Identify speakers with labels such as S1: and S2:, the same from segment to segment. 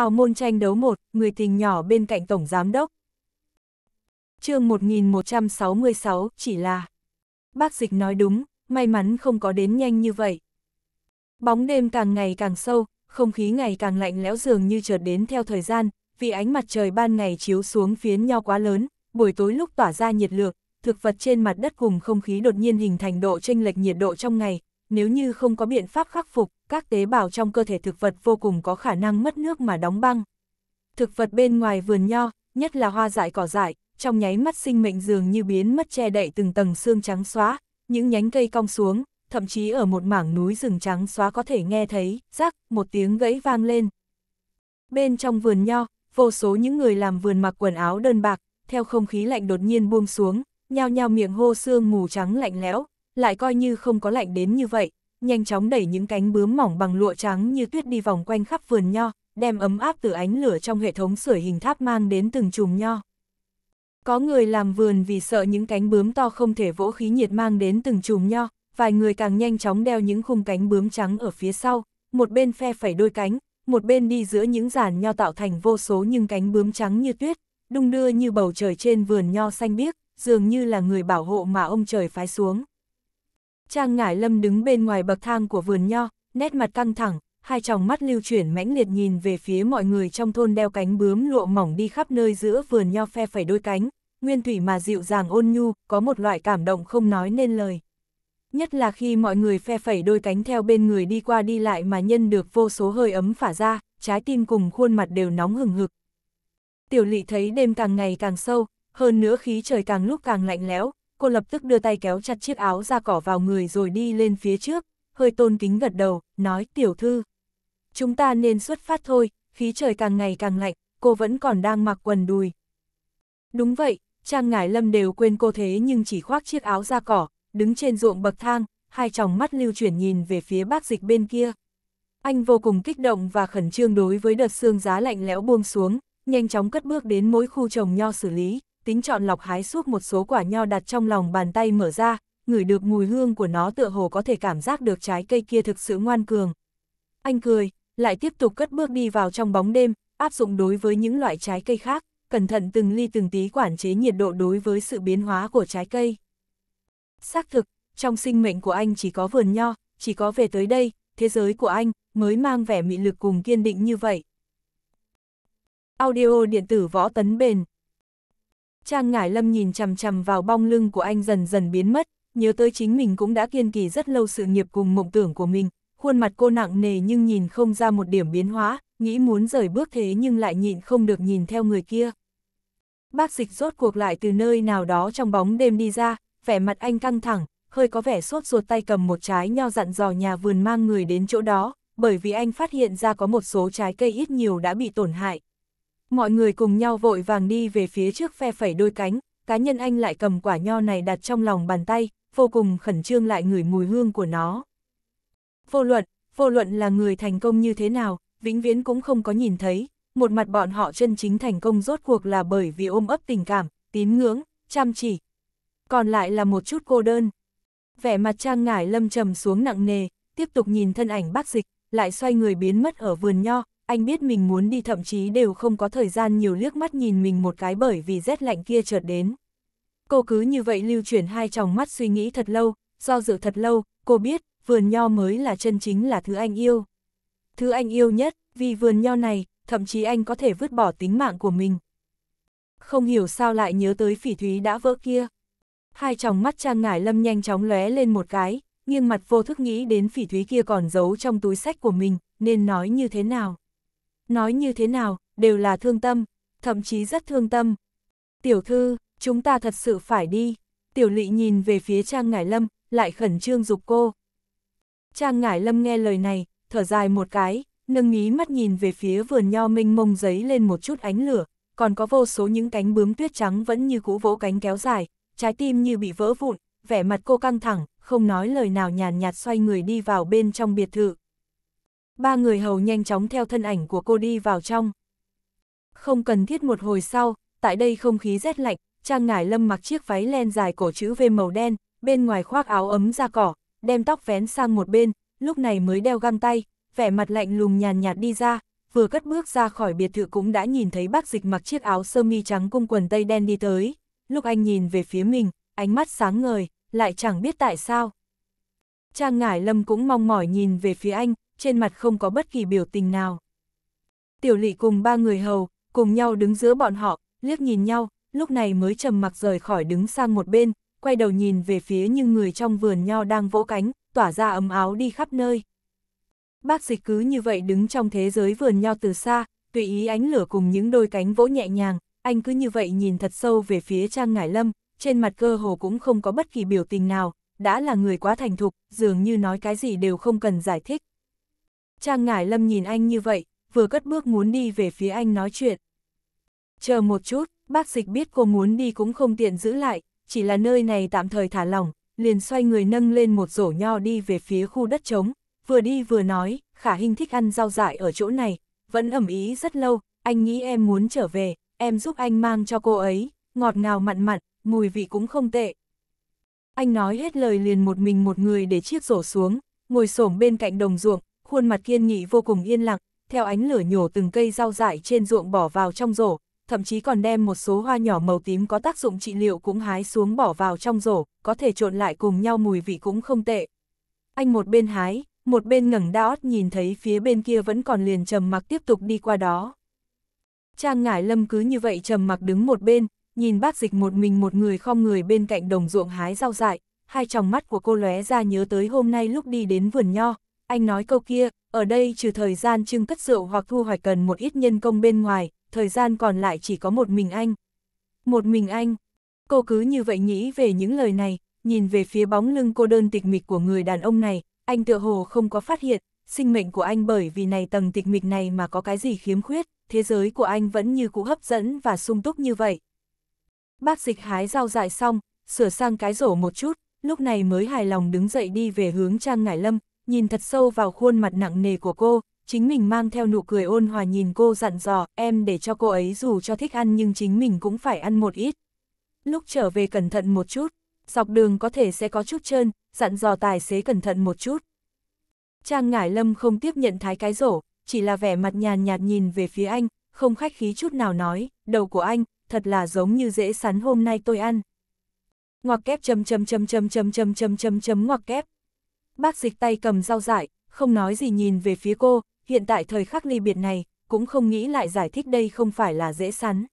S1: hào môn tranh đấu một, người tình nhỏ bên cạnh Tổng Giám Đốc. chương 1166, chỉ là... Bác Dịch nói đúng, may mắn không có đến nhanh như vậy. Bóng đêm càng ngày càng sâu, không khí ngày càng lạnh lẽo dường như chợt đến theo thời gian, vì ánh mặt trời ban ngày chiếu xuống phiến nho quá lớn, buổi tối lúc tỏa ra nhiệt lượng, thực vật trên mặt đất cùng không khí đột nhiên hình thành độ chênh lệch nhiệt độ trong ngày, nếu như không có biện pháp khắc phục, các tế bào trong cơ thể thực vật vô cùng có khả năng mất nước mà đóng băng. Thực vật bên ngoài vườn nho, nhất là hoa dại cỏ dại, trong nháy mắt sinh mệnh dường như biến mất che đậy từng tầng xương trắng xóa, những nhánh cây cong xuống, thậm chí ở một mảng núi rừng trắng xóa có thể nghe thấy, rắc, một tiếng gãy vang lên. Bên trong vườn nho, vô số những người làm vườn mặc quần áo đơn bạc, theo không khí lạnh đột nhiên buông xuống, nhao nhao miệng hô xương mù trắng lạnh lẽo, lại coi như không có lạnh đến như vậy, nhanh chóng đẩy những cánh bướm mỏng bằng lụa trắng như tuyết đi vòng quanh khắp vườn nho, đem ấm áp từ ánh lửa trong hệ thống sửa hình tháp mang đến từng chùm nho. Có người làm vườn vì sợ những cánh bướm to không thể vỗ khí nhiệt mang đến từng chùm nho, vài người càng nhanh chóng đeo những khung cánh bướm trắng ở phía sau, một bên phe phẩy đôi cánh, một bên đi giữa những giàn nho tạo thành vô số những cánh bướm trắng như tuyết, đung đưa như bầu trời trên vườn nho xanh biếc, dường như là người bảo hộ mà ông trời phái xuống. Trang Ngải Lâm đứng bên ngoài bậc thang của vườn nho, nét mặt căng thẳng, hai tròng mắt lưu chuyển mãnh liệt nhìn về phía mọi người trong thôn đeo cánh bướm lụa mỏng đi khắp nơi giữa vườn nho phe phẩy đôi cánh, nguyên thủy mà dịu dàng ôn nhu, có một loại cảm động không nói nên lời. Nhất là khi mọi người phe phẩy đôi cánh theo bên người đi qua đi lại mà nhân được vô số hơi ấm phả ra, trái tim cùng khuôn mặt đều nóng hừng hực. Tiểu lị thấy đêm càng ngày càng sâu, hơn nữa khí trời càng lúc càng lạnh lẽo, cô lập tức đưa tay kéo chặt chiếc áo ra cỏ vào người rồi đi lên phía trước, hơi tôn kính gật đầu, nói tiểu thư. Chúng ta nên xuất phát thôi, khí trời càng ngày càng lạnh, cô vẫn còn đang mặc quần đùi. Đúng vậy, Trang Ngải Lâm đều quên cô thế nhưng chỉ khoác chiếc áo ra cỏ, đứng trên ruộng bậc thang, hai tròng mắt lưu chuyển nhìn về phía bác dịch bên kia. Anh vô cùng kích động và khẩn trương đối với đợt sương giá lạnh lẽo buông xuống, nhanh chóng cất bước đến mỗi khu trồng nho xử lý, tính chọn lọc hái suốt một số quả nho đặt trong lòng bàn tay mở ra, ngửi được mùi hương của nó tựa hồ có thể cảm giác được trái cây kia thực sự ngoan cường. Anh cười, lại tiếp tục cất bước đi vào trong bóng đêm, áp dụng đối với những loại trái cây khác, cẩn thận từng ly từng tí quản chế nhiệt độ đối với sự biến hóa của trái cây. Xác thực, trong sinh mệnh của anh chỉ có vườn nho, chỉ có về tới đây, thế giới của anh mới mang vẻ mị lực cùng kiên định như vậy. Audio điện tử võ tấn bền Trang Ngải Lâm nhìn chằm chằm vào bong lưng của anh dần dần biến mất, nhớ tới chính mình cũng đã kiên kỳ rất lâu sự nghiệp cùng mộng tưởng của mình, khuôn mặt cô nặng nề nhưng nhìn không ra một điểm biến hóa, nghĩ muốn rời bước thế nhưng lại nhịn không được nhìn theo người kia. Bác dịch rốt cuộc lại từ nơi nào đó trong bóng đêm đi ra, vẻ mặt anh căng thẳng, hơi có vẻ sốt ruột tay cầm một trái nho dặn dò nhà vườn mang người đến chỗ đó, bởi vì anh phát hiện ra có một số trái cây ít nhiều đã bị tổn hại, Mọi người cùng nhau vội vàng đi về phía trước phe phẩy đôi cánh, cá nhân anh lại cầm quả nho này đặt trong lòng bàn tay, vô cùng khẩn trương lại ngửi mùi hương của nó. Vô luận, vô luận là người thành công như thế nào, vĩnh viễn cũng không có nhìn thấy, một mặt bọn họ chân chính thành công rốt cuộc là bởi vì ôm ấp tình cảm, tín ngưỡng, chăm chỉ. Còn lại là một chút cô đơn. Vẻ mặt trang ngải lâm trầm xuống nặng nề, tiếp tục nhìn thân ảnh bác dịch, lại xoay người biến mất ở vườn nho, anh biết mình muốn đi thậm chí đều không có thời gian nhiều liếc mắt nhìn mình một cái bởi vì rét lạnh kia chợt đến. Cô cứ như vậy lưu chuyển hai tròng mắt suy nghĩ thật lâu, do dự thật lâu, cô biết, vườn nho mới là chân chính là thứ anh yêu. Thứ anh yêu nhất, vì vườn nho này, thậm chí anh có thể vứt bỏ tính mạng của mình. Không hiểu sao lại nhớ tới phỉ thúy đã vỡ kia. Hai tròng mắt trang ngải lâm nhanh chóng lóe lên một cái, nghiêng mặt vô thức nghĩ đến phỉ thúy kia còn giấu trong túi sách của mình, nên nói như thế nào nói như thế nào, đều là thương tâm, thậm chí rất thương tâm. Tiểu thư, chúng ta thật sự phải đi. Tiểu lị nhìn về phía Trang Ngải Lâm, lại khẩn trương dục cô. Trang Ngải Lâm nghe lời này, thở dài một cái, nâng mí mắt nhìn về phía vườn nho minh mông giấy lên một chút ánh lửa, còn có vô số những cánh bướm tuyết trắng vẫn như cũ vỗ cánh kéo dài, trái tim như bị vỡ vụn, vẻ mặt cô căng thẳng, không nói lời nào nhàn nhạt xoay người đi vào bên trong biệt thự ba người hầu nhanh chóng theo thân ảnh của cô đi vào trong. Không cần thiết một hồi sau, tại đây không khí rét lạnh, Trang Ngải Lâm mặc chiếc váy len dài cổ chữ V màu đen, bên ngoài khoác áo ấm da cỏ, đem tóc vén sang một bên, lúc này mới đeo găng tay, vẻ mặt lạnh lùng nhàn nhạt đi ra, vừa cất bước ra khỏi biệt thự cũng đã nhìn thấy bác dịch mặc chiếc áo sơ mi trắng cung quần tây đen đi tới. Lúc anh nhìn về phía mình, ánh mắt sáng ngời, lại chẳng biết tại sao. Trang Ngải Lâm cũng mong mỏi nhìn về phía anh, trên mặt không có bất kỳ biểu tình nào. Tiểu lỵ cùng ba người hầu, cùng nhau đứng giữa bọn họ, liếc nhìn nhau, lúc này mới trầm mặc rời khỏi đứng sang một bên, quay đầu nhìn về phía những người trong vườn nho đang vỗ cánh, tỏa ra ấm áo đi khắp nơi. Bác dịch cứ như vậy đứng trong thế giới vườn nho từ xa, tùy ý ánh lửa cùng những đôi cánh vỗ nhẹ nhàng, anh cứ như vậy nhìn thật sâu về phía Trang Ngải Lâm, trên mặt cơ hồ cũng không có bất kỳ biểu tình nào, đã là người quá thành thục, dường như nói cái gì đều không cần giải thích. Trang Ngải Lâm nhìn anh như vậy, vừa cất bước muốn đi về phía anh nói chuyện. Chờ một chút, bác dịch biết cô muốn đi cũng không tiện giữ lại, chỉ là nơi này tạm thời thả lỏng, liền xoay người nâng lên một rổ nho đi về phía khu đất trống, vừa đi vừa nói, khả hình thích ăn rau dại ở chỗ này, vẫn ẩm ý rất lâu, anh nghĩ em muốn trở về, em giúp anh mang cho cô ấy, ngọt ngào mặn mặn, mùi vị cũng không tệ. Anh nói hết lời liền một mình một người để chiếc rổ xuống, ngồi xổm bên cạnh đồng ruộng, khuôn mặt kiên nghị vô cùng yên lặng, theo ánh lửa nhổ từng cây rau dại trên ruộng bỏ vào trong rổ, thậm chí còn đem một số hoa nhỏ màu tím có tác dụng trị liệu cũng hái xuống bỏ vào trong rổ, có thể trộn lại cùng nhau mùi vị cũng không tệ. Anh một bên hái, một bên ngẩng đao nhìn thấy phía bên kia vẫn còn liền trầm mặc tiếp tục đi qua đó. Trang ngải lâm cứ như vậy trầm mặc đứng một bên, nhìn bác dịch một mình một người khom người bên cạnh đồng ruộng hái rau dại, hai tròng mắt của cô lóe ra nhớ tới hôm nay lúc đi đến vườn nho, anh nói câu kia, ở đây trừ thời gian trưng cất rượu hoặc thu hoạch cần một ít nhân công bên ngoài, thời gian còn lại chỉ có một mình anh. Một mình anh. Cô cứ như vậy nghĩ về những lời này, nhìn về phía bóng lưng cô đơn tịch mịch của người đàn ông này, anh tựa hồ không có phát hiện, sinh mệnh của anh bởi vì này tầng tịch mịch này mà có cái gì khiếm khuyết, thế giới của anh vẫn như cũ hấp dẫn và sung túc như vậy. Bác dịch hái rau dại xong, sửa sang cái rổ một chút, lúc này mới hài lòng đứng dậy đi về hướng Trang Ngải Lâm, nhìn thật sâu vào khuôn mặt nặng nề của cô, chính mình mang theo nụ cười ôn hòa nhìn cô dặn dò, em để cho cô ấy dù cho thích ăn nhưng chính mình cũng phải ăn một ít. Lúc trở về cẩn thận một chút, dọc đường có thể sẽ có chút trơn, dặn dò tài xế cẩn thận một chút. Trang Ngải Lâm không tiếp nhận thái cái rổ, chỉ là vẻ mặt nhàn nhạt nhìn về phía anh, không khách khí chút nào nói, đầu của anh, thật là giống như dễ sắn hôm nay tôi ăn. Ngoặc kép chấm chấm chấm chấm chấm chấm chấm chấm chấm ngoặc kép, Bác dịch tay cầm rau dại không nói gì nhìn về phía cô, hiện tại thời khắc ly biệt này, cũng không nghĩ lại giải thích đây không phải là dễ sắn.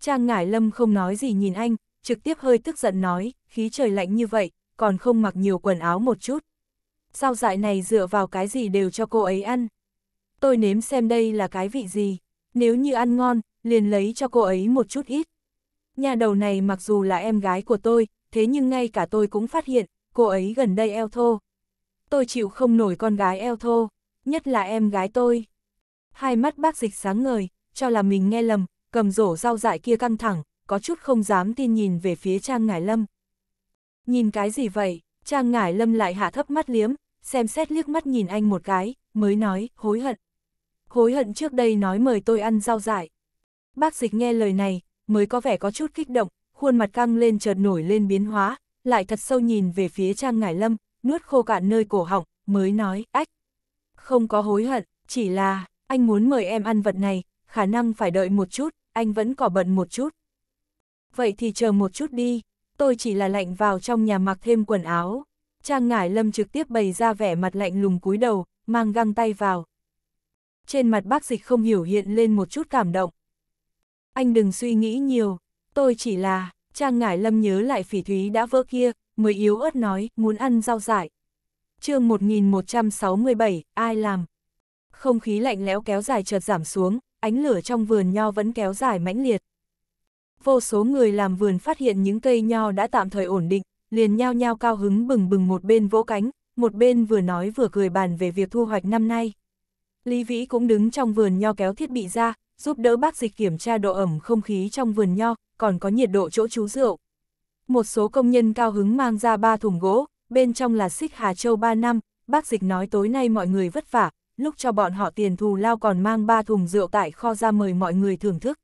S1: Trang Ngải Lâm không nói gì nhìn anh, trực tiếp hơi tức giận nói, khí trời lạnh như vậy, còn không mặc nhiều quần áo một chút. rau dại này dựa vào cái gì đều cho cô ấy ăn. Tôi nếm xem đây là cái vị gì, nếu như ăn ngon, liền lấy cho cô ấy một chút ít. Nhà đầu này mặc dù là em gái của tôi, thế nhưng ngay cả tôi cũng phát hiện, cô ấy gần đây eo thô. Tôi chịu không nổi con gái eo thô, nhất là em gái tôi. Hai mắt bác dịch sáng ngời, cho là mình nghe lầm, cầm rổ rau dại kia căng thẳng, có chút không dám tin nhìn về phía Trang Ngải Lâm. Nhìn cái gì vậy? Trang Ngải Lâm lại hạ thấp mắt liếm, xem xét liếc mắt nhìn anh một cái, mới nói, hối hận. Hối hận trước đây nói mời tôi ăn rau dại. Bác dịch nghe lời này, mới có vẻ có chút kích động, khuôn mặt căng lên chợt nổi lên biến hóa, lại thật sâu nhìn về phía Trang Ngải Lâm, nuốt khô cạn nơi cổ họng, mới nói, ách. Không có hối hận, chỉ là, anh muốn mời em ăn vật này, khả năng phải đợi một chút, anh vẫn cỏ bận một chút. Vậy thì chờ một chút đi, tôi chỉ là lạnh vào trong nhà mặc thêm quần áo. Trang Ngải Lâm trực tiếp bày ra vẻ mặt lạnh lùng cúi đầu, mang găng tay vào. Trên mặt bác dịch không hiểu hiện lên một chút cảm động. Anh đừng suy nghĩ nhiều, tôi chỉ là, Trang Ngải Lâm nhớ lại phỉ thúy đã vỡ kia, mới yếu ớt nói, muốn ăn rau dại. chương 1167, ai làm? Không khí lạnh lẽo kéo dài chợt giảm xuống, ánh lửa trong vườn nho vẫn kéo dài mãnh liệt. Vô số người làm vườn phát hiện những cây nho đã tạm thời ổn định, liền nhao nhao cao hứng bừng bừng một bên vỗ cánh, một bên vừa nói vừa cười bàn về việc thu hoạch năm nay. Lý Vĩ cũng đứng trong vườn nho kéo thiết bị ra, giúp đỡ bác dịch kiểm tra độ ẩm không khí trong vườn nho, còn có nhiệt độ chỗ trú rượu. Một số công nhân cao hứng mang ra ba thùng gỗ, bên trong là xích Hà Châu 3 năm, bác dịch nói tối nay mọi người vất vả, lúc cho bọn họ tiền thù lao còn mang ba thùng rượu tại kho ra mời mọi người thưởng thức.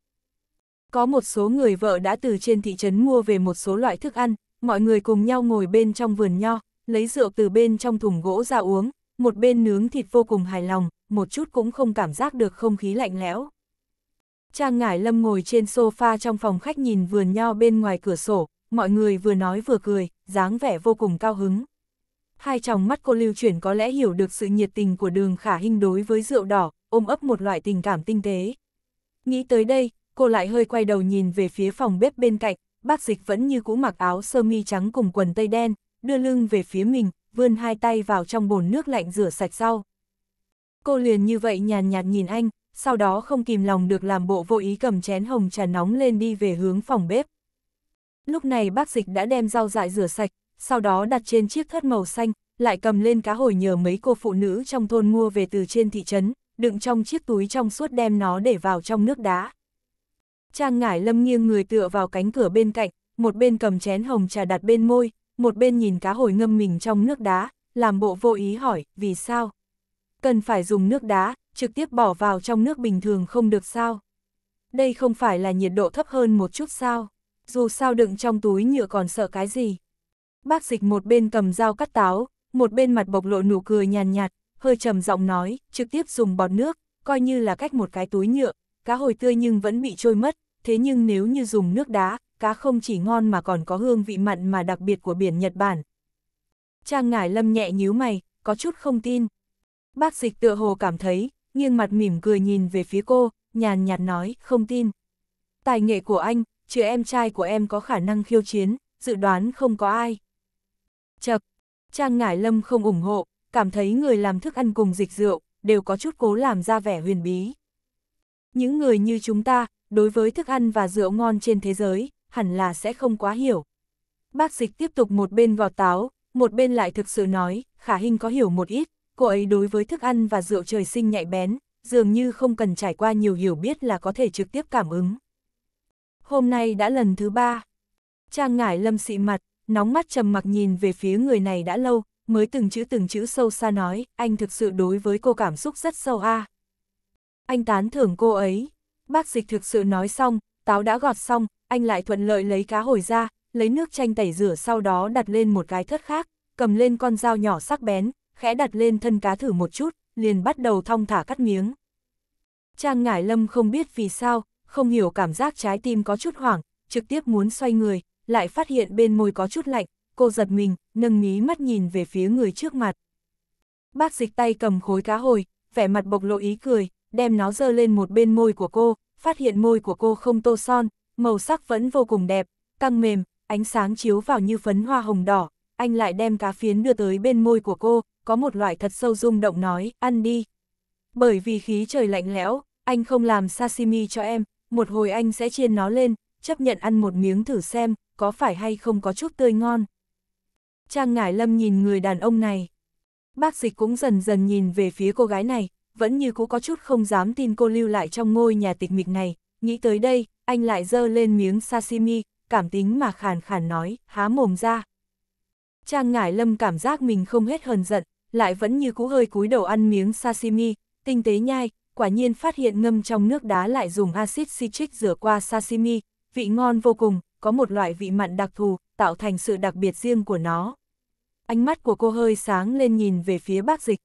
S1: Có một số người vợ đã từ trên thị trấn mua về một số loại thức ăn, mọi người cùng nhau ngồi bên trong vườn nho, lấy rượu từ bên trong thùng gỗ ra uống, một bên nướng thịt vô cùng hài lòng, một chút cũng không cảm giác được không khí lạnh lẽo. Trang Ngải Lâm ngồi trên sofa trong phòng khách nhìn vườn nho bên ngoài cửa sổ, mọi người vừa nói vừa cười, dáng vẻ vô cùng cao hứng. Hai tròng mắt cô lưu chuyển có lẽ hiểu được sự nhiệt tình của đường khả hình đối với rượu đỏ, ôm ấp một loại tình cảm tinh tế. Nghĩ tới đây, cô lại hơi quay đầu nhìn về phía phòng bếp bên cạnh, bác dịch vẫn như cũ mặc áo sơ mi trắng cùng quần tây đen, đưa lưng về phía mình, vươn hai tay vào trong bồn nước lạnh rửa sạch rau. Cô liền như vậy nhàn nhạt nhìn anh, sau đó không kìm lòng được làm bộ vô ý cầm chén hồng trà nóng lên đi về hướng phòng bếp. Lúc này bác dịch đã đem rau dại rửa sạch, sau đó đặt trên chiếc thất màu xanh, lại cầm lên cá hồi nhờ mấy cô phụ nữ trong thôn mua về từ trên thị trấn, đựng trong chiếc túi trong suốt đem nó để vào trong nước đá. Trang ngải lâm nghiêng người tựa vào cánh cửa bên cạnh, một bên cầm chén hồng trà đặt bên môi, một bên nhìn cá hồi ngâm mình trong nước đá, làm bộ vô ý hỏi, vì sao? Cần phải dùng nước đá, trực tiếp bỏ vào trong nước bình thường không được sao. Đây không phải là nhiệt độ thấp hơn một chút sao, dù sao đựng trong túi nhựa còn sợ cái gì. Bác dịch một bên cầm dao cắt táo, một bên mặt bộc lộ nụ cười nhàn nhạt, hơi trầm giọng nói, trực tiếp dùng bọt nước, coi như là cách một cái túi nhựa, cá hồi tươi nhưng vẫn bị trôi mất, thế nhưng nếu như dùng nước đá, cá không chỉ ngon mà còn có hương vị mặn mà đặc biệt của biển Nhật Bản. Trang ngải lâm nhẹ nhíu mày, có chút không tin. Bác dịch tựa hồ cảm thấy, nghiêng mặt mỉm cười nhìn về phía cô, nhàn nhạt nói, không tin. Tài nghệ của anh, chứ em trai của em có khả năng khiêu chiến, dự đoán không có ai. Chật, Trang Ngải Lâm không ủng hộ, cảm thấy người làm thức ăn cùng dịch rượu, đều có chút cố làm ra vẻ huyền bí. Những người như chúng ta, đối với thức ăn và rượu ngon trên thế giới, hẳn là sẽ không quá hiểu. Bác dịch tiếp tục một bên gọt táo, một bên lại thực sự nói, khả hình có hiểu một ít, cô ấy đối với thức ăn và rượu trời sinh nhạy bén, dường như không cần trải qua nhiều hiểu biết là có thể trực tiếp cảm ứng. Hôm nay đã lần thứ ba. Trang ngải lâm xị mặt, nóng mắt trầm mặc nhìn về phía người này đã lâu, mới từng chữ từng chữ sâu xa nói, anh thực sự đối với cô cảm xúc rất sâu a. À. Anh tán thưởng cô ấy. Bác dịch thực sự nói xong, táo đã gọt xong, anh lại thuận lợi lấy cá hồi ra, lấy nước chanh tẩy rửa sau đó đặt lên một cái thất khác, cầm lên con dao nhỏ sắc bén, khẽ đặt lên thân cá thử một chút, liền bắt đầu thong thả cắt miếng. Trang Ngải Lâm không biết vì sao, không hiểu cảm giác trái tim có chút hoảng, trực tiếp muốn xoay người, lại phát hiện bên môi có chút lạnh, cô giật mình, nâng mí mắt nhìn về phía người trước mặt. Bác dịch tay cầm khối cá hồi, vẻ mặt bộc lộ ý cười, đem nó dơ lên một bên môi của cô, phát hiện môi của cô không tô son, màu sắc vẫn vô cùng đẹp, căng mềm, ánh sáng chiếu vào như phấn hoa hồng đỏ, anh lại đem cá phiến đưa tới bên môi của cô, có một loại thật sâu rung động nói, ăn đi. Bởi vì khí trời lạnh lẽo, anh không làm sashimi cho em, một hồi anh sẽ chiên nó lên, chấp nhận ăn một miếng thử xem, có phải hay không có chút tươi ngon. Trang Ngải Lâm nhìn người đàn ông này. Bác dịch cũng dần dần nhìn về phía cô gái này, vẫn như cũ có chút không dám tin cô lưu lại trong ngôi nhà tịch mịch này. Nghĩ tới đây, anh lại dơ lên miếng sashimi, cảm tính mà khàn khàn nói, há mồm ra. Trang Ngải Lâm cảm giác mình không hết hờn giận, lại vẫn như cũ hơi cúi đầu ăn miếng sashimi, tinh tế nhai, quả nhiên phát hiện ngâm trong nước đá lại dùng axit citric rửa qua sashimi, vị ngon vô cùng, có một loại vị mặn đặc thù, tạo thành sự đặc biệt riêng của nó. Ánh mắt của cô hơi sáng lên nhìn về phía bác dịch.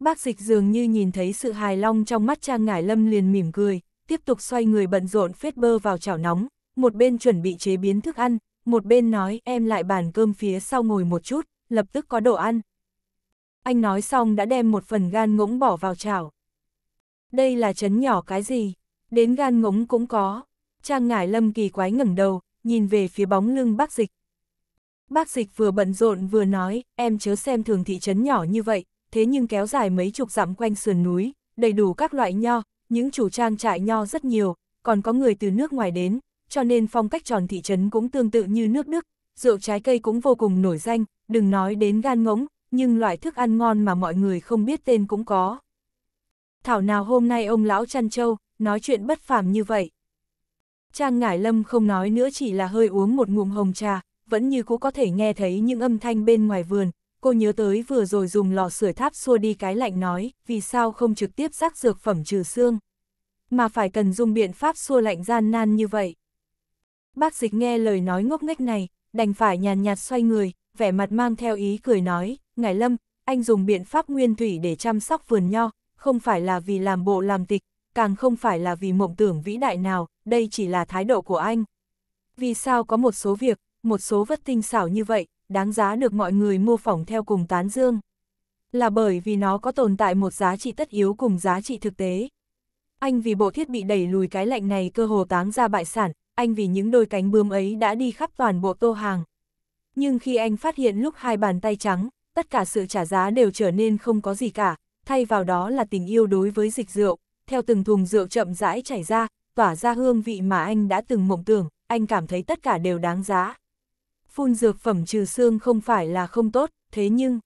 S1: Bác dịch dường như nhìn thấy sự hài lòng trong mắt Trang Ngải Lâm liền mỉm cười, tiếp tục xoay người bận rộn phết bơ vào chảo nóng, một bên chuẩn bị chế biến thức ăn, một bên nói em lại bàn cơm phía sau ngồi một chút, lập tức có đồ ăn anh nói xong đã đem một phần gan ngỗng bỏ vào chảo. Đây là chấn nhỏ cái gì? Đến gan ngỗng cũng có. Trang ngải lâm kỳ quái ngẩng đầu, nhìn về phía bóng lưng bác dịch. Bác dịch vừa bận rộn vừa nói, em chớ xem thường thị trấn nhỏ như vậy, thế nhưng kéo dài mấy chục dặm quanh sườn núi, đầy đủ các loại nho, những chủ trang trại nho rất nhiều, còn có người từ nước ngoài đến, cho nên phong cách tròn thị trấn cũng tương tự như nước Đức, rượu trái cây cũng vô cùng nổi danh, đừng nói đến gan ngỗng, nhưng loại thức ăn ngon mà mọi người không biết tên cũng có. Thảo nào hôm nay ông lão chăn trâu, nói chuyện bất phàm như vậy. Trang Ngải Lâm không nói nữa chỉ là hơi uống một ngụm hồng trà, vẫn như cũ có thể nghe thấy những âm thanh bên ngoài vườn, cô nhớ tới vừa rồi dùng lò sưởi tháp xua đi cái lạnh nói, vì sao không trực tiếp rắc dược phẩm trừ xương, mà phải cần dùng biện pháp xua lạnh gian nan như vậy. Bác dịch nghe lời nói ngốc nghếch này, đành phải nhàn nhạt xoay người, vẻ mặt mang theo ý cười nói, Ngài Lâm, anh dùng biện pháp nguyên thủy để chăm sóc vườn nho, không phải là vì làm bộ làm tịch, càng không phải là vì mộng tưởng vĩ đại nào, đây chỉ là thái độ của anh. Vì sao có một số việc, một số vất tinh xảo như vậy, đáng giá được mọi người mô phỏng theo cùng tán dương? Là bởi vì nó có tồn tại một giá trị tất yếu cùng giá trị thực tế. Anh vì bộ thiết bị đẩy lùi cái lạnh này cơ hồ táng ra bại sản, anh vì những đôi cánh bướm ấy đã đi khắp toàn bộ tô hàng, nhưng khi anh phát hiện lúc hai bàn tay trắng, tất cả sự trả giá đều trở nên không có gì cả, thay vào đó là tình yêu đối với dịch rượu, theo từng thùng rượu chậm rãi chảy ra, tỏa ra hương vị mà anh đã từng mộng tưởng, anh cảm thấy tất cả đều đáng giá. Phun dược phẩm trừ xương không phải là không tốt, thế nhưng,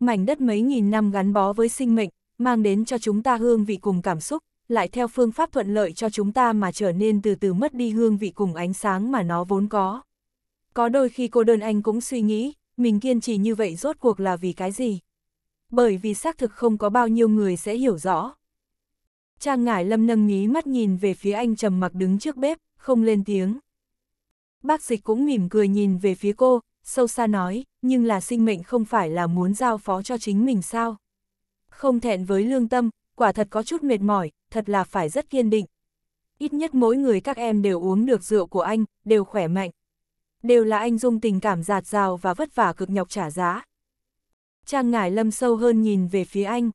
S1: mảnh đất mấy nghìn năm gắn bó với sinh mệnh, mang đến cho chúng ta hương vị cùng cảm xúc, lại theo phương pháp thuận lợi cho chúng ta mà trở nên từ từ mất đi hương vị cùng ánh sáng mà nó vốn có. Có đôi khi cô đơn anh cũng suy nghĩ, mình kiên trì như vậy rốt cuộc là vì cái gì? Bởi vì xác thực không có bao nhiêu người sẽ hiểu rõ. Trang ngải lâm nâng mí mắt nhìn về phía anh trầm mặc đứng trước bếp, không lên tiếng. Bác dịch cũng mỉm cười nhìn về phía cô, sâu xa nói, nhưng là sinh mệnh không phải là muốn giao phó cho chính mình sao. Không thẹn với lương tâm, quả thật có chút mệt mỏi, thật là phải rất kiên định. Ít nhất mỗi người các em đều uống được rượu của anh, đều khỏe mạnh đều là anh dung tình cảm giạt rào và vất vả cực nhọc trả giá. Trang ngải lâm sâu hơn nhìn về phía anh.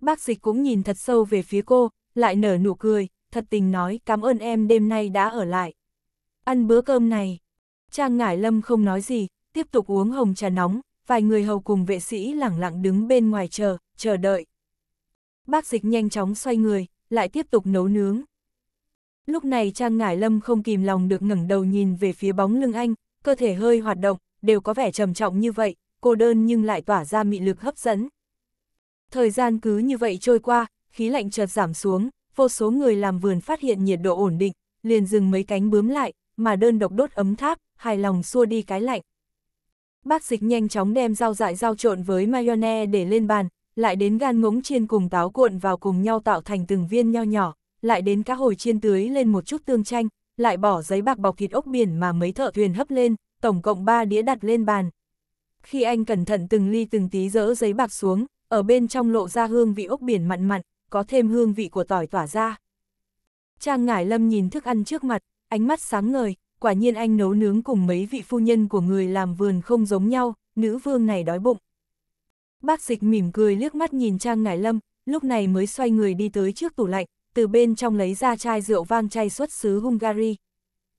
S1: Bác dịch cũng nhìn thật sâu về phía cô, lại nở nụ cười, thật tình nói cảm ơn em đêm nay đã ở lại. Ăn bữa cơm này. Trang ngải lâm không nói gì, tiếp tục uống hồng trà nóng, vài người hầu cùng vệ sĩ lẳng lặng đứng bên ngoài chờ, chờ đợi. Bác dịch nhanh chóng xoay người, lại tiếp tục nấu nướng. Lúc này Trang Ngải Lâm không kìm lòng được ngẩng đầu nhìn về phía bóng lưng anh, cơ thể hơi hoạt động, đều có vẻ trầm trọng như vậy, cô đơn nhưng lại tỏa ra mị lực hấp dẫn. Thời gian cứ như vậy trôi qua, khí lạnh chợt giảm xuống, vô số người làm vườn phát hiện nhiệt độ ổn định, liền dừng mấy cánh bướm lại, mà đơn độc đốt ấm tháp, hài lòng xua đi cái lạnh. Bác dịch nhanh chóng đem rau dại rau trộn với mayonnaise để lên bàn, lại đến gan ngỗng chiên cùng táo cuộn vào cùng nhau tạo thành từng viên nho nhỏ, lại đến cá hồi chiên tưới lên một chút tương chanh, lại bỏ giấy bạc bọc thịt ốc biển mà mấy thợ thuyền hấp lên, tổng cộng 3 đĩa đặt lên bàn. Khi anh cẩn thận từng ly từng tí dỡ giấy bạc xuống, ở bên trong lộ ra hương vị ốc biển mặn mặn, có thêm hương vị của tỏi tỏa ra. Trang Ngải Lâm nhìn thức ăn trước mặt, ánh mắt sáng ngời, quả nhiên anh nấu nướng cùng mấy vị phu nhân của người làm vườn không giống nhau, nữ vương này đói bụng. Bác dịch mỉm cười liếc mắt nhìn Trang Ngải Lâm, lúc này mới xoay người đi tới trước tủ lạnh, từ bên trong lấy ra chai rượu vang chay xuất xứ Hungary.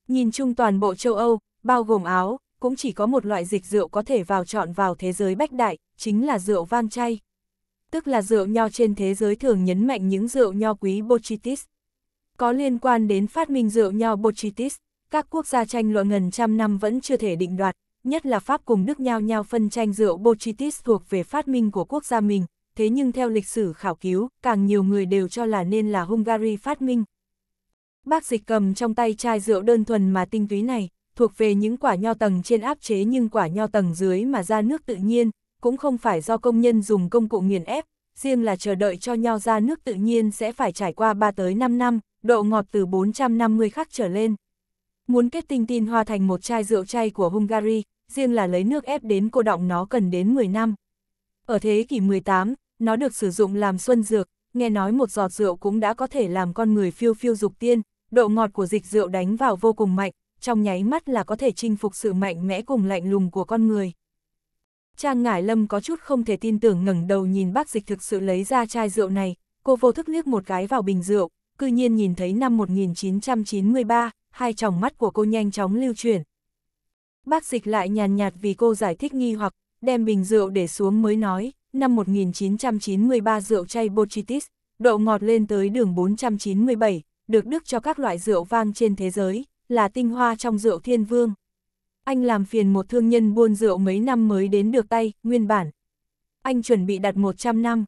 S1: Nhìn chung toàn bộ châu Âu, bao gồm Áo, cũng chỉ có một loại dịch rượu có thể vào chọn vào thế giới bách đại, chính là rượu vang chay. Tức là rượu nho trên thế giới thường nhấn mạnh những rượu nho quý Botrytis. Có liên quan đến phát minh rượu nho Botrytis, các quốc gia tranh luận gần trăm năm vẫn chưa thể định đoạt, nhất là Pháp cùng Đức nhau nhau phân tranh rượu Botrytis thuộc về phát minh của quốc gia mình, thế nhưng theo lịch sử khảo cứu, càng nhiều người đều cho là nên là Hungary phát minh. Bác dịch cầm trong tay chai rượu đơn thuần mà tinh túy này, thuộc về những quả nho tầng trên áp chế nhưng quả nho tầng dưới mà ra nước tự nhiên, cũng không phải do công nhân dùng công cụ nghiền ép, riêng là chờ đợi cho nho ra nước tự nhiên sẽ phải trải qua 3 tới 5 năm, độ ngọt từ 450 khắc trở lên. Muốn kết tinh tin hoa thành một chai rượu chay của Hungary, riêng là lấy nước ép đến cô động nó cần đến 10 năm. Ở thế kỷ 18, nó được sử dụng làm xuân dược, nghe nói một giọt rượu cũng đã có thể làm con người phiêu phiêu dục tiên, độ ngọt của dịch rượu đánh vào vô cùng mạnh, trong nháy mắt là có thể chinh phục sự mạnh mẽ cùng lạnh lùng của con người. Trang Ngải Lâm có chút không thể tin tưởng ngẩng đầu nhìn bác dịch thực sự lấy ra chai rượu này, cô vô thức liếc một cái vào bình rượu, cư nhiên nhìn thấy năm 1993, hai tròng mắt của cô nhanh chóng lưu chuyển. Bác dịch lại nhàn nhạt vì cô giải thích nghi hoặc, đem bình rượu để xuống mới nói năm 1993 rượu chay Botrytis, độ ngọt lên tới đường 497, được đức cho các loại rượu vang trên thế giới, là tinh hoa trong rượu thiên vương. Anh làm phiền một thương nhân buôn rượu mấy năm mới đến được tay, nguyên bản. Anh chuẩn bị đặt 100 năm.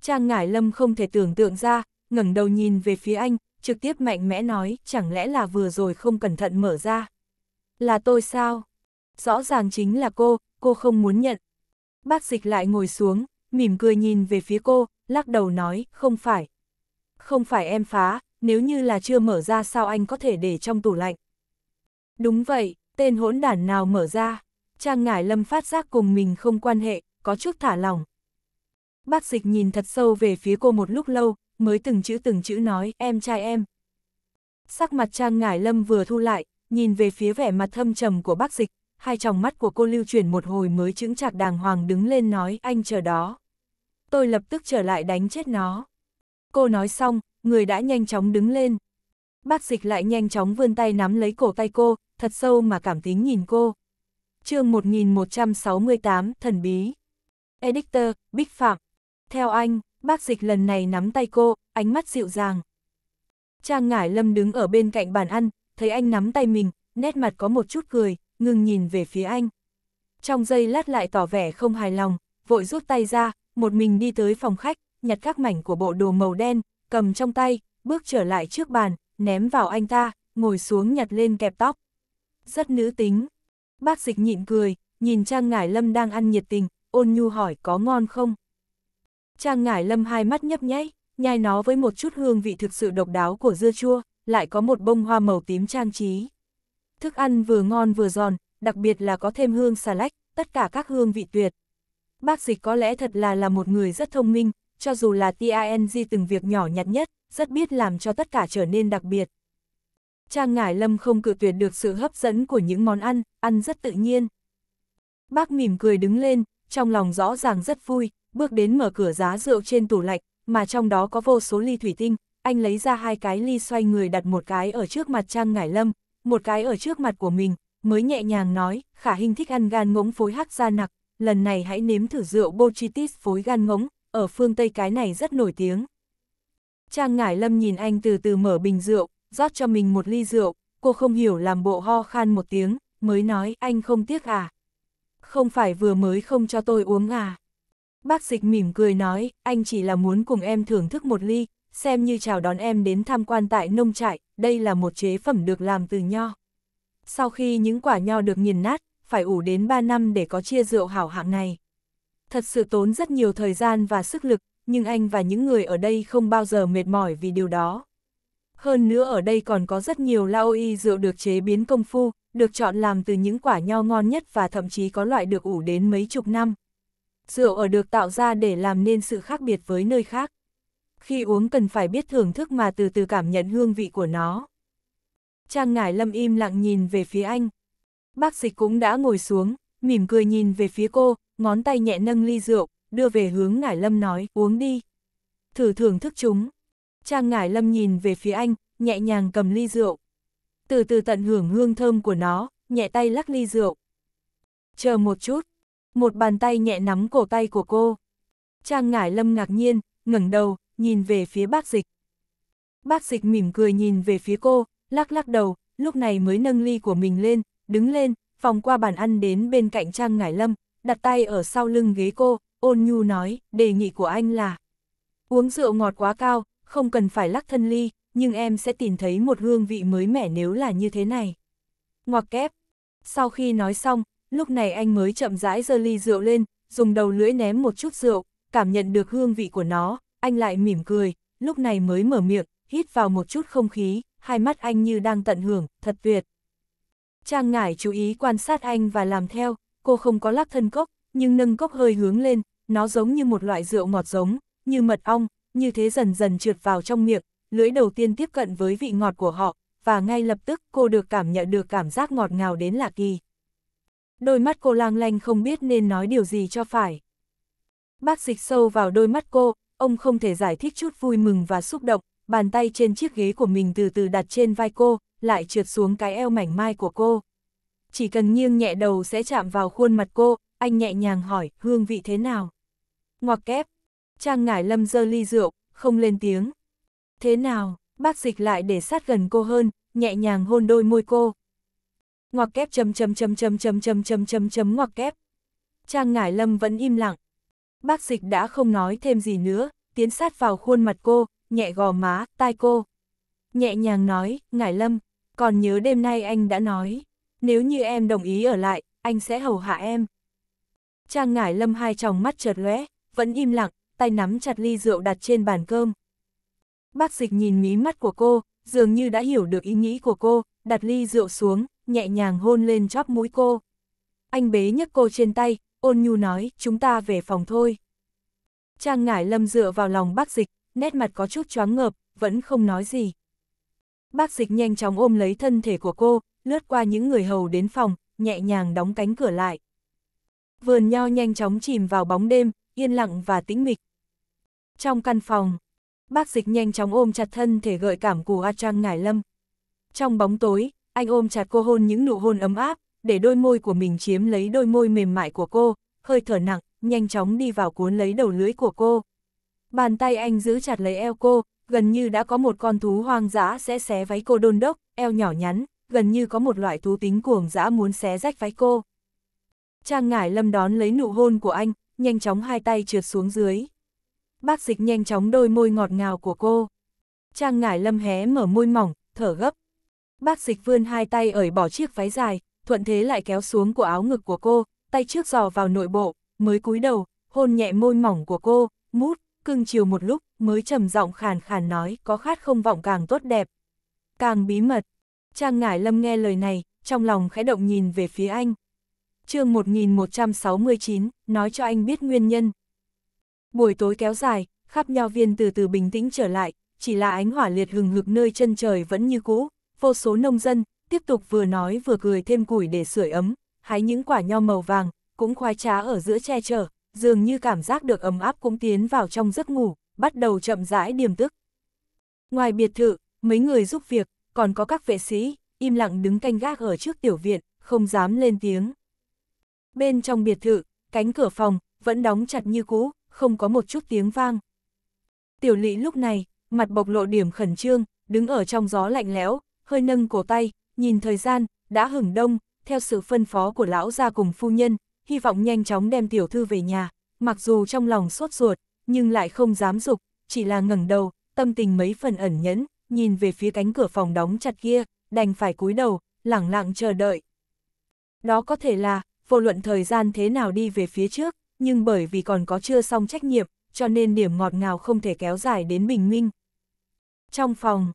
S1: Trang Ngải Lâm không thể tưởng tượng ra, ngẩng đầu nhìn về phía anh, trực tiếp mạnh mẽ nói, chẳng lẽ là vừa rồi không cẩn thận mở ra. Là tôi sao? Rõ ràng chính là cô, cô không muốn nhận. Bác dịch lại ngồi xuống, mỉm cười nhìn về phía cô, lắc đầu nói, không phải. Không phải em phá, nếu như là chưa mở ra sao anh có thể để trong tủ lạnh. Đúng vậy, tên hỗn đản nào mở ra, Trang Ngải Lâm phát giác cùng mình không quan hệ, có chút thả lòng. Bác dịch nhìn thật sâu về phía cô một lúc lâu, mới từng chữ từng chữ nói, em trai em. Sắc mặt Trang Ngải Lâm vừa thu lại, nhìn về phía vẻ mặt thâm trầm của bác dịch, hai tròng mắt của cô lưu chuyển một hồi mới chứng chạc đàng hoàng đứng lên nói anh chờ đó. Tôi lập tức trở lại đánh chết nó. Cô nói xong, người đã nhanh chóng đứng lên. Bác dịch lại nhanh chóng vươn tay nắm lấy cổ tay cô, thật sâu mà cảm tính nhìn cô. chương 1168, thần bí. Editor, Bích Phạm. Theo anh, bác dịch lần này nắm tay cô, ánh mắt dịu dàng. Trang Ngải Lâm đứng ở bên cạnh bàn ăn, thấy anh nắm tay mình, nét mặt có một chút cười, ngừng nhìn về phía anh. Trong giây lát lại tỏ vẻ không hài lòng, vội rút tay ra, một mình đi tới phòng khách, nhặt các mảnh của bộ đồ màu đen, cầm trong tay, bước trở lại trước bàn, ném vào anh ta, ngồi xuống nhặt lên kẹp tóc. Rất nữ tính. Bác dịch nhịn cười, nhìn Trang Ngải Lâm đang ăn nhiệt tình, ôn nhu hỏi có ngon không? Trang Ngải Lâm hai mắt nhấp nháy, nhai nó với một chút hương vị thực sự độc đáo của dưa chua, lại có một bông hoa màu tím trang trí. Thức ăn vừa ngon vừa giòn, đặc biệt là có thêm hương xà lách, tất cả các hương vị tuyệt. Bác dịch có lẽ thật là là một người rất thông minh, cho dù là TING từng việc nhỏ nhặt nhất, rất biết làm cho tất cả trở nên đặc biệt. Trang Ngải Lâm không cự tuyệt được sự hấp dẫn của những món ăn, ăn rất tự nhiên. Bác mỉm cười đứng lên, trong lòng rõ ràng rất vui, bước đến mở cửa giá rượu trên tủ lạnh, mà trong đó có vô số ly thủy tinh, anh lấy ra hai cái ly xoay người đặt một cái ở trước mặt Trang Ngải Lâm, một cái ở trước mặt của mình, mới nhẹ nhàng nói, khả hình thích ăn gan ngỗng phối hắc da nặc, lần này hãy nếm thử rượu Bochitis phối gan ngỗng, ở phương Tây cái này rất nổi tiếng. Trang Ngải Lâm nhìn anh từ từ mở bình rượu, rót cho mình một ly rượu, cô không hiểu làm bộ ho khan một tiếng, mới nói anh không tiếc à. Không phải vừa mới không cho tôi uống à. Bác dịch mỉm cười nói, anh chỉ là muốn cùng em thưởng thức một ly, xem như chào đón em đến tham quan tại nông trại, đây là một chế phẩm được làm từ nho. Sau khi những quả nho được nghiền nát, phải ủ đến 3 năm để có chia rượu hảo hạng này. Thật sự tốn rất nhiều thời gian và sức lực, nhưng anh và những người ở đây không bao giờ mệt mỏi vì điều đó. Hơn nữa ở đây còn có rất nhiều lao y rượu được chế biến công phu, được chọn làm từ những quả nho ngon nhất và thậm chí có loại được ủ đến mấy chục năm. Rượu ở được tạo ra để làm nên sự khác biệt với nơi khác khi uống cần phải biết thưởng thức mà từ từ cảm nhận hương vị của nó. Trang Ngải Lâm im lặng nhìn về phía anh. Bác sĩ cũng đã ngồi xuống, mỉm cười nhìn về phía cô, ngón tay nhẹ nâng ly rượu, đưa về hướng Ngải Lâm nói, uống đi. Thử thưởng thức chúng. Trang Ngải Lâm nhìn về phía anh, nhẹ nhàng cầm ly rượu. Từ từ tận hưởng hương thơm của nó, nhẹ tay lắc ly rượu. Chờ một chút. Một bàn tay nhẹ nắm cổ tay của cô. Trang Ngải Lâm ngạc nhiên, ngẩng đầu, nhìn về phía bác dịch. Bác dịch mỉm cười nhìn về phía cô, lắc lắc đầu, lúc này mới nâng ly của mình lên, đứng lên, phòng qua bàn ăn đến bên cạnh Trang Ngải Lâm, đặt tay ở sau lưng ghế cô, ôn nhu nói, đề nghị của anh là uống rượu ngọt quá cao, không cần phải lắc thân ly, nhưng em sẽ tìm thấy một hương vị mới mẻ nếu là như thế này. Ngoặc kép. Sau khi nói xong, lúc này anh mới chậm rãi giơ ly rượu lên, dùng đầu lưỡi ném một chút rượu, cảm nhận được hương vị của nó, anh lại mỉm cười, lúc này mới mở miệng, hít vào một chút không khí, hai mắt anh như đang tận hưởng, thật tuyệt. Trang ngải chú ý quan sát anh và làm theo, cô không có lắc thân cốc, nhưng nâng cốc hơi hướng lên, nó giống như một loại rượu ngọt giống, như mật ong, như thế dần dần trượt vào trong miệng, lưỡi đầu tiên tiếp cận với vị ngọt của họ, và ngay lập tức cô được cảm nhận được cảm giác ngọt ngào đến lạ kỳ. Đôi mắt cô lang lanh không biết nên nói điều gì cho phải. Bác dịch sâu vào đôi mắt cô, ông không thể giải thích chút vui mừng và xúc động, bàn tay trên chiếc ghế của mình từ từ đặt trên vai cô, lại trượt xuống cái eo mảnh mai của cô. Chỉ cần nghiêng nhẹ đầu sẽ chạm vào khuôn mặt cô, anh nhẹ nhàng hỏi, hương vị thế nào? Ngoặc kép, Trang Ngải Lâm dơ ly rượu, không lên tiếng. Thế nào, bác dịch lại để sát gần cô hơn, nhẹ nhàng hôn đôi môi cô. Ngoặc kép chấm chấm chấm chấm chấm chấm chấm chấm chấm ngoặc kép. Trang Ngải Lâm vẫn im lặng bác dịch đã không nói thêm gì nữa, tiến sát vào khuôn mặt cô, nhẹ gò má, tai cô. Nhẹ nhàng nói, ngải lâm, còn nhớ đêm nay anh đã nói, nếu như em đồng ý ở lại, anh sẽ hầu hạ em. Trang ngải lâm hai tròng mắt chợt lóe, vẫn im lặng, tay nắm chặt ly rượu đặt trên bàn cơm. Bác dịch nhìn mí mắt của cô, dường như đã hiểu được ý nghĩ của cô, đặt ly rượu xuống, nhẹ nhàng hôn lên chóp mũi cô. Anh bế nhấc cô trên tay, ôn nhu nói, chúng ta về phòng thôi. Trang ngải lâm dựa vào lòng bác dịch, nét mặt có chút choáng ngợp, vẫn không nói gì. Bác dịch nhanh chóng ôm lấy thân thể của cô, lướt qua những người hầu đến phòng, nhẹ nhàng đóng cánh cửa lại. Vườn nho nhanh chóng chìm vào bóng đêm, yên lặng và tĩnh mịch. Trong căn phòng, bác dịch nhanh chóng ôm chặt thân thể gợi cảm của A Trang Ngải Lâm. Trong bóng tối, anh ôm chặt cô hôn những nụ hôn ấm áp, để đôi môi của mình chiếm lấy đôi môi mềm mại của cô, hơi thở nặng, nhanh chóng đi vào cuốn lấy đầu lưỡi của cô. Bàn tay anh giữ chặt lấy eo cô, gần như đã có một con thú hoang dã sẽ xé váy cô đôn đốc, eo nhỏ nhắn, gần như có một loại thú tính cuồng dã muốn xé rách váy cô. Trang ngải lâm đón lấy nụ hôn của anh, nhanh chóng hai tay trượt xuống dưới. Bác dịch nhanh chóng đôi môi ngọt ngào của cô. Trang ngải lâm hé mở môi mỏng, thở gấp. Bác dịch vươn hai tay ởi bỏ chiếc váy dài, thuận thế lại kéo xuống của áo ngực của cô, tay trước dò vào nội bộ, mới cúi đầu, hôn nhẹ môi mỏng của cô, mút, cưng chiều một lúc, mới trầm giọng khàn khàn nói có khát không vọng càng tốt đẹp, càng bí mật. Trang Ngải Lâm nghe lời này, trong lòng khẽ động nhìn về phía anh. chương 1169, nói cho anh biết nguyên nhân. Buổi tối kéo dài, khắp nhau viên từ từ bình tĩnh trở lại, chỉ là ánh hỏa liệt hừng hực nơi chân trời vẫn như cũ, vô số nông dân, tiếp tục vừa nói vừa cười thêm củi để sưởi ấm, hái những quả nho màu vàng, cũng khoái trá ở giữa che chở, dường như cảm giác được ấm áp cũng tiến vào trong giấc ngủ, bắt đầu chậm rãi điềm tức. Ngoài biệt thự, mấy người giúp việc, còn có các vệ sĩ, im lặng đứng canh gác ở trước tiểu viện, không dám lên tiếng. Bên trong biệt thự, cánh cửa phòng, vẫn đóng chặt như cũ, không có một chút tiếng vang. Tiểu lỵ lúc này, mặt bộc lộ điểm khẩn trương, đứng ở trong gió lạnh lẽo, hơi nâng cổ tay, nhìn thời gian, đã hừng đông, theo sự phân phó của lão ra cùng phu nhân, hy vọng nhanh chóng đem tiểu thư về nhà, mặc dù trong lòng sốt ruột, nhưng lại không dám dục, chỉ là ngẩng đầu, tâm tình mấy phần ẩn nhẫn, nhìn về phía cánh cửa phòng đóng chặt kia, đành phải cúi đầu, lặng lặng chờ đợi. Đó có thể là, vô luận thời gian thế nào đi về phía trước, nhưng bởi vì còn có chưa xong trách nhiệm, cho nên điểm ngọt ngào không thể kéo dài đến bình minh. Trong phòng,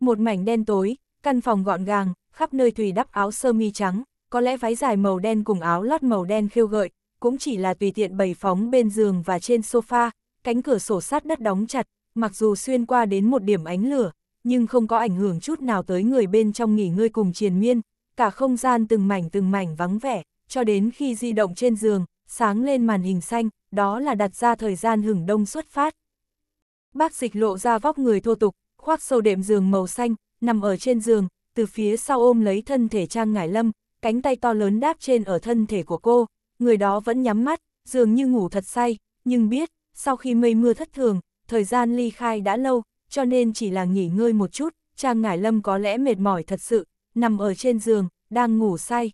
S1: một mảnh đen tối, căn phòng gọn gàng, khắp nơi tùy đắp áo sơ mi trắng, có lẽ váy dài màu đen cùng áo lót màu đen khiêu gợi, cũng chỉ là tùy tiện bày phóng bên giường và trên sofa, cánh cửa sổ sát đất đóng chặt, mặc dù xuyên qua đến một điểm ánh lửa, nhưng không có ảnh hưởng chút nào tới người bên trong nghỉ ngơi cùng triền miên, cả không gian từng mảnh từng mảnh vắng vẻ, cho đến khi di động trên giường, sáng lên màn hình xanh, đó là đặt ra thời gian hưởng đông xuất phát. Bác dịch lộ ra vóc người thô tục, khoác sâu đệm giường màu xanh, nằm ở trên giường, từ phía sau ôm lấy thân thể Trang Ngải Lâm, cánh tay to lớn đáp trên ở thân thể của cô, người đó vẫn nhắm mắt, dường như ngủ thật say, nhưng biết, sau khi mây mưa thất thường, thời gian ly khai đã lâu, cho nên chỉ là nghỉ ngơi một chút, Trang Ngải Lâm có lẽ mệt mỏi thật sự, nằm ở trên giường, đang ngủ say.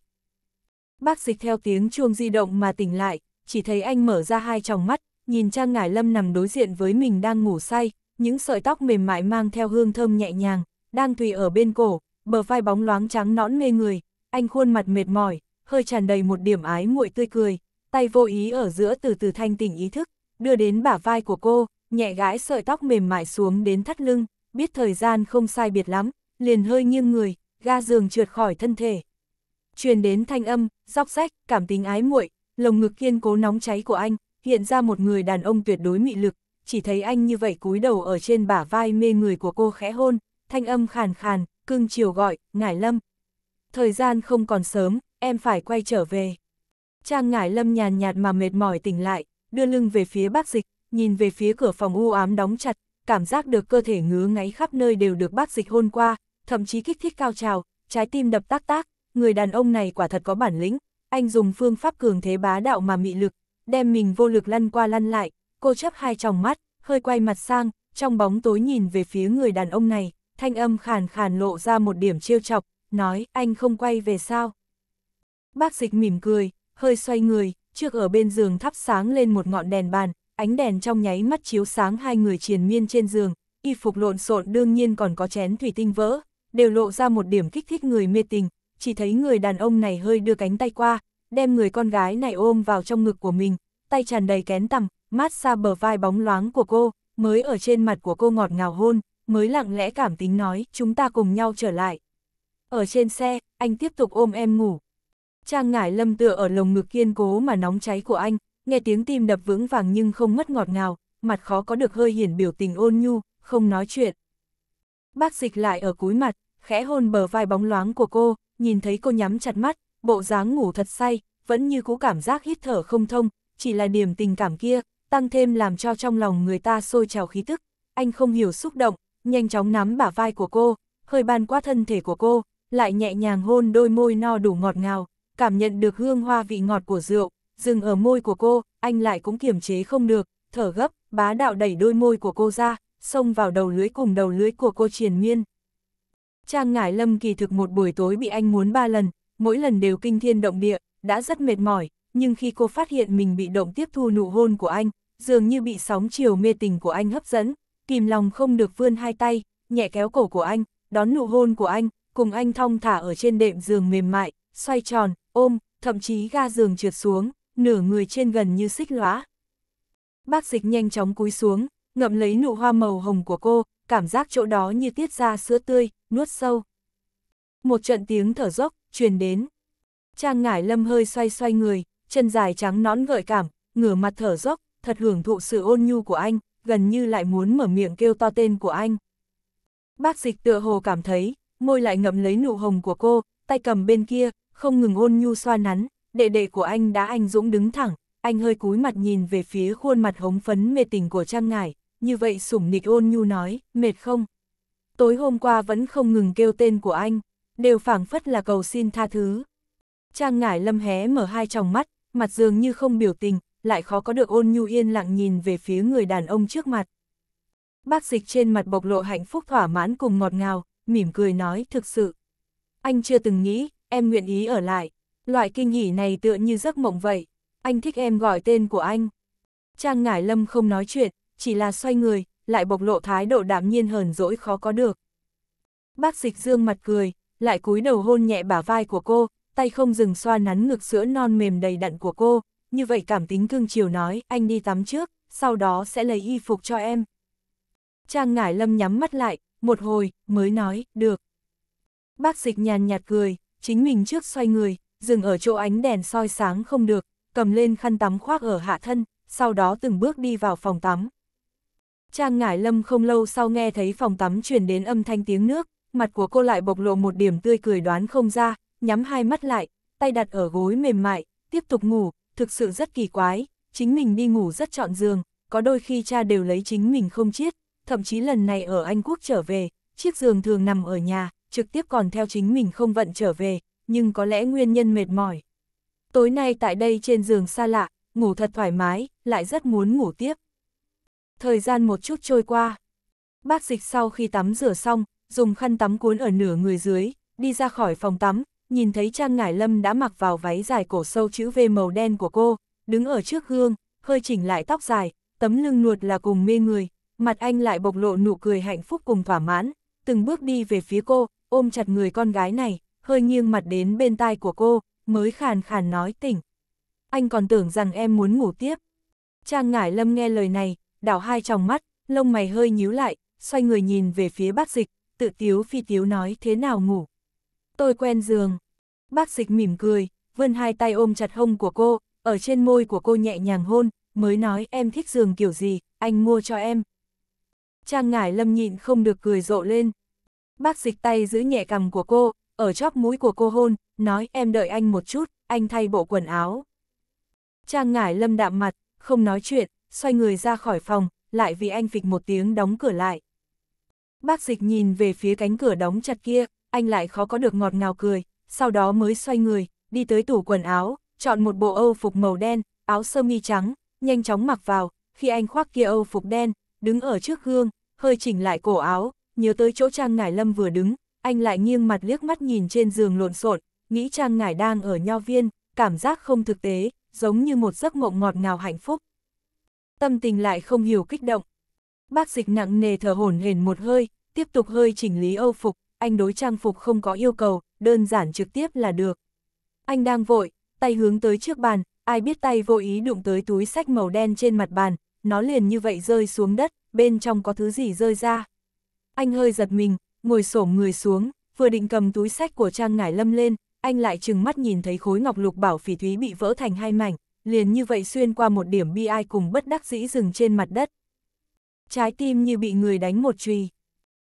S1: Bác dịch theo tiếng chuông di động mà tỉnh lại, chỉ thấy anh mở ra hai tròng mắt, nhìn Trang Ngải Lâm nằm đối diện với mình đang ngủ say, những sợi tóc mềm mại mang theo hương thơm nhẹ nhàng, đang tùy ở bên cổ, bờ vai bóng loáng trắng nõn mê người, anh khuôn mặt mệt mỏi, hơi tràn đầy một điểm ái muội tươi cười, tay vô ý ở giữa từ từ thanh tỉnh ý thức, đưa đến bả vai của cô, nhẹ gãi sợi tóc mềm mại xuống đến thắt lưng, biết thời gian không sai biệt lắm, liền hơi nghiêng người, ga giường trượt khỏi thân thể. Truyền đến thanh âm, róc rách, cảm tính ái muội, lồng ngực kiên cố nóng cháy của anh, hiện ra một người đàn ông tuyệt đối mị lực, chỉ thấy anh như vậy cúi đầu ở trên bả vai mê người của cô khẽ hôn, thanh âm khàn khàn, cưng chiều gọi, ngải lâm. Thời gian không còn sớm, em phải quay trở về. Trang ngải lâm nhàn nhạt mà mệt mỏi tỉnh lại, đưa lưng về phía bác dịch, nhìn về phía cửa phòng u ám đóng chặt, cảm giác được cơ thể ngứa ngáy khắp nơi đều được bác dịch hôn qua, thậm chí kích thích cao trào, trái tim đập tác tác, người đàn ông này quả thật có bản lĩnh, anh dùng phương pháp cường thế bá đạo mà mị lực, đem mình vô lực lăn qua lăn lại, cô chấp hai tròng mắt, hơi quay mặt sang, trong bóng tối nhìn về phía người đàn ông này thanh âm khàn khàn lộ ra một điểm chiêu chọc, nói anh không quay về sao. Bác dịch mỉm cười, hơi xoay người, trước ở bên giường thắp sáng lên một ngọn đèn bàn, ánh đèn trong nháy mắt chiếu sáng hai người triền miên trên giường, y phục lộn xộn đương nhiên còn có chén thủy tinh vỡ, đều lộ ra một điểm kích thích người mê tình, chỉ thấy người đàn ông này hơi đưa cánh tay qua, đem người con gái này ôm vào trong ngực của mình, tay tràn đầy kén tằm, mát xa bờ vai bóng loáng của cô, mới ở trên mặt của cô ngọt ngào hôn, mới lặng lẽ cảm tính nói, chúng ta cùng nhau trở lại. Ở trên xe, anh tiếp tục ôm em ngủ. Trang ngải lâm tựa ở lồng ngực kiên cố mà nóng cháy của anh, nghe tiếng tim đập vững vàng nhưng không mất ngọt ngào, mặt khó có được hơi hiển biểu tình ôn nhu, không nói chuyện. Bác dịch lại ở cúi mặt, khẽ hôn bờ vai bóng loáng của cô, nhìn thấy cô nhắm chặt mắt, bộ dáng ngủ thật say, vẫn như cũ cảm giác hít thở không thông, chỉ là niềm tình cảm kia, tăng thêm làm cho trong lòng người ta sôi trào khí tức. Anh không hiểu xúc động, nhanh chóng nắm bả vai của cô, hơi ban qua thân thể của cô, lại nhẹ nhàng hôn đôi môi no đủ ngọt ngào, cảm nhận được hương hoa vị ngọt của rượu, dừng ở môi của cô, anh lại cũng kiềm chế không được, thở gấp, bá đạo đẩy đôi môi của cô ra, xông vào đầu lưới cùng đầu lưới của cô triền miên. Trang Ngải Lâm kỳ thực một buổi tối bị anh muốn ba lần, mỗi lần đều kinh thiên động địa, đã rất mệt mỏi, nhưng khi cô phát hiện mình bị động tiếp thu nụ hôn của anh, dường như bị sóng chiều mê tình của anh hấp dẫn, kìm lòng không được vươn hai tay, nhẹ kéo cổ của anh, đón nụ hôn của anh, cùng anh thong thả ở trên đệm giường mềm mại, xoay tròn, ôm, thậm chí ga giường trượt xuống, nửa người trên gần như xích lóa. Bác dịch nhanh chóng cúi xuống, ngậm lấy nụ hoa màu hồng của cô, cảm giác chỗ đó như tiết ra sữa tươi, nuốt sâu. Một trận tiếng thở dốc, truyền đến. Trang ngải lâm hơi xoay xoay người, chân dài trắng nón gợi cảm, ngửa mặt thở dốc, thật hưởng thụ sự ôn nhu của anh gần như lại muốn mở miệng kêu to tên của anh. Bác dịch tựa hồ cảm thấy, môi lại ngậm lấy nụ hồng của cô, tay cầm bên kia, không ngừng ôn nhu xoa nắn, đệ đệ của anh đã anh dũng đứng thẳng, anh hơi cúi mặt nhìn về phía khuôn mặt hống phấn mê tình của Trang Ngải, như vậy sủng nịch ôn nhu nói, mệt không? Tối hôm qua vẫn không ngừng kêu tên của anh, đều phảng phất là cầu xin tha thứ. Trang Ngải lâm hé mở hai tròng mắt, mặt dường như không biểu tình, lại khó có được ôn nhu yên lặng nhìn về phía người đàn ông trước mặt. Bác dịch trên mặt bộc lộ hạnh phúc thỏa mãn cùng ngọt ngào, mỉm cười nói thực sự. Anh chưa từng nghĩ, em nguyện ý ở lại. Loại kinh hỉ này tựa như giấc mộng vậy. Anh thích em gọi tên của anh. Trang Ngải Lâm không nói chuyện, chỉ là xoay người, lại bộc lộ thái độ đạm nhiên hờn dỗi khó có được. Bác dịch dương mặt cười, lại cúi đầu hôn nhẹ bả vai của cô, tay không dừng xoa nắn ngực sữa non mềm đầy đặn của cô, như vậy cảm tính cương chiều nói, anh đi tắm trước, sau đó sẽ lấy y phục cho em. Trang Ngải Lâm nhắm mắt lại, một hồi, mới nói, được. Bác dịch nhàn nhạt cười, chính mình trước xoay người, dừng ở chỗ ánh đèn soi sáng không được, cầm lên khăn tắm khoác ở hạ thân, sau đó từng bước đi vào phòng tắm. Trang Ngải Lâm không lâu sau nghe thấy phòng tắm truyền đến âm thanh tiếng nước, mặt của cô lại bộc lộ một điểm tươi cười đoán không ra, nhắm hai mắt lại, tay đặt ở gối mềm mại, tiếp tục ngủ, thực sự rất kỳ quái, chính mình đi ngủ rất chọn giường, có đôi khi cha đều lấy chính mình không chiết, thậm chí lần này ở Anh Quốc trở về, chiếc giường thường nằm ở nhà, trực tiếp còn theo chính mình không vận trở về, nhưng có lẽ nguyên nhân mệt mỏi. Tối nay tại đây trên giường xa lạ, ngủ thật thoải mái, lại rất muốn ngủ tiếp. Thời gian một chút trôi qua. Bác dịch sau khi tắm rửa xong, dùng khăn tắm cuốn ở nửa người dưới, đi ra khỏi phòng tắm, nhìn thấy Trang Ngải Lâm đã mặc vào váy dài cổ sâu chữ V màu đen của cô, đứng ở trước gương, hơi chỉnh lại tóc dài, tấm lưng nuột là cùng mê người, mặt anh lại bộc lộ nụ cười hạnh phúc cùng thỏa mãn, từng bước đi về phía cô, ôm chặt người con gái này, hơi nghiêng mặt đến bên tai của cô, mới khàn khàn nói tỉnh. Anh còn tưởng rằng em muốn ngủ tiếp. Trang Ngải Lâm nghe lời này, đảo hai tròng mắt, lông mày hơi nhíu lại, xoay người nhìn về phía bác dịch, tự tiếu phi tiếu nói thế nào ngủ tôi quen giường. Bác dịch mỉm cười, vươn hai tay ôm chặt hông của cô, ở trên môi của cô nhẹ nhàng hôn, mới nói em thích giường kiểu gì, anh mua cho em. Trang ngải lâm nhịn không được cười rộ lên. Bác dịch tay giữ nhẹ cầm của cô, ở chóp mũi của cô hôn, nói em đợi anh một chút, anh thay bộ quần áo. Trang ngải lâm đạm mặt, không nói chuyện, xoay người ra khỏi phòng, lại vì anh phịch một tiếng đóng cửa lại. Bác dịch nhìn về phía cánh cửa đóng chặt kia, anh lại khó có được ngọt ngào cười, sau đó mới xoay người, đi tới tủ quần áo, chọn một bộ Âu phục màu đen, áo sơ mi trắng, nhanh chóng mặc vào, khi anh khoác kia Âu phục đen, đứng ở trước gương, hơi chỉnh lại cổ áo, nhớ tới chỗ Trang Ngải Lâm vừa đứng, anh lại nghiêng mặt liếc mắt nhìn trên giường lộn xộn, nghĩ Trang Ngải đang ở nho viên, cảm giác không thực tế, giống như một giấc mộng ngọt ngào hạnh phúc. Tâm tình lại không hiểu kích động. Bác dịch nặng nề thở hổn hển một hơi, tiếp tục hơi chỉnh lý Âu phục, anh đối trang phục không có yêu cầu, đơn giản trực tiếp là được. Anh đang vội, tay hướng tới trước bàn, ai biết tay vô ý đụng tới túi sách màu đen trên mặt bàn, nó liền như vậy rơi xuống đất, bên trong có thứ gì rơi ra. Anh hơi giật mình, ngồi xổm người xuống, vừa định cầm túi sách của Trang Ngải Lâm lên, anh lại chừng mắt nhìn thấy khối ngọc lục bảo phỉ thúy bị vỡ thành hai mảnh, liền như vậy xuyên qua một điểm bi ai cùng bất đắc dĩ dừng trên mặt đất. Trái tim như bị người đánh một chùy.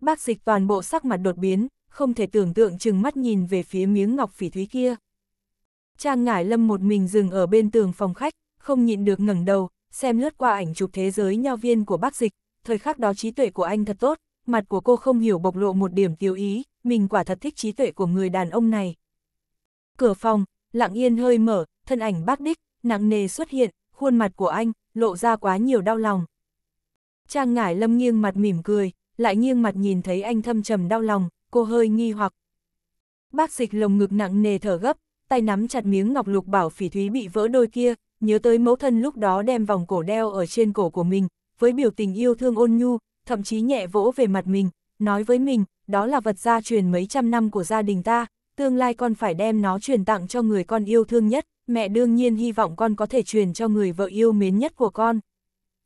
S1: Bác dịch toàn bộ sắc mặt đột biến, không thể tưởng tượng chừng mắt nhìn về phía miếng ngọc phỉ thúy kia. Trang ngải lâm một mình dừng ở bên tường phòng khách, không nhịn được ngẩng đầu, xem lướt qua ảnh chụp thế giới nho viên của bác dịch, thời khắc đó trí tuệ của anh thật tốt, mặt của cô không hiểu bộc lộ một điểm tiêu ý, mình quả thật thích trí tuệ của người đàn ông này. Cửa phòng, lặng yên hơi mở, thân ảnh bác đích, nặng nề xuất hiện, khuôn mặt của anh, lộ ra quá nhiều đau lòng. Trang ngải lâm nghiêng mặt mỉm cười, lại nghiêng mặt nhìn thấy anh thâm trầm đau lòng, cô hơi nghi hoặc. Bác dịch lồng ngực nặng nề thở gấp, tay nắm chặt miếng ngọc lục bảo phỉ thúy bị vỡ đôi kia, nhớ tới mẫu thân lúc đó đem vòng cổ đeo ở trên cổ của mình, với biểu tình yêu thương ôn nhu, thậm chí nhẹ vỗ về mặt mình, nói với mình, đó là vật gia truyền mấy trăm năm của gia đình ta, tương lai con phải đem nó truyền tặng cho người con yêu thương nhất, mẹ đương nhiên hy vọng con có thể truyền cho người vợ yêu mến nhất của con.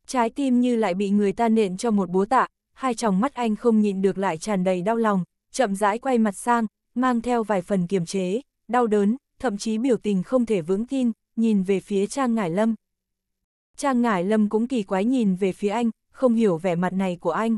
S1: Trái tim như lại bị người ta nện cho một búa tạ, hai tròng mắt anh không nhịn được lại tràn đầy đau lòng, chậm rãi quay mặt sang, mang theo vài phần kiềm chế, đau đớn, thậm chí biểu tình không thể vững tin, nhìn về phía Trang Ngải Lâm. Trang Ngải Lâm cũng kỳ quái nhìn về phía anh, không hiểu vẻ mặt này của anh.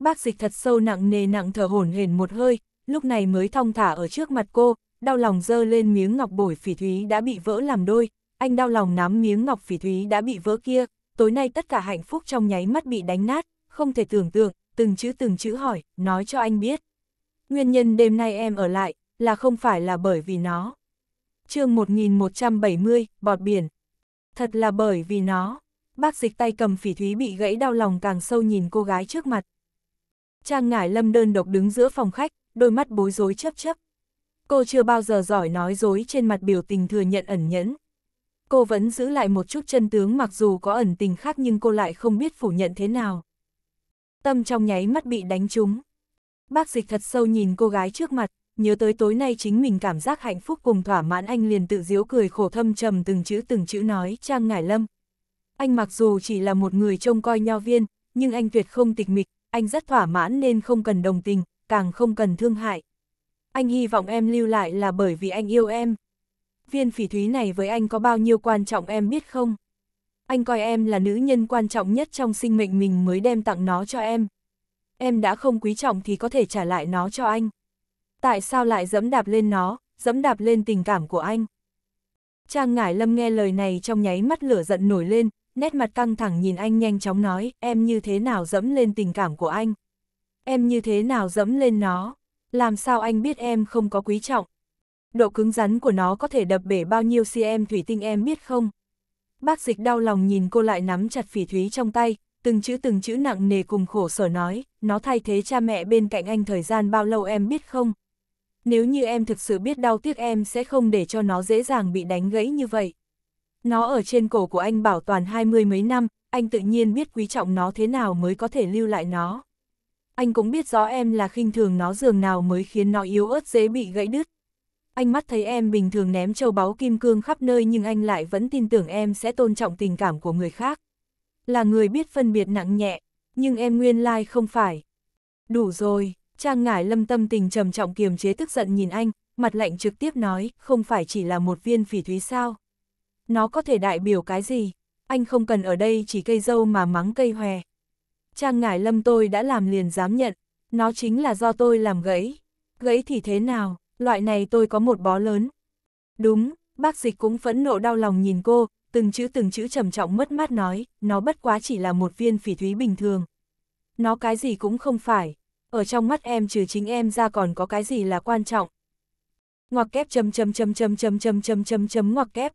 S1: Bác dịch thật sâu nặng nề nặng thở hổn hển một hơi, lúc này mới thong thả ở trước mặt cô, đau lòng dơ lên miếng ngọc bổi phỉ thúy đã bị vỡ làm đôi, anh đau lòng nắm miếng ngọc phỉ thúy đã bị vỡ kia, tối nay tất cả hạnh phúc trong nháy mắt bị đánh nát, không thể tưởng tượng, từng chữ từng chữ hỏi, nói cho anh biết. Nguyên nhân đêm nay em ở lại, là không phải là bởi vì nó. chương 1170, bọt biển. Thật là bởi vì nó. Bác dịch tay cầm phỉ thúy bị gãy đau lòng càng sâu nhìn cô gái trước mặt. Trang ngải lâm đơn độc đứng giữa phòng khách, đôi mắt bối rối chấp chấp. Cô chưa bao giờ giỏi nói dối trên mặt biểu tình thừa nhận ẩn nhẫn. Cô vẫn giữ lại một chút chân tướng mặc dù có ẩn tình khác nhưng cô lại không biết phủ nhận thế nào tâm trong nháy mắt bị đánh trúng. Bác dịch thật sâu nhìn cô gái trước mặt, nhớ tới tối nay chính mình cảm giác hạnh phúc cùng thỏa mãn anh liền tự diếu cười khổ thâm trầm từng chữ từng chữ nói Trang Ngải Lâm. Anh mặc dù chỉ là một người trông coi nho viên, nhưng anh tuyệt không tịch mịch, anh rất thỏa mãn nên không cần đồng tình, càng không cần thương hại. Anh hy vọng em lưu lại là bởi vì anh yêu em. Viên phỉ thúy này với anh có bao nhiêu quan trọng em biết không? anh coi em là nữ nhân quan trọng nhất trong sinh mệnh mình mới đem tặng nó cho em. Em đã không quý trọng thì có thể trả lại nó cho anh. Tại sao lại dẫm đạp lên nó, dẫm đạp lên tình cảm của anh? Trang Ngải Lâm nghe lời này trong nháy mắt lửa giận nổi lên, nét mặt căng thẳng nhìn anh nhanh chóng nói, em như thế nào dẫm lên tình cảm của anh? Em như thế nào dẫm lên nó? Làm sao anh biết em không có quý trọng? Độ cứng rắn của nó có thể đập bể bao nhiêu cm thủy tinh em biết không? Bác dịch đau lòng nhìn cô lại nắm chặt phỉ thúy trong tay, từng chữ từng chữ nặng nề cùng khổ sở nói, nó thay thế cha mẹ bên cạnh anh thời gian bao lâu em biết không? Nếu như em thực sự biết đau tiếc em sẽ không để cho nó dễ dàng bị đánh gãy như vậy. Nó ở trên cổ của anh bảo toàn hai mươi mấy năm, anh tự nhiên biết quý trọng nó thế nào mới có thể lưu lại nó. Anh cũng biết rõ em là khinh thường nó dường nào mới khiến nó yếu ớt dễ bị gãy đứt anh mắt thấy em bình thường ném châu báu kim cương khắp nơi nhưng anh lại vẫn tin tưởng em sẽ tôn trọng tình cảm của người khác. Là người biết phân biệt nặng nhẹ, nhưng em nguyên lai like không phải. Đủ rồi, Trang Ngải Lâm tâm tình trầm trọng kiềm chế tức giận nhìn anh, mặt lạnh trực tiếp nói, không phải chỉ là một viên phỉ thúy sao. Nó có thể đại biểu cái gì, anh không cần ở đây chỉ cây dâu mà mắng cây hòe. Trang Ngải Lâm tôi đã làm liền dám nhận, nó chính là do tôi làm gãy. Gãy thì thế nào? loại này tôi có một bó lớn. Đúng, bác dịch cũng phẫn nộ đau lòng nhìn cô, từng chữ từng chữ trầm trọng mất mát nói, nó bất quá chỉ là một viên phỉ thúy bình thường. Nó cái gì cũng không phải, ở trong mắt em trừ chính em ra còn có cái gì là quan trọng. Ngoặc kép chấm chấm chấm chấm chấm chấm chấm chấm chấm ngoặc kép.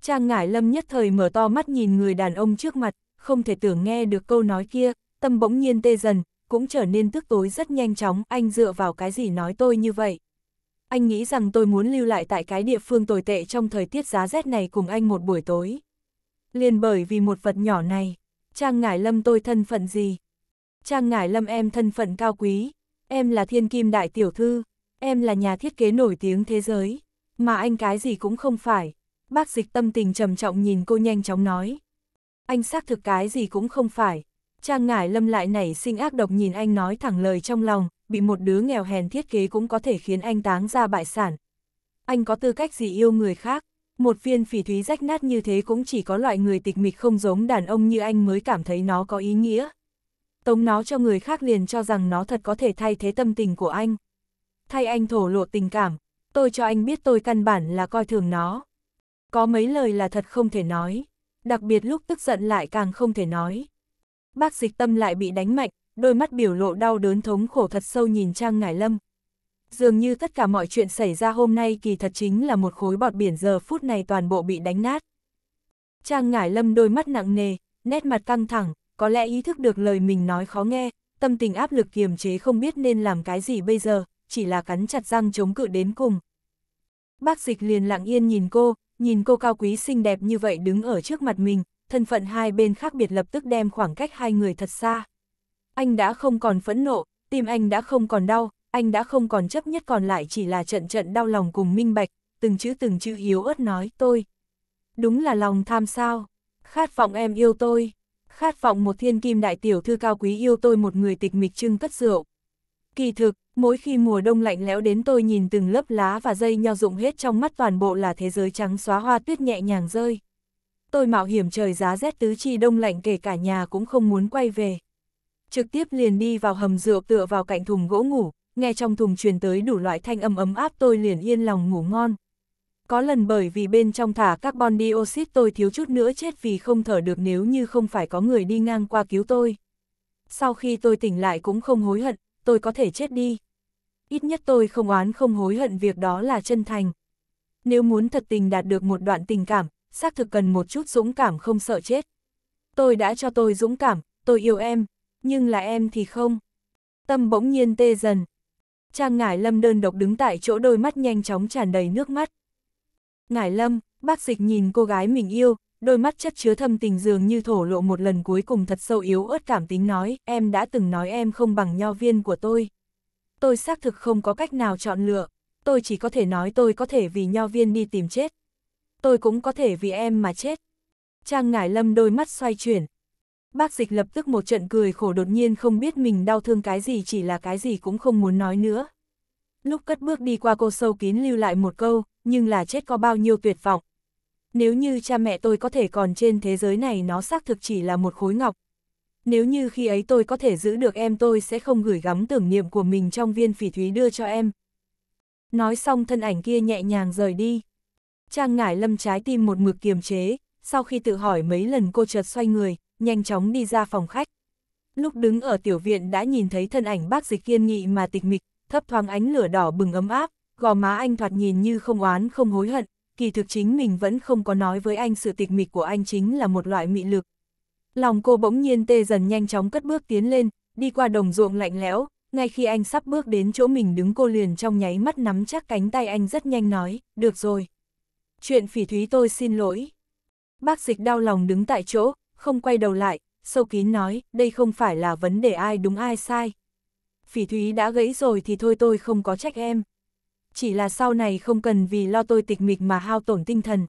S1: Trang Ngải Lâm nhất thời mở to mắt nhìn người đàn ông trước mặt, không thể tưởng nghe được câu nói kia, tâm bỗng nhiên tê dần, cũng trở nên tức tối rất nhanh chóng, anh dựa vào cái gì nói tôi như vậy anh nghĩ rằng tôi muốn lưu lại tại cái địa phương tồi tệ trong thời tiết giá rét này cùng anh một buổi tối. Liên bởi vì một vật nhỏ này, Trang Ngải Lâm tôi thân phận gì? Trang Ngải Lâm em thân phận cao quý, em là thiên kim đại tiểu thư, em là nhà thiết kế nổi tiếng thế giới, mà anh cái gì cũng không phải. Bác dịch tâm tình trầm trọng nhìn cô nhanh chóng nói. Anh xác thực cái gì cũng không phải. Trang Ngải Lâm lại nảy sinh ác độc nhìn anh nói thẳng lời trong lòng, bị một đứa nghèo hèn thiết kế cũng có thể khiến anh táng ra bại sản. Anh có tư cách gì yêu người khác? Một viên phỉ thúy rách nát như thế cũng chỉ có loại người tịch mịch không giống đàn ông như anh mới cảm thấy nó có ý nghĩa. Tống nó cho người khác liền cho rằng nó thật có thể thay thế tâm tình của anh. Thay anh thổ lộ tình cảm, tôi cho anh biết tôi căn bản là coi thường nó. Có mấy lời là thật không thể nói, đặc biệt lúc tức giận lại càng không thể nói. Bác dịch tâm lại bị đánh mạnh, đôi mắt biểu lộ đau đớn thống khổ thật sâu nhìn Trang Ngải Lâm. Dường như tất cả mọi chuyện xảy ra hôm nay kỳ thật chính là một khối bọt biển giờ phút này toàn bộ bị đánh nát. Trang Ngải Lâm đôi mắt nặng nề, nét mặt căng thẳng, có lẽ ý thức được lời mình nói khó nghe, tâm tình áp lực kiềm chế không biết nên làm cái gì bây giờ, chỉ là cắn chặt răng chống cự đến cùng. Bác dịch liền lặng yên nhìn cô, nhìn cô cao quý xinh đẹp như vậy đứng ở trước mặt mình, thân phận hai bên khác biệt lập tức đem khoảng cách hai người thật xa anh đã không còn phẫn nộ, tim anh đã không còn đau, anh đã không còn chấp nhất còn lại chỉ là trận trận đau lòng cùng minh bạch, từng chữ từng chữ yếu ớt nói tôi. Đúng là lòng tham sao, khát vọng em yêu tôi, khát vọng một thiên kim đại tiểu thư cao quý yêu tôi một người tịch mịch trưng cất rượu. Kỳ thực, mỗi khi mùa đông lạnh lẽo đến tôi nhìn từng lớp lá và dây nho rụng hết trong mắt toàn bộ là thế giới trắng xóa hoa tuyết nhẹ nhàng rơi. Tôi mạo hiểm trời giá rét tứ chi đông lạnh kể cả nhà cũng không muốn quay về trực tiếp liền đi vào hầm rượu tựa vào cạnh thùng gỗ ngủ, nghe trong thùng truyền tới đủ loại thanh âm ấm áp tôi liền yên lòng ngủ ngon. Có lần bởi vì bên trong thả carbon dioxide tôi thiếu chút nữa chết vì không thở được nếu như không phải có người đi ngang qua cứu tôi. Sau khi tôi tỉnh lại cũng không hối hận, tôi có thể chết đi. Ít nhất tôi không oán không hối hận việc đó là chân thành. Nếu muốn thật tình đạt được một đoạn tình cảm, xác thực cần một chút dũng cảm không sợ chết. Tôi đã cho tôi dũng cảm, tôi yêu em, nhưng là em thì không. Tâm bỗng nhiên tê dần. Trang Ngải Lâm đơn độc đứng tại chỗ đôi mắt nhanh chóng tràn đầy nước mắt. Ngải Lâm, bác dịch nhìn cô gái mình yêu, đôi mắt chất chứa thâm tình dường như thổ lộ một lần cuối cùng thật sâu yếu ớt cảm tính nói, em đã từng nói em không bằng nho viên của tôi. Tôi xác thực không có cách nào chọn lựa, tôi chỉ có thể nói tôi có thể vì nho viên đi tìm chết. Tôi cũng có thể vì em mà chết. Trang Ngải Lâm đôi mắt xoay chuyển, Bác dịch lập tức một trận cười khổ đột nhiên không biết mình đau thương cái gì chỉ là cái gì cũng không muốn nói nữa. Lúc cất bước đi qua cô sâu kín lưu lại một câu, nhưng là chết có bao nhiêu tuyệt vọng. Nếu như cha mẹ tôi có thể còn trên thế giới này nó xác thực chỉ là một khối ngọc. Nếu như khi ấy tôi có thể giữ được em tôi sẽ không gửi gắm tưởng niệm của mình trong viên phỉ thúy đưa cho em. Nói xong thân ảnh kia nhẹ nhàng rời đi. Trang ngải lâm trái tim một mực kiềm chế, sau khi tự hỏi mấy lần cô chợt xoay người, nhanh chóng đi ra phòng khách. Lúc đứng ở tiểu viện đã nhìn thấy thân ảnh bác dịch kiên nghị mà tịch mịch, thấp thoáng ánh lửa đỏ bừng ấm áp, gò má anh thoạt nhìn như không oán không hối hận, kỳ thực chính mình vẫn không có nói với anh sự tịch mịch của anh chính là một loại mị lực. Lòng cô bỗng nhiên tê dần nhanh chóng cất bước tiến lên, đi qua đồng ruộng lạnh lẽo, ngay khi anh sắp bước đến chỗ mình đứng cô liền trong nháy mắt nắm chắc cánh tay anh rất nhanh nói, được rồi. Chuyện phỉ thúy tôi xin lỗi. Bác dịch đau lòng đứng tại chỗ, không quay đầu lại, sâu kín nói, đây không phải là vấn đề ai đúng ai sai. Phỉ Thúy đã gãy rồi thì thôi tôi không có trách em. Chỉ là sau này không cần vì lo tôi tịch mịch mà hao tổn tinh thần.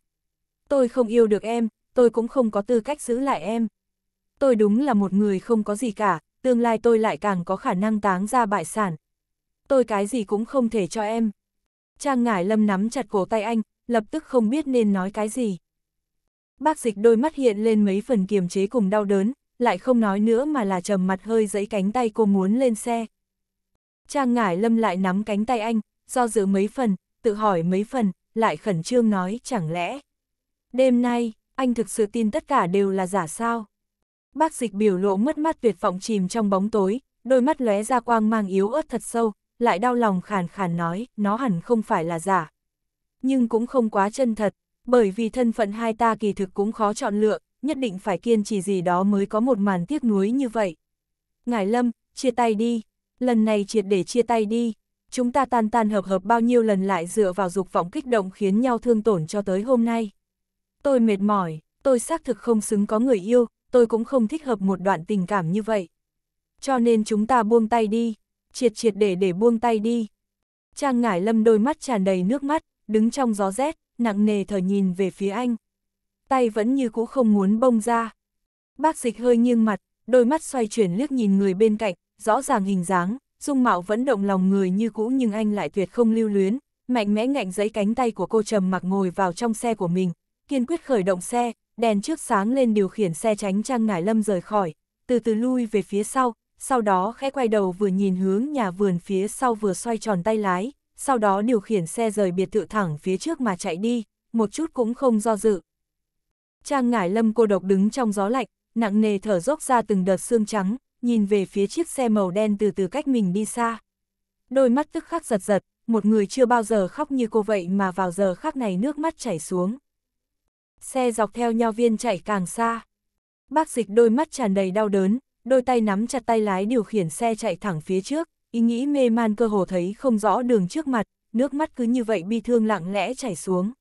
S1: Tôi không yêu được em, tôi cũng không có tư cách giữ lại em. Tôi đúng là một người không có gì cả, tương lai tôi lại càng có khả năng táng ra bại sản. Tôi cái gì cũng không thể cho em. Trang Ngải Lâm nắm chặt cổ tay anh, lập tức không biết nên nói cái gì. Bác dịch đôi mắt hiện lên mấy phần kiềm chế cùng đau đớn, lại không nói nữa mà là trầm mặt hơi giãy cánh tay cô muốn lên xe. Trang ngải lâm lại nắm cánh tay anh, do dự mấy phần, tự hỏi mấy phần, lại khẩn trương nói chẳng lẽ. Đêm nay, anh thực sự tin tất cả đều là giả sao? Bác dịch biểu lộ mất mắt tuyệt vọng chìm trong bóng tối, đôi mắt lóe ra quang mang yếu ớt thật sâu, lại đau lòng khàn khàn nói, nó hẳn không phải là giả. Nhưng cũng không quá chân thật, bởi vì thân phận hai ta kỳ thực cũng khó chọn lựa, nhất định phải kiên trì gì đó mới có một màn tiếc nuối như vậy. ngài Lâm, chia tay đi, lần này triệt để chia tay đi, chúng ta tan tan hợp hợp bao nhiêu lần lại dựa vào dục vọng kích động khiến nhau thương tổn cho tới hôm nay. Tôi mệt mỏi, tôi xác thực không xứng có người yêu, tôi cũng không thích hợp một đoạn tình cảm như vậy. Cho nên chúng ta buông tay đi, triệt triệt để để buông tay đi. Trang Ngải Lâm đôi mắt tràn đầy nước mắt, đứng trong gió rét, nặng nề thở nhìn về phía anh. Tay vẫn như cũ không muốn bông ra. Bác dịch hơi nghiêng mặt, đôi mắt xoay chuyển liếc nhìn người bên cạnh, rõ ràng hình dáng, dung mạo vẫn động lòng người như cũ nhưng anh lại tuyệt không lưu luyến, mạnh mẽ ngạnh giấy cánh tay của cô trầm mặc ngồi vào trong xe của mình, kiên quyết khởi động xe, đèn trước sáng lên điều khiển xe tránh Trang Ngải Lâm rời khỏi, từ từ lui về phía sau, sau đó khẽ quay đầu vừa nhìn hướng nhà vườn phía sau vừa xoay tròn tay lái, sau đó điều khiển xe rời biệt thự thẳng phía trước mà chạy đi, một chút cũng không do dự. Trang ngải lâm cô độc đứng trong gió lạnh, nặng nề thở dốc ra từng đợt xương trắng, nhìn về phía chiếc xe màu đen từ từ cách mình đi xa. Đôi mắt tức khắc giật giật, một người chưa bao giờ khóc như cô vậy mà vào giờ khắc này nước mắt chảy xuống. Xe dọc theo nho viên chạy càng xa. Bác dịch đôi mắt tràn đầy đau đớn, đôi tay nắm chặt tay lái điều khiển xe chạy thẳng phía trước, ý nghĩ mê man cơ hồ thấy không rõ đường trước mặt, nước mắt cứ như vậy bi thương lặng lẽ chảy xuống.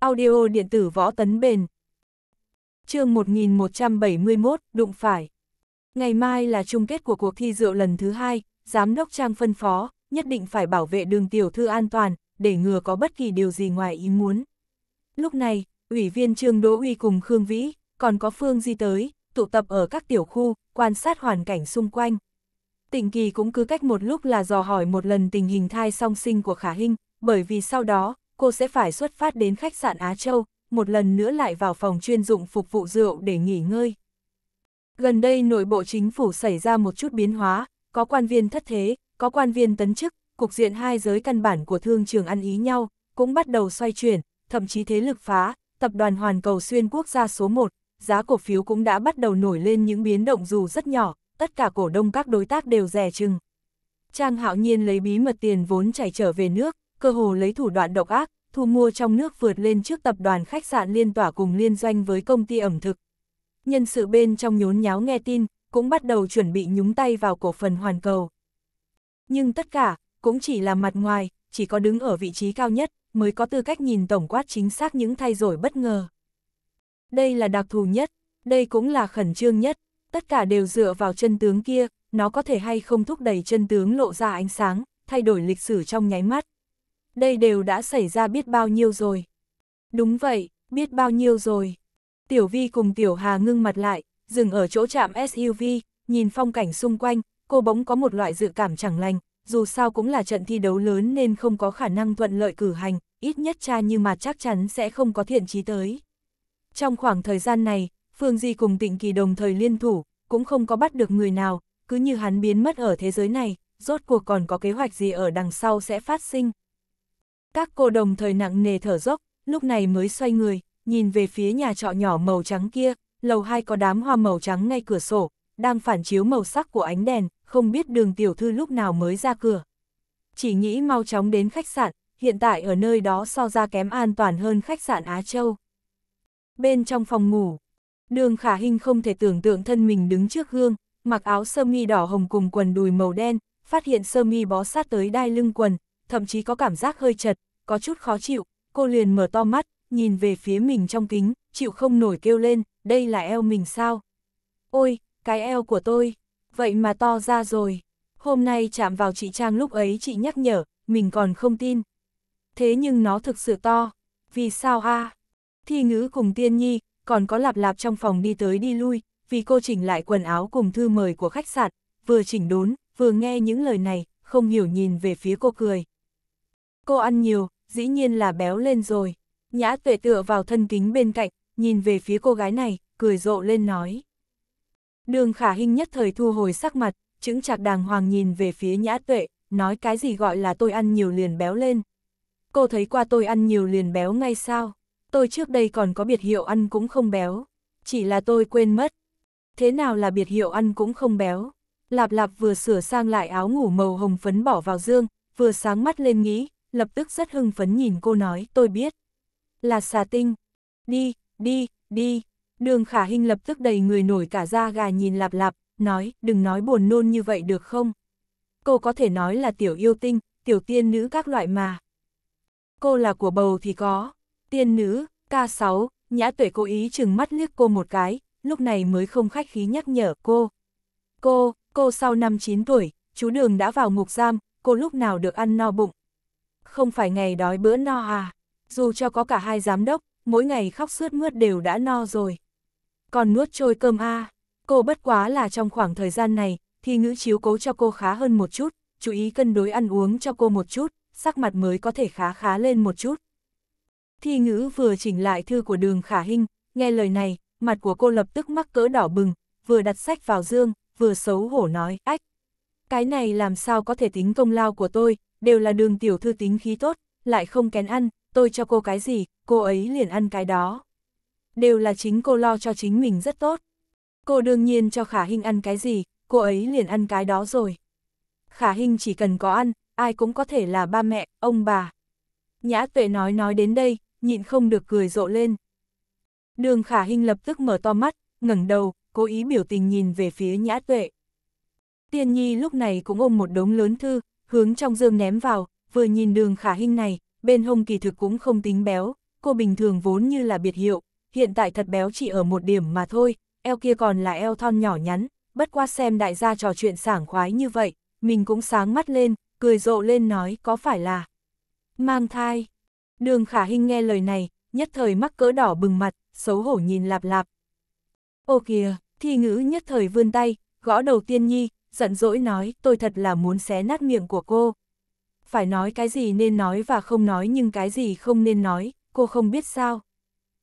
S1: Audio điện tử võ tấn bền chương 1171, đụng phải. Ngày mai là chung kết của cuộc thi rượu lần thứ hai, giám đốc Trang phân phó, nhất định phải bảo vệ đường tiểu thư an toàn, để ngừa có bất kỳ điều gì ngoài ý muốn. Lúc này, ủy viên Trương Đỗ Uy cùng Khương Vĩ, còn có Phương Di tới, tụ tập ở các tiểu khu, quan sát hoàn cảnh xung quanh. Tỉnh Kỳ cũng cứ cách một lúc là dò hỏi một lần tình hình thai song sinh của Khả Hinh, bởi vì sau đó, cô sẽ phải xuất phát đến khách sạn Á Châu, một lần nữa lại vào phòng chuyên dụng phục vụ rượu để nghỉ ngơi. Gần đây nội bộ chính phủ xảy ra một chút biến hóa, có quan viên thất thế, có quan viên tấn chức, cục diện hai giới căn bản của thương trường ăn ý nhau, cũng bắt đầu xoay chuyển, thậm chí thế lực phá, tập đoàn hoàn cầu xuyên quốc gia số 1, giá cổ phiếu cũng đã bắt đầu nổi lên những biến động dù rất nhỏ, tất cả cổ đông các đối tác đều rẻ chừng. Trang hạo nhiên lấy bí mật tiền vốn chảy trở về nước, cơ hồ lấy thủ đoạn độc ác, thu mua trong nước vượt lên trước tập đoàn khách sạn liên tỏa cùng liên doanh với công ty ẩm thực. Nhân sự bên trong nhốn nháo nghe tin, cũng bắt đầu chuẩn bị nhúng tay vào cổ phần hoàn cầu. Nhưng tất cả, cũng chỉ là mặt ngoài, chỉ có đứng ở vị trí cao nhất, mới có tư cách nhìn tổng quát chính xác những thay đổi bất ngờ. Đây là đặc thù nhất, đây cũng là khẩn trương nhất, tất cả đều dựa vào chân tướng kia, nó có thể hay không thúc đẩy chân tướng lộ ra ánh sáng, thay đổi lịch sử trong nháy mắt. Đây đều đã xảy ra biết bao nhiêu rồi. Đúng vậy, biết bao nhiêu rồi. Tiểu Vi cùng Tiểu Hà ngưng mặt lại, dừng ở chỗ trạm SUV, nhìn phong cảnh xung quanh, cô bỗng có một loại dự cảm chẳng lành, dù sao cũng là trận thi đấu lớn nên không có khả năng thuận lợi cử hành, ít nhất cha như mà chắc chắn sẽ không có thiện chí tới. Trong khoảng thời gian này, Phương Di cùng Tịnh Kỳ đồng thời liên thủ, cũng không có bắt được người nào, cứ như hắn biến mất ở thế giới này, rốt cuộc còn có kế hoạch gì ở đằng sau sẽ phát sinh. Các cô đồng thời nặng nề thở dốc, lúc này mới xoay người, nhìn về phía nhà trọ nhỏ màu trắng kia, lầu hai có đám hoa màu trắng ngay cửa sổ, đang phản chiếu màu sắc của ánh đèn, không biết đường tiểu thư lúc nào mới ra cửa. Chỉ nghĩ mau chóng đến khách sạn, hiện tại ở nơi đó so ra kém an toàn hơn khách sạn Á Châu. Bên trong phòng ngủ, Đường khả hình không thể tưởng tượng thân mình đứng trước gương, mặc áo sơ mi đỏ hồng cùng quần đùi màu đen, phát hiện sơ mi bó sát tới đai lưng quần, thậm chí có cảm giác hơi chật, có chút khó chịu, cô liền mở to mắt, nhìn về phía mình trong kính, chịu không nổi kêu lên, đây là eo mình sao? Ôi, cái eo của tôi, vậy mà to ra rồi. Hôm nay chạm vào chị Trang lúc ấy chị nhắc nhở, mình còn không tin. Thế nhưng nó thực sự to, vì sao a? Thi ngữ cùng tiên nhi, còn có lạp lạp trong phòng đi tới đi lui, vì cô chỉnh lại quần áo cùng thư mời của khách sạn, vừa chỉnh đốn, vừa nghe những lời này, không hiểu nhìn về phía cô cười. Cô ăn nhiều, dĩ nhiên là béo lên rồi. Nhã tuệ tựa vào thân kính bên cạnh, nhìn về phía cô gái này, cười rộ lên nói. Đường khả hình nhất thời thu hồi sắc mặt, chứng chạc đàng hoàng nhìn về phía nhã tuệ, nói cái gì gọi là tôi ăn nhiều liền béo lên. Cô thấy qua tôi ăn nhiều liền béo ngay sao? tôi trước đây còn có biệt hiệu ăn cũng không béo, chỉ là tôi quên mất. Thế nào là biệt hiệu ăn cũng không béo? Lạp lạp vừa sửa sang lại áo ngủ màu hồng phấn bỏ vào dương, vừa sáng mắt lên nghĩ, lập tức rất hưng phấn nhìn cô nói tôi biết. Là xà tinh. Đi, đi, đi. Đường khả hình lập tức đầy người nổi cả da gà nhìn lạp lạp, nói đừng nói buồn nôn như vậy được không? Cô có thể nói là tiểu yêu tinh, tiểu tiên nữ các loại mà. Cô là của bầu thì có, Tiên nữ, ca 6 nhã tuệ cố ý chừng mắt liếc cô một cái, lúc này mới không khách khí nhắc nhở cô. Cô, cô sau năm 9 tuổi, chú đường đã vào ngục giam, cô lúc nào được ăn no bụng. Không phải ngày đói bữa no à, dù cho có cả hai giám đốc, mỗi ngày khóc suốt mướt đều đã no rồi. Còn nuốt trôi cơm a à. cô bất quá là trong khoảng thời gian này, thì ngữ chiếu cố cho cô khá hơn một chút, chú ý cân đối ăn uống cho cô một chút, sắc mặt mới có thể khá khá lên một chút. Thi ngữ vừa chỉnh lại thư của đường khả hình, nghe lời này, mặt của cô lập tức mắc cỡ đỏ bừng, vừa đặt sách vào dương, vừa xấu hổ nói, ách. Cái này làm sao có thể tính công lao của tôi, đều là đường tiểu thư tính khí tốt, lại không kén ăn, tôi cho cô cái gì, cô ấy liền ăn cái đó. Đều là chính cô lo cho chính mình rất tốt. Cô đương nhiên cho Khả Hinh ăn cái gì, cô ấy liền ăn cái đó rồi. Khả Hinh chỉ cần có ăn, ai cũng có thể là ba mẹ, ông bà. Nhã Tuệ nói nói đến đây, nhịn không được cười rộ lên. Đường khả hình lập tức mở to mắt, ngẩng đầu, cố ý biểu tình nhìn về phía nhã tuệ. Tiên nhi lúc này cũng ôm một đống lớn thư, hướng trong dương ném vào, vừa nhìn đường khả hình này, bên hông kỳ thực cũng không tính béo, cô bình thường vốn như là biệt hiệu, hiện tại thật béo chỉ ở một điểm mà thôi, eo kia còn là eo thon nhỏ nhắn, bất qua xem đại gia trò chuyện sảng khoái như vậy, mình cũng sáng mắt lên, cười rộ lên nói có phải là mang thai. Đường khả hình nghe lời này, nhất thời mắc cỡ đỏ bừng mặt, xấu hổ nhìn lạp lạp. Ô kìa, thi ngữ nhất thời vươn tay, gõ đầu tiên nhi, giận dỗi nói tôi thật là muốn xé nát miệng của cô. Phải nói cái gì nên nói và không nói nhưng cái gì không nên nói, cô không biết sao.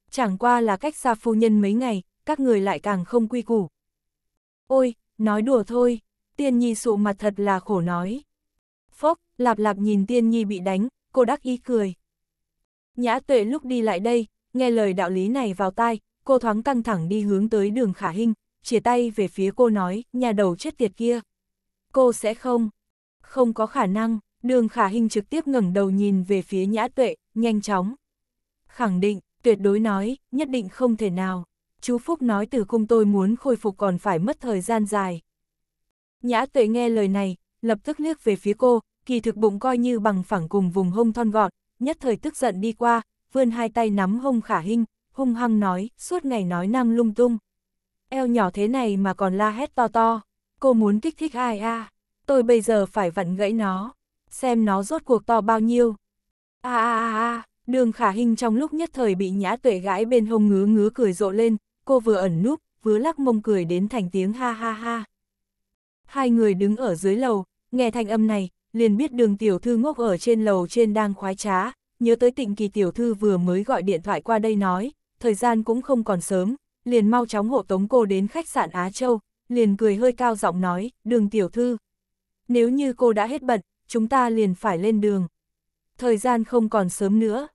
S1: Chẳng qua là cách xa phu nhân mấy ngày, các người lại càng không quy củ. Ôi, nói đùa thôi, tiên nhi sụ mặt thật là khổ nói. Phốc, lạp lạp nhìn tiên nhi bị đánh, cô đắc ý cười. Nhã tuệ lúc đi lại đây, nghe lời đạo lý này vào tai, cô thoáng căng thẳng đi hướng tới đường khả hình, chia tay về phía cô nói, nhà đầu chết tiệt kia. Cô sẽ không, không có khả năng, đường khả hình trực tiếp ngẩng đầu nhìn về phía nhã tuệ, nhanh chóng. Khẳng định, tuyệt đối nói, nhất định không thể nào. Chú Phúc nói từ cung tôi muốn khôi phục còn phải mất thời gian dài. Nhã tuệ nghe lời này, lập tức liếc về phía cô, kỳ thực bụng coi như bằng phẳng cùng vùng hông thon gọn, nhất thời tức giận đi qua, vươn hai tay nắm hông khả hinh, hung hăng nói, suốt ngày nói năng lung tung. Eo nhỏ thế này mà còn la hét to to, cô muốn kích thích ai a à? tôi bây giờ phải vặn gãy nó, xem nó rốt cuộc to bao nhiêu. a a a đường khả hình trong lúc nhất thời bị nhã tuệ gãi bên hông ngứa ngứa cười rộ lên, cô vừa ẩn núp, vừa lắc mông cười đến thành tiếng ha ha ha. Hai người đứng ở dưới lầu, Nghe thanh âm này, liền biết đường tiểu thư ngốc ở trên lầu trên đang khoái trá, nhớ tới tịnh kỳ tiểu thư vừa mới gọi điện thoại qua đây nói, thời gian cũng không còn sớm, liền mau chóng hộ tống cô đến khách sạn Á Châu, liền cười hơi cao giọng nói, đường tiểu thư. Nếu như cô đã hết bận, chúng ta liền phải lên đường. Thời gian không còn sớm nữa.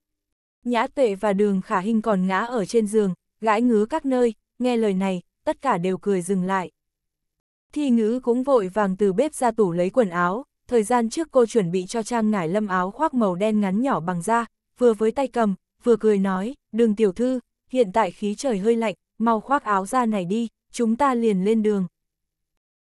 S1: Nhã tuệ và đường khả hình còn ngã ở trên giường, gãi ngứa các nơi, nghe lời này, tất cả đều cười dừng lại. Thi ngữ cũng vội vàng từ bếp ra tủ lấy quần áo, thời gian trước cô chuẩn bị cho Trang Ngải Lâm áo khoác màu đen ngắn nhỏ bằng da, vừa với tay cầm, vừa cười nói, đường tiểu thư, hiện tại khí trời hơi lạnh, mau khoác áo ra này đi, chúng ta liền lên đường.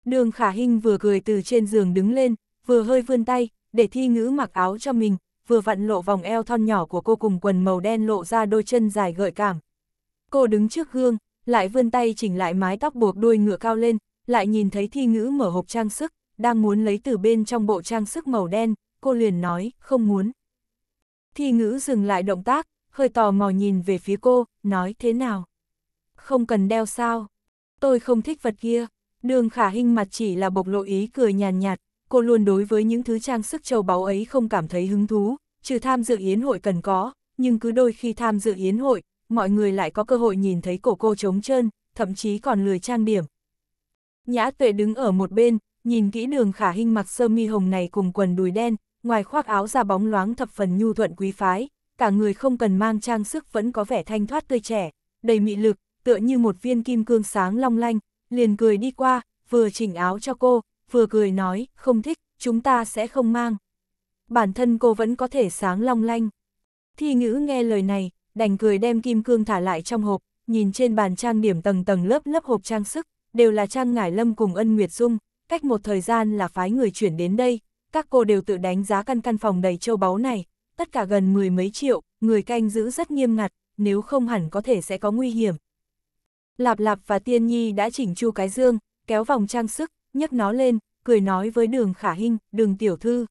S1: Đường khả hình vừa cười từ trên giường đứng lên, vừa hơi vươn tay, để thi ngữ mặc áo cho mình, vừa vặn lộ vòng eo thon nhỏ của cô cùng quần màu đen lộ ra đôi chân dài gợi cảm. Cô đứng trước gương, lại vươn tay chỉnh lại mái tóc buộc đuôi ngựa cao lên, lại nhìn thấy thi ngữ mở hộp trang sức, đang muốn lấy từ bên trong bộ trang sức màu đen, cô liền nói, không muốn. Thi ngữ dừng lại động tác, hơi tò mò nhìn về phía cô, nói thế nào? Không cần đeo sao? Tôi không thích vật kia. Đường khả hình mặt chỉ là bộc lộ ý cười nhàn nhạt, cô luôn đối với những thứ trang sức châu báu ấy không cảm thấy hứng thú, trừ tham dự yến hội cần có, nhưng cứ đôi khi tham dự yến hội, mọi người lại có cơ hội nhìn thấy cổ cô trống trơn, thậm chí còn lười trang điểm, Nhã tuệ đứng ở một bên, nhìn kỹ đường khả hình mặc sơ mi hồng này cùng quần đùi đen, ngoài khoác áo ra bóng loáng thập phần nhu thuận quý phái, cả người không cần mang trang sức vẫn có vẻ thanh thoát tươi trẻ, đầy mị lực, tựa như một viên kim cương sáng long lanh, liền cười đi qua, vừa chỉnh áo cho cô, vừa cười nói, không thích, chúng ta sẽ không mang. Bản thân cô vẫn có thể sáng long lanh. Thi ngữ nghe lời này, đành cười đem kim cương thả lại trong hộp, nhìn trên bàn trang điểm tầng tầng lớp lớp hộp trang sức, đều là Trang Ngải Lâm cùng Ân Nguyệt Dung, cách một thời gian là phái người chuyển đến đây, các cô đều tự đánh giá căn căn phòng đầy châu báu này, tất cả gần mười mấy triệu, người canh giữ rất nghiêm ngặt, nếu không hẳn có thể sẽ có nguy hiểm. Lạp Lạp và Tiên Nhi đã chỉnh chu cái dương, kéo vòng trang sức, nhấc nó lên, cười nói với đường khả hinh, đường tiểu thư.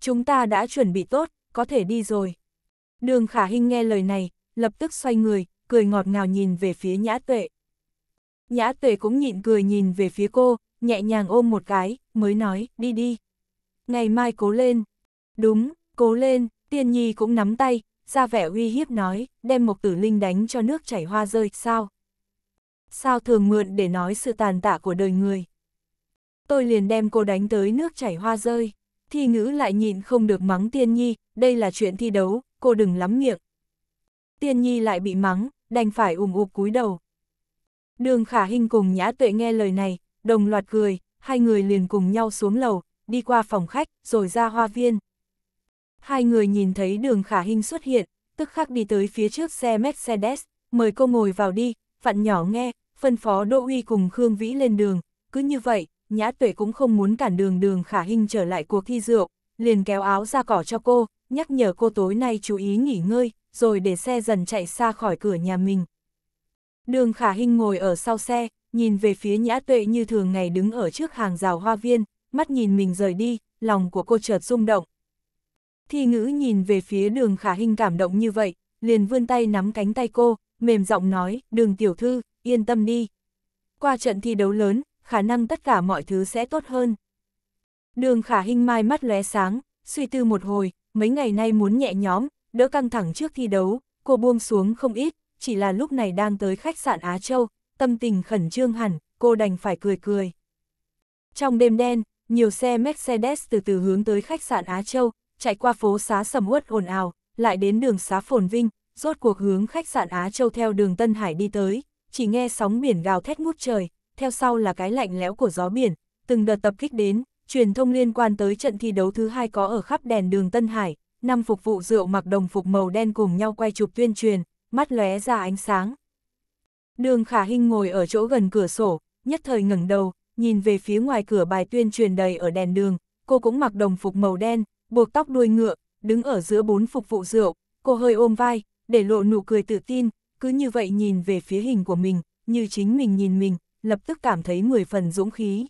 S1: Chúng ta đã chuẩn bị tốt, có thể đi rồi. Đường khả hinh nghe lời này, lập tức xoay người, cười ngọt ngào nhìn về phía nhã tuệ. Nhã tuệ cũng nhịn cười nhìn về phía cô, nhẹ nhàng ôm một cái, mới nói, đi đi. Ngày mai cố lên. Đúng, cố lên, tiên nhi cũng nắm tay, ra vẻ uy hiếp nói, đem một tử linh đánh cho nước chảy hoa rơi, sao? Sao thường mượn để nói sự tàn tạ của đời người? Tôi liền đem cô đánh tới nước chảy hoa rơi. Thi ngữ lại nhịn không được mắng tiên nhi, đây là chuyện thi đấu, cô đừng lắm miệng. Tiên nhi lại bị mắng, đành phải ùm ụp cúi đầu. Đường khả hình cùng nhã tuệ nghe lời này, đồng loạt cười, hai người liền cùng nhau xuống lầu, đi qua phòng khách, rồi ra hoa viên. Hai người nhìn thấy đường khả hình xuất hiện, tức khắc đi tới phía trước xe Mercedes, mời cô ngồi vào đi, vặn nhỏ nghe, phân phó Đỗ Uy cùng Khương Vĩ lên đường, cứ như vậy, Nhã Tuệ cũng không muốn cản đường đường khả hình trở lại cuộc thi rượu, liền kéo áo ra cỏ cho cô, nhắc nhở cô tối nay chú ý nghỉ ngơi, rồi để xe dần chạy xa khỏi cửa nhà mình. Đường khả hình ngồi ở sau xe, nhìn về phía nhã tuệ như thường ngày đứng ở trước hàng rào hoa viên, mắt nhìn mình rời đi, lòng của cô chợt rung động. Thi ngữ nhìn về phía đường khả hình cảm động như vậy, liền vươn tay nắm cánh tay cô, mềm giọng nói, đường tiểu thư, yên tâm đi. Qua trận thi đấu lớn, khả năng tất cả mọi thứ sẽ tốt hơn. Đường khả hình mai mắt lóe sáng, suy tư một hồi, mấy ngày nay muốn nhẹ nhóm, đỡ căng thẳng trước thi đấu, cô buông xuống không ít, chỉ là lúc này đang tới khách sạn Á Châu, tâm tình khẩn trương hẳn, cô đành phải cười cười. Trong đêm đen, nhiều xe Mercedes từ từ hướng tới khách sạn Á Châu, chạy qua phố xá sầm uất ồn ào, lại đến đường xá phồn vinh, rốt cuộc hướng khách sạn Á Châu theo đường Tân Hải đi tới, chỉ nghe sóng biển gào thét ngút trời, theo sau là cái lạnh lẽo của gió biển, từng đợt tập kích đến, truyền thông liên quan tới trận thi đấu thứ hai có ở khắp đèn đường Tân Hải, năm phục vụ rượu mặc đồng phục màu đen cùng nhau quay chụp tuyên truyền, mắt lóe ra ánh sáng. Đường khả Hinh ngồi ở chỗ gần cửa sổ, nhất thời ngẩng đầu, nhìn về phía ngoài cửa bài tuyên truyền đầy ở đèn đường, cô cũng mặc đồng phục màu đen, buộc tóc đuôi ngựa, đứng ở giữa bốn phục vụ rượu, cô hơi ôm vai, để lộ nụ cười tự tin, cứ như vậy nhìn về phía hình của mình, như chính mình nhìn mình, lập tức cảm thấy mười phần dũng khí.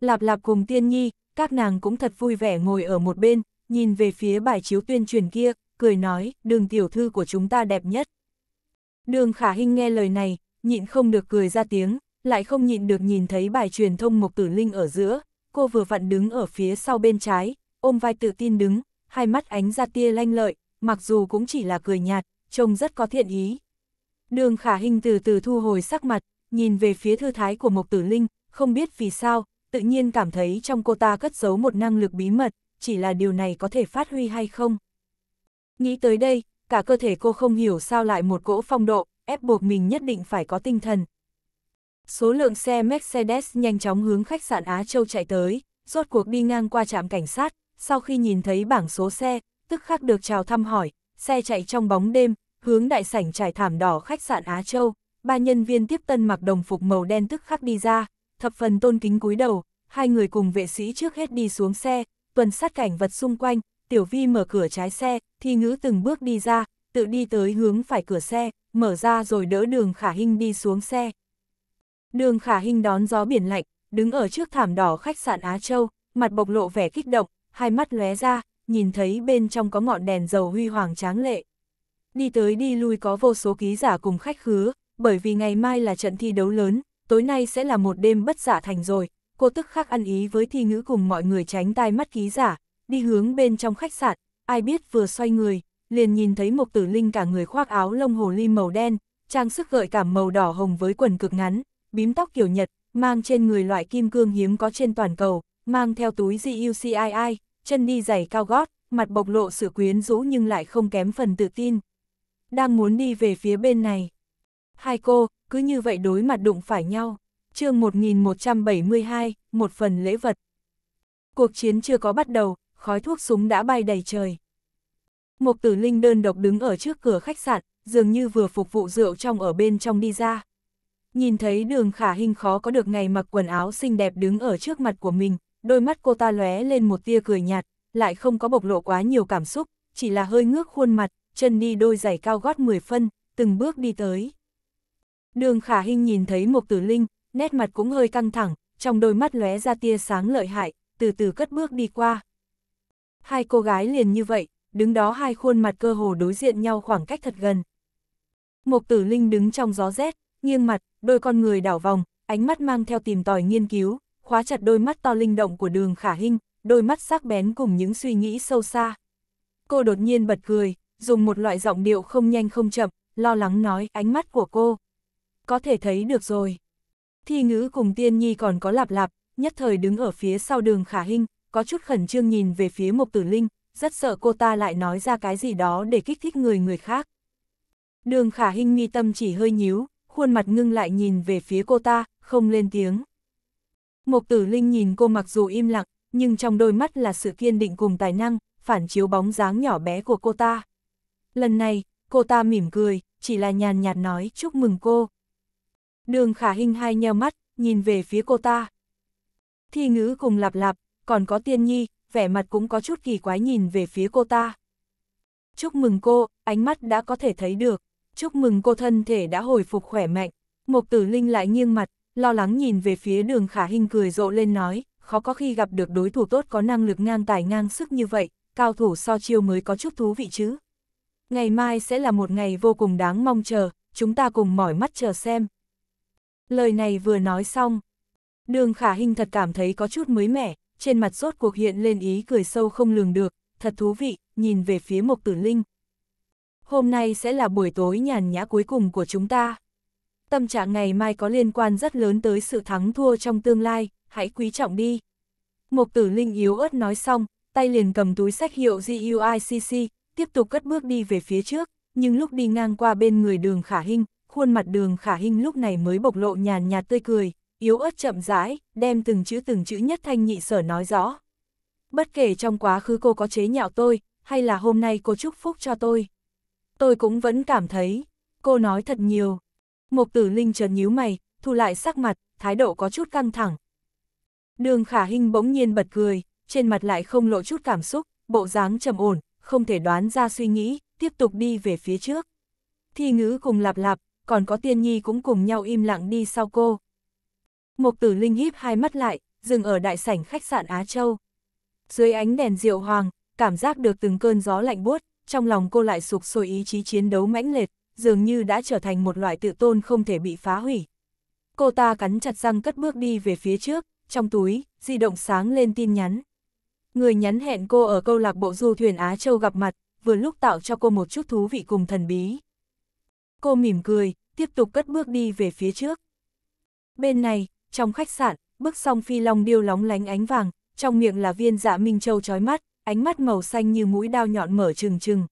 S1: Lạp lạp cùng tiên nhi, các nàng cũng thật vui vẻ ngồi ở một bên, nhìn về phía bài chiếu tuyên truyền kia, cười nói, đường tiểu thư của chúng ta đẹp nhất. Đường khả hình nghe lời này, nhịn không được cười ra tiếng, lại không nhịn được nhìn thấy bài truyền thông Mộc Tử Linh ở giữa, cô vừa vặn đứng ở phía sau bên trái, ôm vai tự tin đứng, hai mắt ánh ra tia lanh lợi, mặc dù cũng chỉ là cười nhạt, trông rất có thiện ý. Đường khả hình từ từ thu hồi sắc mặt, nhìn về phía thư thái của Mộc Tử Linh, không biết vì sao, tự nhiên cảm thấy trong cô ta cất giấu một năng lực bí mật, chỉ là điều này có thể phát huy hay không. Nghĩ tới đây, cả cơ thể cô không hiểu sao lại một cỗ phong độ, ép buộc mình nhất định phải có tinh thần. Số lượng xe Mercedes nhanh chóng hướng khách sạn Á Châu chạy tới, rốt cuộc đi ngang qua trạm cảnh sát, sau khi nhìn thấy bảng số xe, tức khắc được chào thăm hỏi, xe chạy trong bóng đêm, hướng đại sảnh trải thảm đỏ khách sạn Á Châu, ba nhân viên tiếp tân mặc đồng phục màu đen tức khắc đi ra, thập phần tôn kính cúi đầu, hai người cùng vệ sĩ trước hết đi xuống xe, tuần sát cảnh vật xung quanh, Tiểu Vi mở cửa trái xe, Thi Ngữ từng bước đi ra, tự đi tới hướng phải cửa xe, mở ra rồi đỡ đường Khả Hinh đi xuống xe. Đường Khả Hinh đón gió biển lạnh, đứng ở trước thảm đỏ khách sạn Á Châu, mặt bộc lộ vẻ kích động, hai mắt lóe ra, nhìn thấy bên trong có ngọn đèn dầu huy hoàng tráng lệ. Đi tới đi lui có vô số ký giả cùng khách khứa, bởi vì ngày mai là trận thi đấu lớn, tối nay sẽ là một đêm bất giả dạ thành rồi, cô tức khắc ăn ý với thi ngữ cùng mọi người tránh tai mắt ký giả, đi hướng bên trong khách sạn, ai biết vừa xoay người, liền nhìn thấy Mộc Tử Linh cả người khoác áo lông hồ ly màu đen, trang sức gợi cảm màu đỏ hồng với quần cực ngắn, bím tóc kiểu Nhật, mang trên người loại kim cương hiếm có trên toàn cầu, mang theo túi GUCII, chân đi giày cao gót, mặt bộc lộ sự quyến rũ nhưng lại không kém phần tự tin. Đang muốn đi về phía bên này. Hai cô, cứ như vậy đối mặt đụng phải nhau. chương 1172, một phần lễ vật. Cuộc chiến chưa có bắt đầu, khói thuốc súng đã bay đầy trời. Mục tử linh đơn độc đứng ở trước cửa khách sạn, dường như vừa phục vụ rượu trong ở bên trong đi ra. Nhìn thấy đường khả hình khó có được ngày mặc quần áo xinh đẹp đứng ở trước mặt của mình, đôi mắt cô ta lóe lên một tia cười nhạt, lại không có bộc lộ quá nhiều cảm xúc, chỉ là hơi ngước khuôn mặt, chân đi đôi giày cao gót 10 phân, từng bước đi tới. Đường khả hình nhìn thấy Mục tử linh, nét mặt cũng hơi căng thẳng, trong đôi mắt lóe ra tia sáng lợi hại, từ từ cất bước đi qua, hai cô gái liền như vậy, đứng đó hai khuôn mặt cơ hồ đối diện nhau khoảng cách thật gần. Mộc tử linh đứng trong gió rét, nghiêng mặt, đôi con người đảo vòng, ánh mắt mang theo tìm tòi nghiên cứu, khóa chặt đôi mắt to linh động của đường khả hinh, đôi mắt sắc bén cùng những suy nghĩ sâu xa. Cô đột nhiên bật cười, dùng một loại giọng điệu không nhanh không chậm, lo lắng nói ánh mắt của cô. Có thể thấy được rồi. Thi ngữ cùng tiên nhi còn có lạp lạp, nhất thời đứng ở phía sau đường khả hinh, có chút khẩn trương nhìn về phía Mộc Tử Linh, rất sợ cô ta lại nói ra cái gì đó để kích thích người người khác. Đường khả hình nghi tâm chỉ hơi nhíu, khuôn mặt ngưng lại nhìn về phía cô ta, không lên tiếng. Mộc Tử Linh nhìn cô mặc dù im lặng, nhưng trong đôi mắt là sự kiên định cùng tài năng, phản chiếu bóng dáng nhỏ bé của cô ta. Lần này, cô ta mỉm cười, chỉ là nhàn nhạt nói chúc mừng cô. Đường khả hình hai nheo mắt, nhìn về phía cô ta. Thi ngữ cùng lặp lặp còn có tiên nhi, vẻ mặt cũng có chút kỳ quái nhìn về phía cô ta. Chúc mừng cô, ánh mắt đã có thể thấy được, chúc mừng cô thân thể đã hồi phục khỏe mạnh. Mộc tử linh lại nghiêng mặt, lo lắng nhìn về phía đường khả hình cười rộ lên nói, khó có khi gặp được đối thủ tốt có năng lực ngang tài ngang sức như vậy, cao thủ so chiêu mới có chút thú vị chứ. Ngày mai sẽ là một ngày vô cùng đáng mong chờ, chúng ta cùng mỏi mắt chờ xem. Lời này vừa nói xong, đường khả hình thật cảm thấy có chút mới mẻ, trên mặt rốt cuộc hiện lên ý cười sâu không lường được, thật thú vị, nhìn về phía Mộc Tử Linh. Hôm nay sẽ là buổi tối nhàn nhã cuối cùng của chúng ta. Tâm trạng ngày mai có liên quan rất lớn tới sự thắng thua trong tương lai, hãy quý trọng đi. Mộc Tử Linh yếu ớt nói xong, tay liền cầm túi sách hiệu GUICC, tiếp tục cất bước đi về phía trước, nhưng lúc đi ngang qua bên người đường khả hình, khuôn mặt đường khả hình lúc này mới bộc lộ nhàn nhạt tươi cười, yếu ớt chậm rãi, đem từng chữ từng chữ nhất thanh nhị sở nói rõ. Bất kể trong quá khứ cô có chế nhạo tôi, hay là hôm nay cô chúc phúc cho tôi. Tôi cũng vẫn cảm thấy, cô nói thật nhiều. Mục tử linh chợt nhíu mày, thu lại sắc mặt, thái độ có chút căng thẳng. Đường khả hình bỗng nhiên bật cười, trên mặt lại không lộ chút cảm xúc, bộ dáng trầm ổn, không thể đoán ra suy nghĩ, tiếp tục đi về phía trước. Thi ngữ cùng lạp lạp, còn có tiên nhi cũng cùng nhau im lặng đi sau cô. Mộc tử linh híp hai mắt lại, dừng ở đại sảnh khách sạn Á Châu. Dưới ánh đèn rượu hoàng, cảm giác được từng cơn gió lạnh buốt, trong lòng cô lại sụp sôi ý chí chiến đấu mãnh liệt, dường như đã trở thành một loại tự tôn không thể bị phá hủy. Cô ta cắn chặt răng cất bước đi về phía trước, trong túi, di động sáng lên tin nhắn. Người nhắn hẹn cô ở câu lạc bộ du thuyền Á Châu gặp mặt, vừa lúc tạo cho cô một chút thú vị cùng thần bí. Cô mỉm cười, tiếp tục cất bước đi về phía trước. Bên này, trong khách sạn, bước song phi long điêu lóng lánh ánh vàng, trong miệng là viên dạ minh châu chói mắt, ánh mắt màu xanh như mũi đao nhọn mở trừng trừng.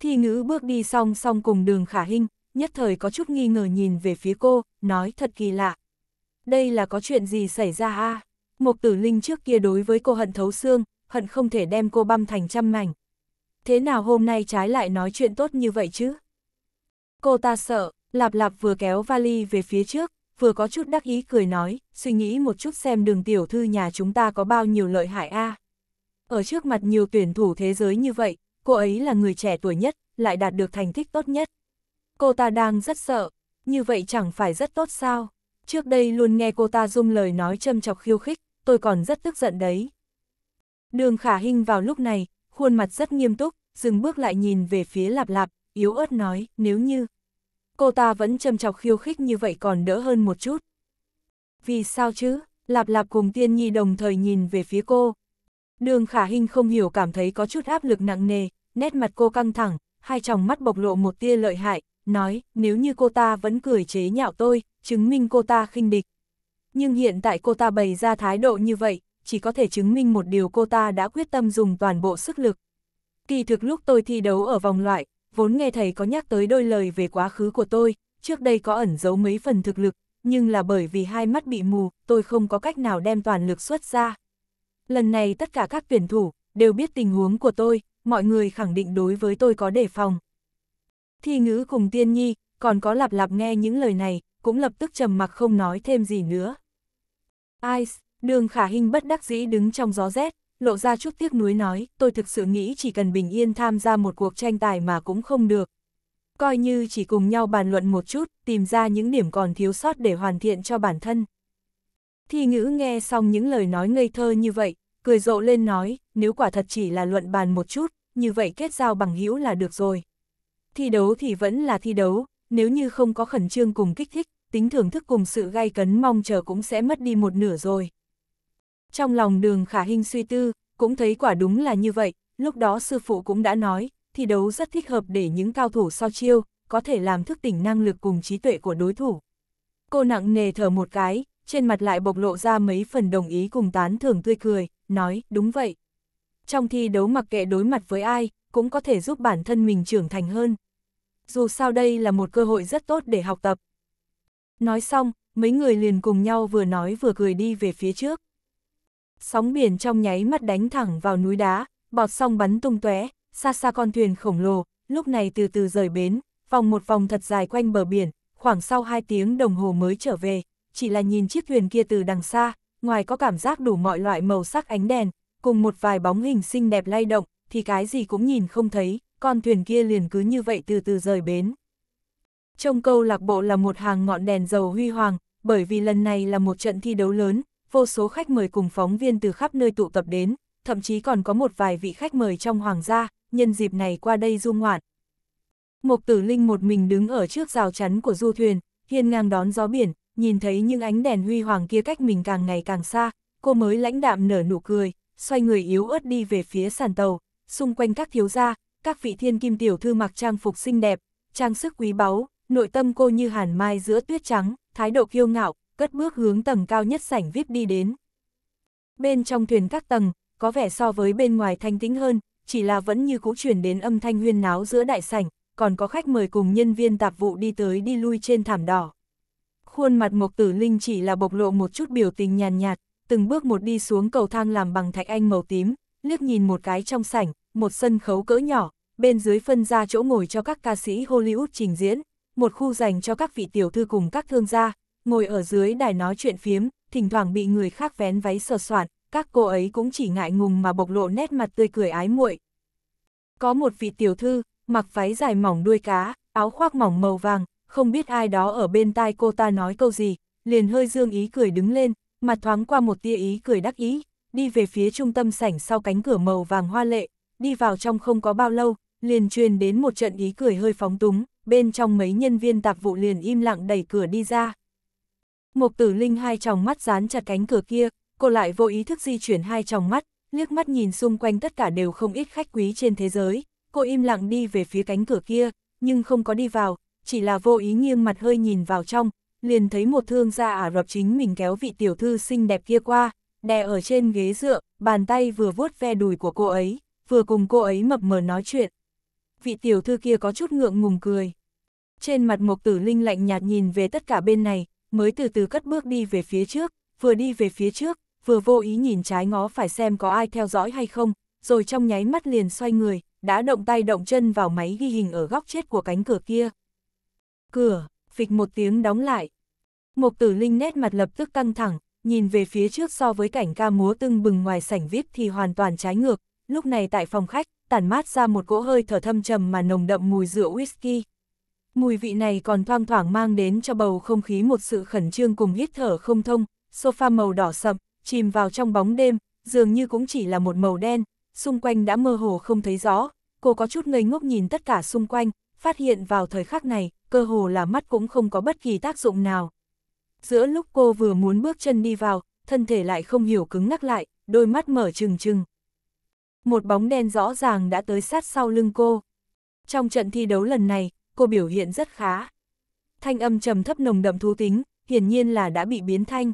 S1: Thi ngữ bước đi song song cùng đường khả hinh, nhất thời có chút nghi ngờ nhìn về phía cô, nói thật kỳ lạ. Đây là có chuyện gì xảy ra a Mục tử linh trước kia đối với cô hận thấu xương, hận không thể đem cô băm thành trăm mảnh. Thế nào hôm nay trái lại nói chuyện tốt như vậy chứ? Cô ta sợ, lạp lạp vừa kéo vali về phía trước, vừa có chút đắc ý cười nói, suy nghĩ một chút xem đường tiểu thư nhà chúng ta có bao nhiêu lợi hại a. Ở trước mặt nhiều tuyển thủ thế giới như vậy, cô ấy là người trẻ tuổi nhất, lại đạt được thành tích tốt nhất. Cô ta đang rất sợ, như vậy chẳng phải rất tốt sao? Trước đây luôn nghe cô ta dung lời nói châm chọc khiêu khích, tôi còn rất tức giận đấy. Đường khả hình vào lúc này, khuôn mặt rất nghiêm túc, dừng bước lại nhìn về phía lạp lạp, yếu ớt nói, nếu như, cô ta vẫn châm chọc khiêu khích như vậy còn đỡ hơn một chút. Vì sao chứ, Lạp Lạp cùng Tiên Nhi đồng thời nhìn về phía cô. Đường Khả Hinh không hiểu cảm thấy có chút áp lực nặng nề, nét mặt cô căng thẳng, hai tròng mắt bộc lộ một tia lợi hại, nói nếu như cô ta vẫn cười chế nhạo tôi, chứng minh cô ta khinh địch. Nhưng hiện tại cô ta bày ra thái độ như vậy, chỉ có thể chứng minh một điều cô ta đã quyết tâm dùng toàn bộ sức lực. Kỳ thực lúc tôi thi đấu ở vòng loại, vốn nghe thầy có nhắc tới đôi lời về quá khứ của tôi, trước đây có ẩn giấu mấy phần thực lực, nhưng là bởi vì hai mắt bị mù, tôi không có cách nào đem toàn lực xuất ra. Lần này tất cả các tuyển thủ đều biết tình huống của tôi, mọi người khẳng định đối với tôi có đề phòng. Thi ngữ cùng tiên nhi, còn có lặp lặp nghe những lời này, cũng lập tức trầm mặc không nói thêm gì nữa. Ice, đường khả hình bất đắc dĩ đứng trong gió rét, lộ ra chút tiếc nuối nói, tôi thực sự nghĩ chỉ cần bình yên tham gia một cuộc tranh tài mà cũng không được. Coi như chỉ cùng nhau bàn luận một chút, tìm ra những điểm còn thiếu sót để hoàn thiện cho bản thân. Thi ngữ nghe xong những lời nói ngây thơ như vậy, cười rộ lên nói, nếu quả thật chỉ là luận bàn một chút, như vậy kết giao bằng hữu là được rồi. Thi đấu thì vẫn là thi đấu, nếu như không có khẩn trương cùng kích thích, tính thưởng thức cùng sự gay cấn mong chờ cũng sẽ mất đi một nửa rồi. Trong lòng đường khả hình suy tư, cũng thấy quả đúng là như vậy, lúc đó sư phụ cũng đã nói, thi đấu rất thích hợp để những cao thủ so chiêu, có thể làm thức tỉnh năng lực cùng trí tuệ của đối thủ. Cô nặng nề thở một cái, trên mặt lại bộc lộ ra mấy phần đồng ý cùng tán thưởng tươi cười, nói, đúng vậy. Trong thi đấu mặc kệ đối mặt với ai, cũng có thể giúp bản thân mình trưởng thành hơn. Dù sao đây là một cơ hội rất tốt để học tập. Nói xong, mấy người liền cùng nhau vừa nói vừa cười đi về phía trước. Sóng biển trong nháy mắt đánh thẳng vào núi đá, bọt sóng bắn tung tóe, xa xa con thuyền khổng lồ, lúc này từ từ rời bến, vòng một vòng thật dài quanh bờ biển, khoảng sau 2 tiếng đồng hồ mới trở về, chỉ là nhìn chiếc thuyền kia từ đằng xa, ngoài có cảm giác đủ mọi loại màu sắc ánh đèn, cùng một vài bóng hình xinh đẹp lay động, thì cái gì cũng nhìn không thấy, con thuyền kia liền cứ như vậy từ từ rời bến. Trong câu lạc bộ là một hàng ngọn đèn dầu huy hoàng, bởi vì lần này là một trận thi đấu lớn, vô số khách mời cùng phóng viên từ khắp nơi tụ tập đến, thậm chí còn có một vài vị khách mời trong hoàng gia, nhân dịp này qua đây du ngoạn. Mộc tử linh một mình đứng ở trước rào chắn của du thuyền, hiên ngang đón gió biển, nhìn thấy những ánh đèn huy hoàng kia cách mình càng ngày càng xa, cô mới lãnh đạm nở nụ cười, xoay người yếu ớt đi về phía sàn tàu, xung quanh các thiếu gia, các vị thiên kim tiểu thư mặc trang phục xinh đẹp, trang sức quý báu, nội tâm cô như hàn mai giữa tuyết trắng, thái độ kiêu ngạo, cất bước hướng tầng cao nhất sảnh VIP đi đến. Bên trong thuyền các tầng, có vẻ so với bên ngoài thanh tĩnh hơn, chỉ là vẫn như cũ chuyển đến âm thanh huyên náo giữa đại sảnh, còn có khách mời cùng nhân viên tạp vụ đi tới đi lui trên thảm đỏ. Khuôn mặt Mộc Tử Linh chỉ là bộc lộ một chút biểu tình nhàn nhạt, nhạt, từng bước một đi xuống cầu thang làm bằng thạch anh màu tím, liếc nhìn một cái trong sảnh, một sân khấu cỡ nhỏ, bên dưới phân ra chỗ ngồi cho các ca sĩ Hollywood trình diễn, một khu dành cho các vị tiểu thư cùng các thương gia, ngồi ở dưới đài nói chuyện phiếm, thỉnh thoảng bị người khác vén váy sờ soạn, các cô ấy cũng chỉ ngại ngùng mà bộc lộ nét mặt tươi cười ái muội. Có một vị tiểu thư, mặc váy dài mỏng đuôi cá, áo khoác mỏng màu vàng, không biết ai đó ở bên tai cô ta nói câu gì, liền hơi dương ý cười đứng lên, mặt thoáng qua một tia ý cười đắc ý, đi về phía trung tâm sảnh sau cánh cửa màu vàng hoa lệ, đi vào trong không có bao lâu, liền truyền đến một trận ý cười hơi phóng túng, bên trong mấy nhân viên tạp vụ liền im lặng đẩy cửa đi ra. Mục tử linh hai tròng mắt dán chặt cánh cửa kia, cô lại vô ý thức di chuyển hai tròng mắt, liếc mắt nhìn xung quanh tất cả đều không ít khách quý trên thế giới, cô im lặng đi về phía cánh cửa kia, nhưng không có đi vào, chỉ là vô ý nghiêng mặt hơi nhìn vào trong, liền thấy một thương gia Ả Rập chính mình kéo vị tiểu thư xinh đẹp kia qua, đè ở trên ghế dựa, bàn tay vừa vuốt ve đùi của cô ấy, vừa cùng cô ấy mập mờ nói chuyện. Vị tiểu thư kia có chút ngượng ngùng cười. Trên mặt Mộc Tử Linh lạnh nhạt nhìn về tất cả bên này, mới từ từ cất bước đi về phía trước, vừa đi về phía trước, vừa vô ý nhìn trái ngó phải xem có ai theo dõi hay không, rồi trong nháy mắt liền xoay người, đã động tay động chân vào máy ghi hình ở góc chết của cánh cửa kia. Cửa, phịch một tiếng đóng lại. Mục tử linh nét mặt lập tức căng thẳng, nhìn về phía trước so với cảnh ca múa tưng bừng ngoài sảnh VIP thì hoàn toàn trái ngược, lúc này tại phòng khách, tản mát ra một cỗ hơi thở thâm trầm mà nồng đậm mùi rượu whisky, Mùi vị này còn thoang thoảng mang đến cho bầu không khí một sự khẩn trương cùng hít thở không thông, sofa màu đỏ sậm, chìm vào trong bóng đêm, dường như cũng chỉ là một màu đen, xung quanh đã mơ hồ không thấy rõ, cô có chút ngây ngốc nhìn tất cả xung quanh, phát hiện vào thời khắc này, cơ hồ là mắt cũng không có bất kỳ tác dụng nào. Giữa lúc cô vừa muốn bước chân đi vào, thân thể lại không hiểu cứng ngắc lại, đôi mắt mở trừng trừng. Một bóng đen rõ ràng đã tới sát sau lưng cô. Trong trận thi đấu lần này, cô biểu hiện rất khá. Thanh âm trầm thấp nồng đậm thú tính, hiển nhiên là đã bị biến thanh.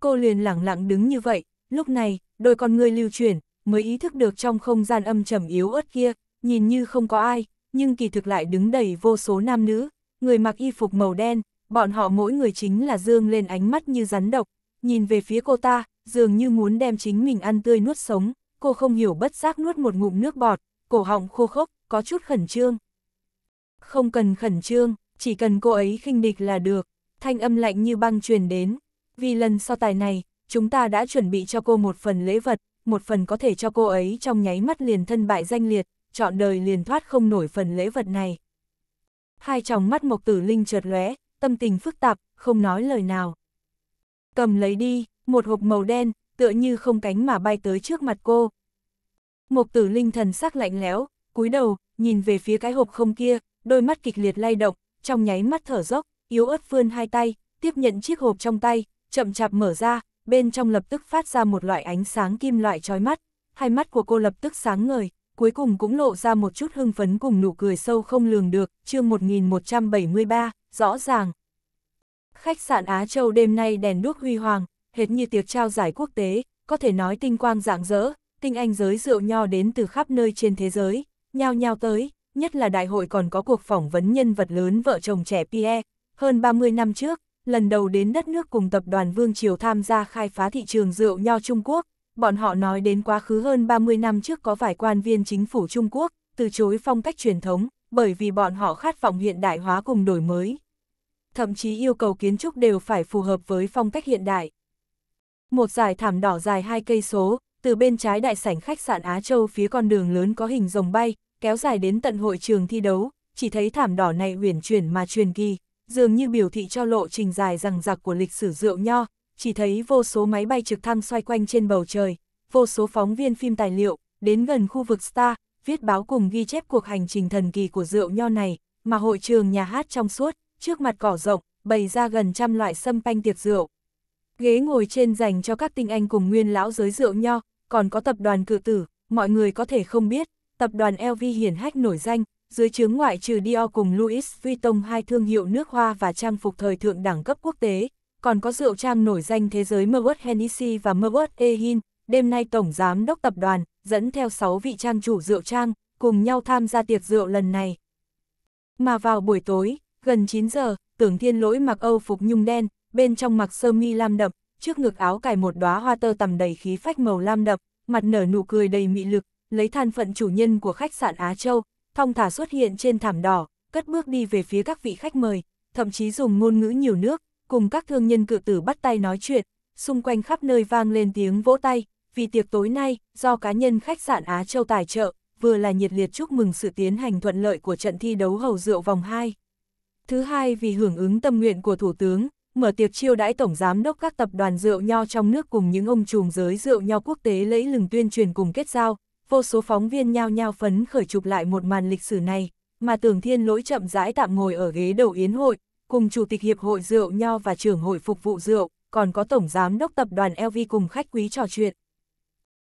S1: Cô liền lẳng lặng đứng như vậy, lúc này, đôi con người lưu chuyển, mới ý thức được trong không gian âm trầm yếu ớt kia, nhìn như không có ai, nhưng kỳ thực lại đứng đầy vô số nam nữ, người mặc y phục màu đen, bọn họ mỗi người chính là dương lên ánh mắt như rắn độc, nhìn về phía cô ta, dường như muốn đem chính mình ăn tươi nuốt sống, cô không hiểu bất giác nuốt một ngụm nước bọt, cổ họng khô khốc, có chút khẩn trương. Không cần khẩn trương, chỉ cần cô ấy khinh địch là được, thanh âm lạnh như băng truyền đến. Vì lần so tài này, chúng ta đã chuẩn bị cho cô một phần lễ vật, một phần có thể cho cô ấy trong nháy mắt liền thân bại danh liệt, chọn đời liền thoát không nổi phần lễ vật này. Hai tròng mắt Mộc Tử Linh chợt lóe, tâm tình phức tạp, không nói lời nào. Cầm lấy đi, một hộp màu đen, tựa như không cánh mà bay tới trước mặt cô. Mộc Tử Linh thần sắc lạnh lẽo, cúi đầu, nhìn về phía cái hộp không kia, đôi mắt kịch liệt lay động, trong nháy mắt thở dốc, yếu ớt vươn hai tay, tiếp nhận chiếc hộp trong tay, chậm chạp mở ra, bên trong lập tức phát ra một loại ánh sáng kim loại chói mắt, hai mắt của cô lập tức sáng ngời, cuối cùng cũng lộ ra một chút hưng phấn cùng nụ cười sâu không lường được, chương 1173, rõ ràng. Khách sạn Á Châu đêm nay đèn đuốc huy hoàng, hệt như tiệc trao giải quốc tế, có thể nói tinh quang rạng rỡ, tinh anh giới rượu nho đến từ khắp nơi trên thế giới, nhao nhao tới, nhất là đại hội còn có cuộc phỏng vấn nhân vật lớn vợ chồng trẻ Pierre, hơn 30 năm trước, lần đầu đến đất nước cùng tập đoàn Vương Triều tham gia khai phá thị trường rượu nho Trung Quốc, bọn họ nói đến quá khứ hơn 30 năm trước có vài quan viên chính phủ Trung Quốc, từ chối phong cách truyền thống, bởi vì bọn họ khát vọng hiện đại hóa cùng đổi mới. Thậm chí yêu cầu kiến trúc đều phải phù hợp với phong cách hiện đại. Một dải thảm đỏ dài hai cây số, từ bên trái đại sảnh khách sạn Á Châu phía con đường lớn có hình rồng bay, kéo dài đến tận hội trường thi đấu, chỉ thấy thảm đỏ này huyền chuyển mà truyền kỳ, dường như biểu thị cho lộ trình dài rằng giặc của lịch sử rượu nho, chỉ thấy vô số máy bay trực thăng xoay quanh trên bầu trời, vô số phóng viên phim tài liệu, đến gần khu vực Star, viết báo cùng ghi chép cuộc hành trình thần kỳ của rượu nho này, mà hội trường nhà hát trong suốt, trước mặt cỏ rộng, bày ra gần trăm loại sâm panh tiệc rượu. Ghế ngồi trên dành cho các tinh anh cùng nguyên lão giới rượu nho, còn có tập đoàn cự tử, mọi người có thể không biết, tập đoàn LV hiển hách nổi danh, dưới chướng ngoại trừ Dior cùng Louis Vuitton hai thương hiệu nước hoa và trang phục thời thượng đẳng cấp quốc tế, còn có rượu trang nổi danh thế giới Merwert Hennessy và Merwert Ehin, đêm nay Tổng Giám đốc Tập đoàn dẫn theo 6 vị trang chủ rượu trang, cùng nhau tham gia tiệc rượu lần này. Mà vào buổi tối, gần 9 giờ, tưởng thiên lỗi mặc âu phục nhung đen, bên trong mặc sơ mi lam đậm, trước ngực áo cài một đóa hoa tơ tầm đầy khí phách màu lam đậm, mặt nở nụ cười đầy mị lực, lấy thân phận chủ nhân của khách sạn Á Châu, thong thả xuất hiện trên thảm đỏ, cất bước đi về phía các vị khách mời, thậm chí dùng ngôn ngữ nhiều nước, cùng các thương nhân cự tử bắt tay nói chuyện, xung quanh khắp nơi vang lên tiếng vỗ tay, vì tiệc tối nay, do cá nhân khách sạn Á Châu tài trợ, vừa là nhiệt liệt chúc mừng sự tiến hành thuận lợi của trận thi đấu hầu rượu vòng 2. Thứ hai vì hưởng ứng tâm nguyện của Thủ tướng, mở tiệc chiêu đãi Tổng Giám đốc các tập đoàn rượu nho trong nước cùng những ông trùm giới rượu nho quốc tế lẫy lừng tuyên truyền cùng kết giao, vô số phóng viên nhao nhao phấn khởi chụp lại một màn lịch sử này, mà tưởng thiên lỗi chậm rãi tạm ngồi ở ghế đầu yến hội, cùng Chủ tịch Hiệp hội Rượu Nho và trưởng hội phục vụ rượu, còn có Tổng Giám đốc Tập đoàn LV cùng khách quý trò chuyện.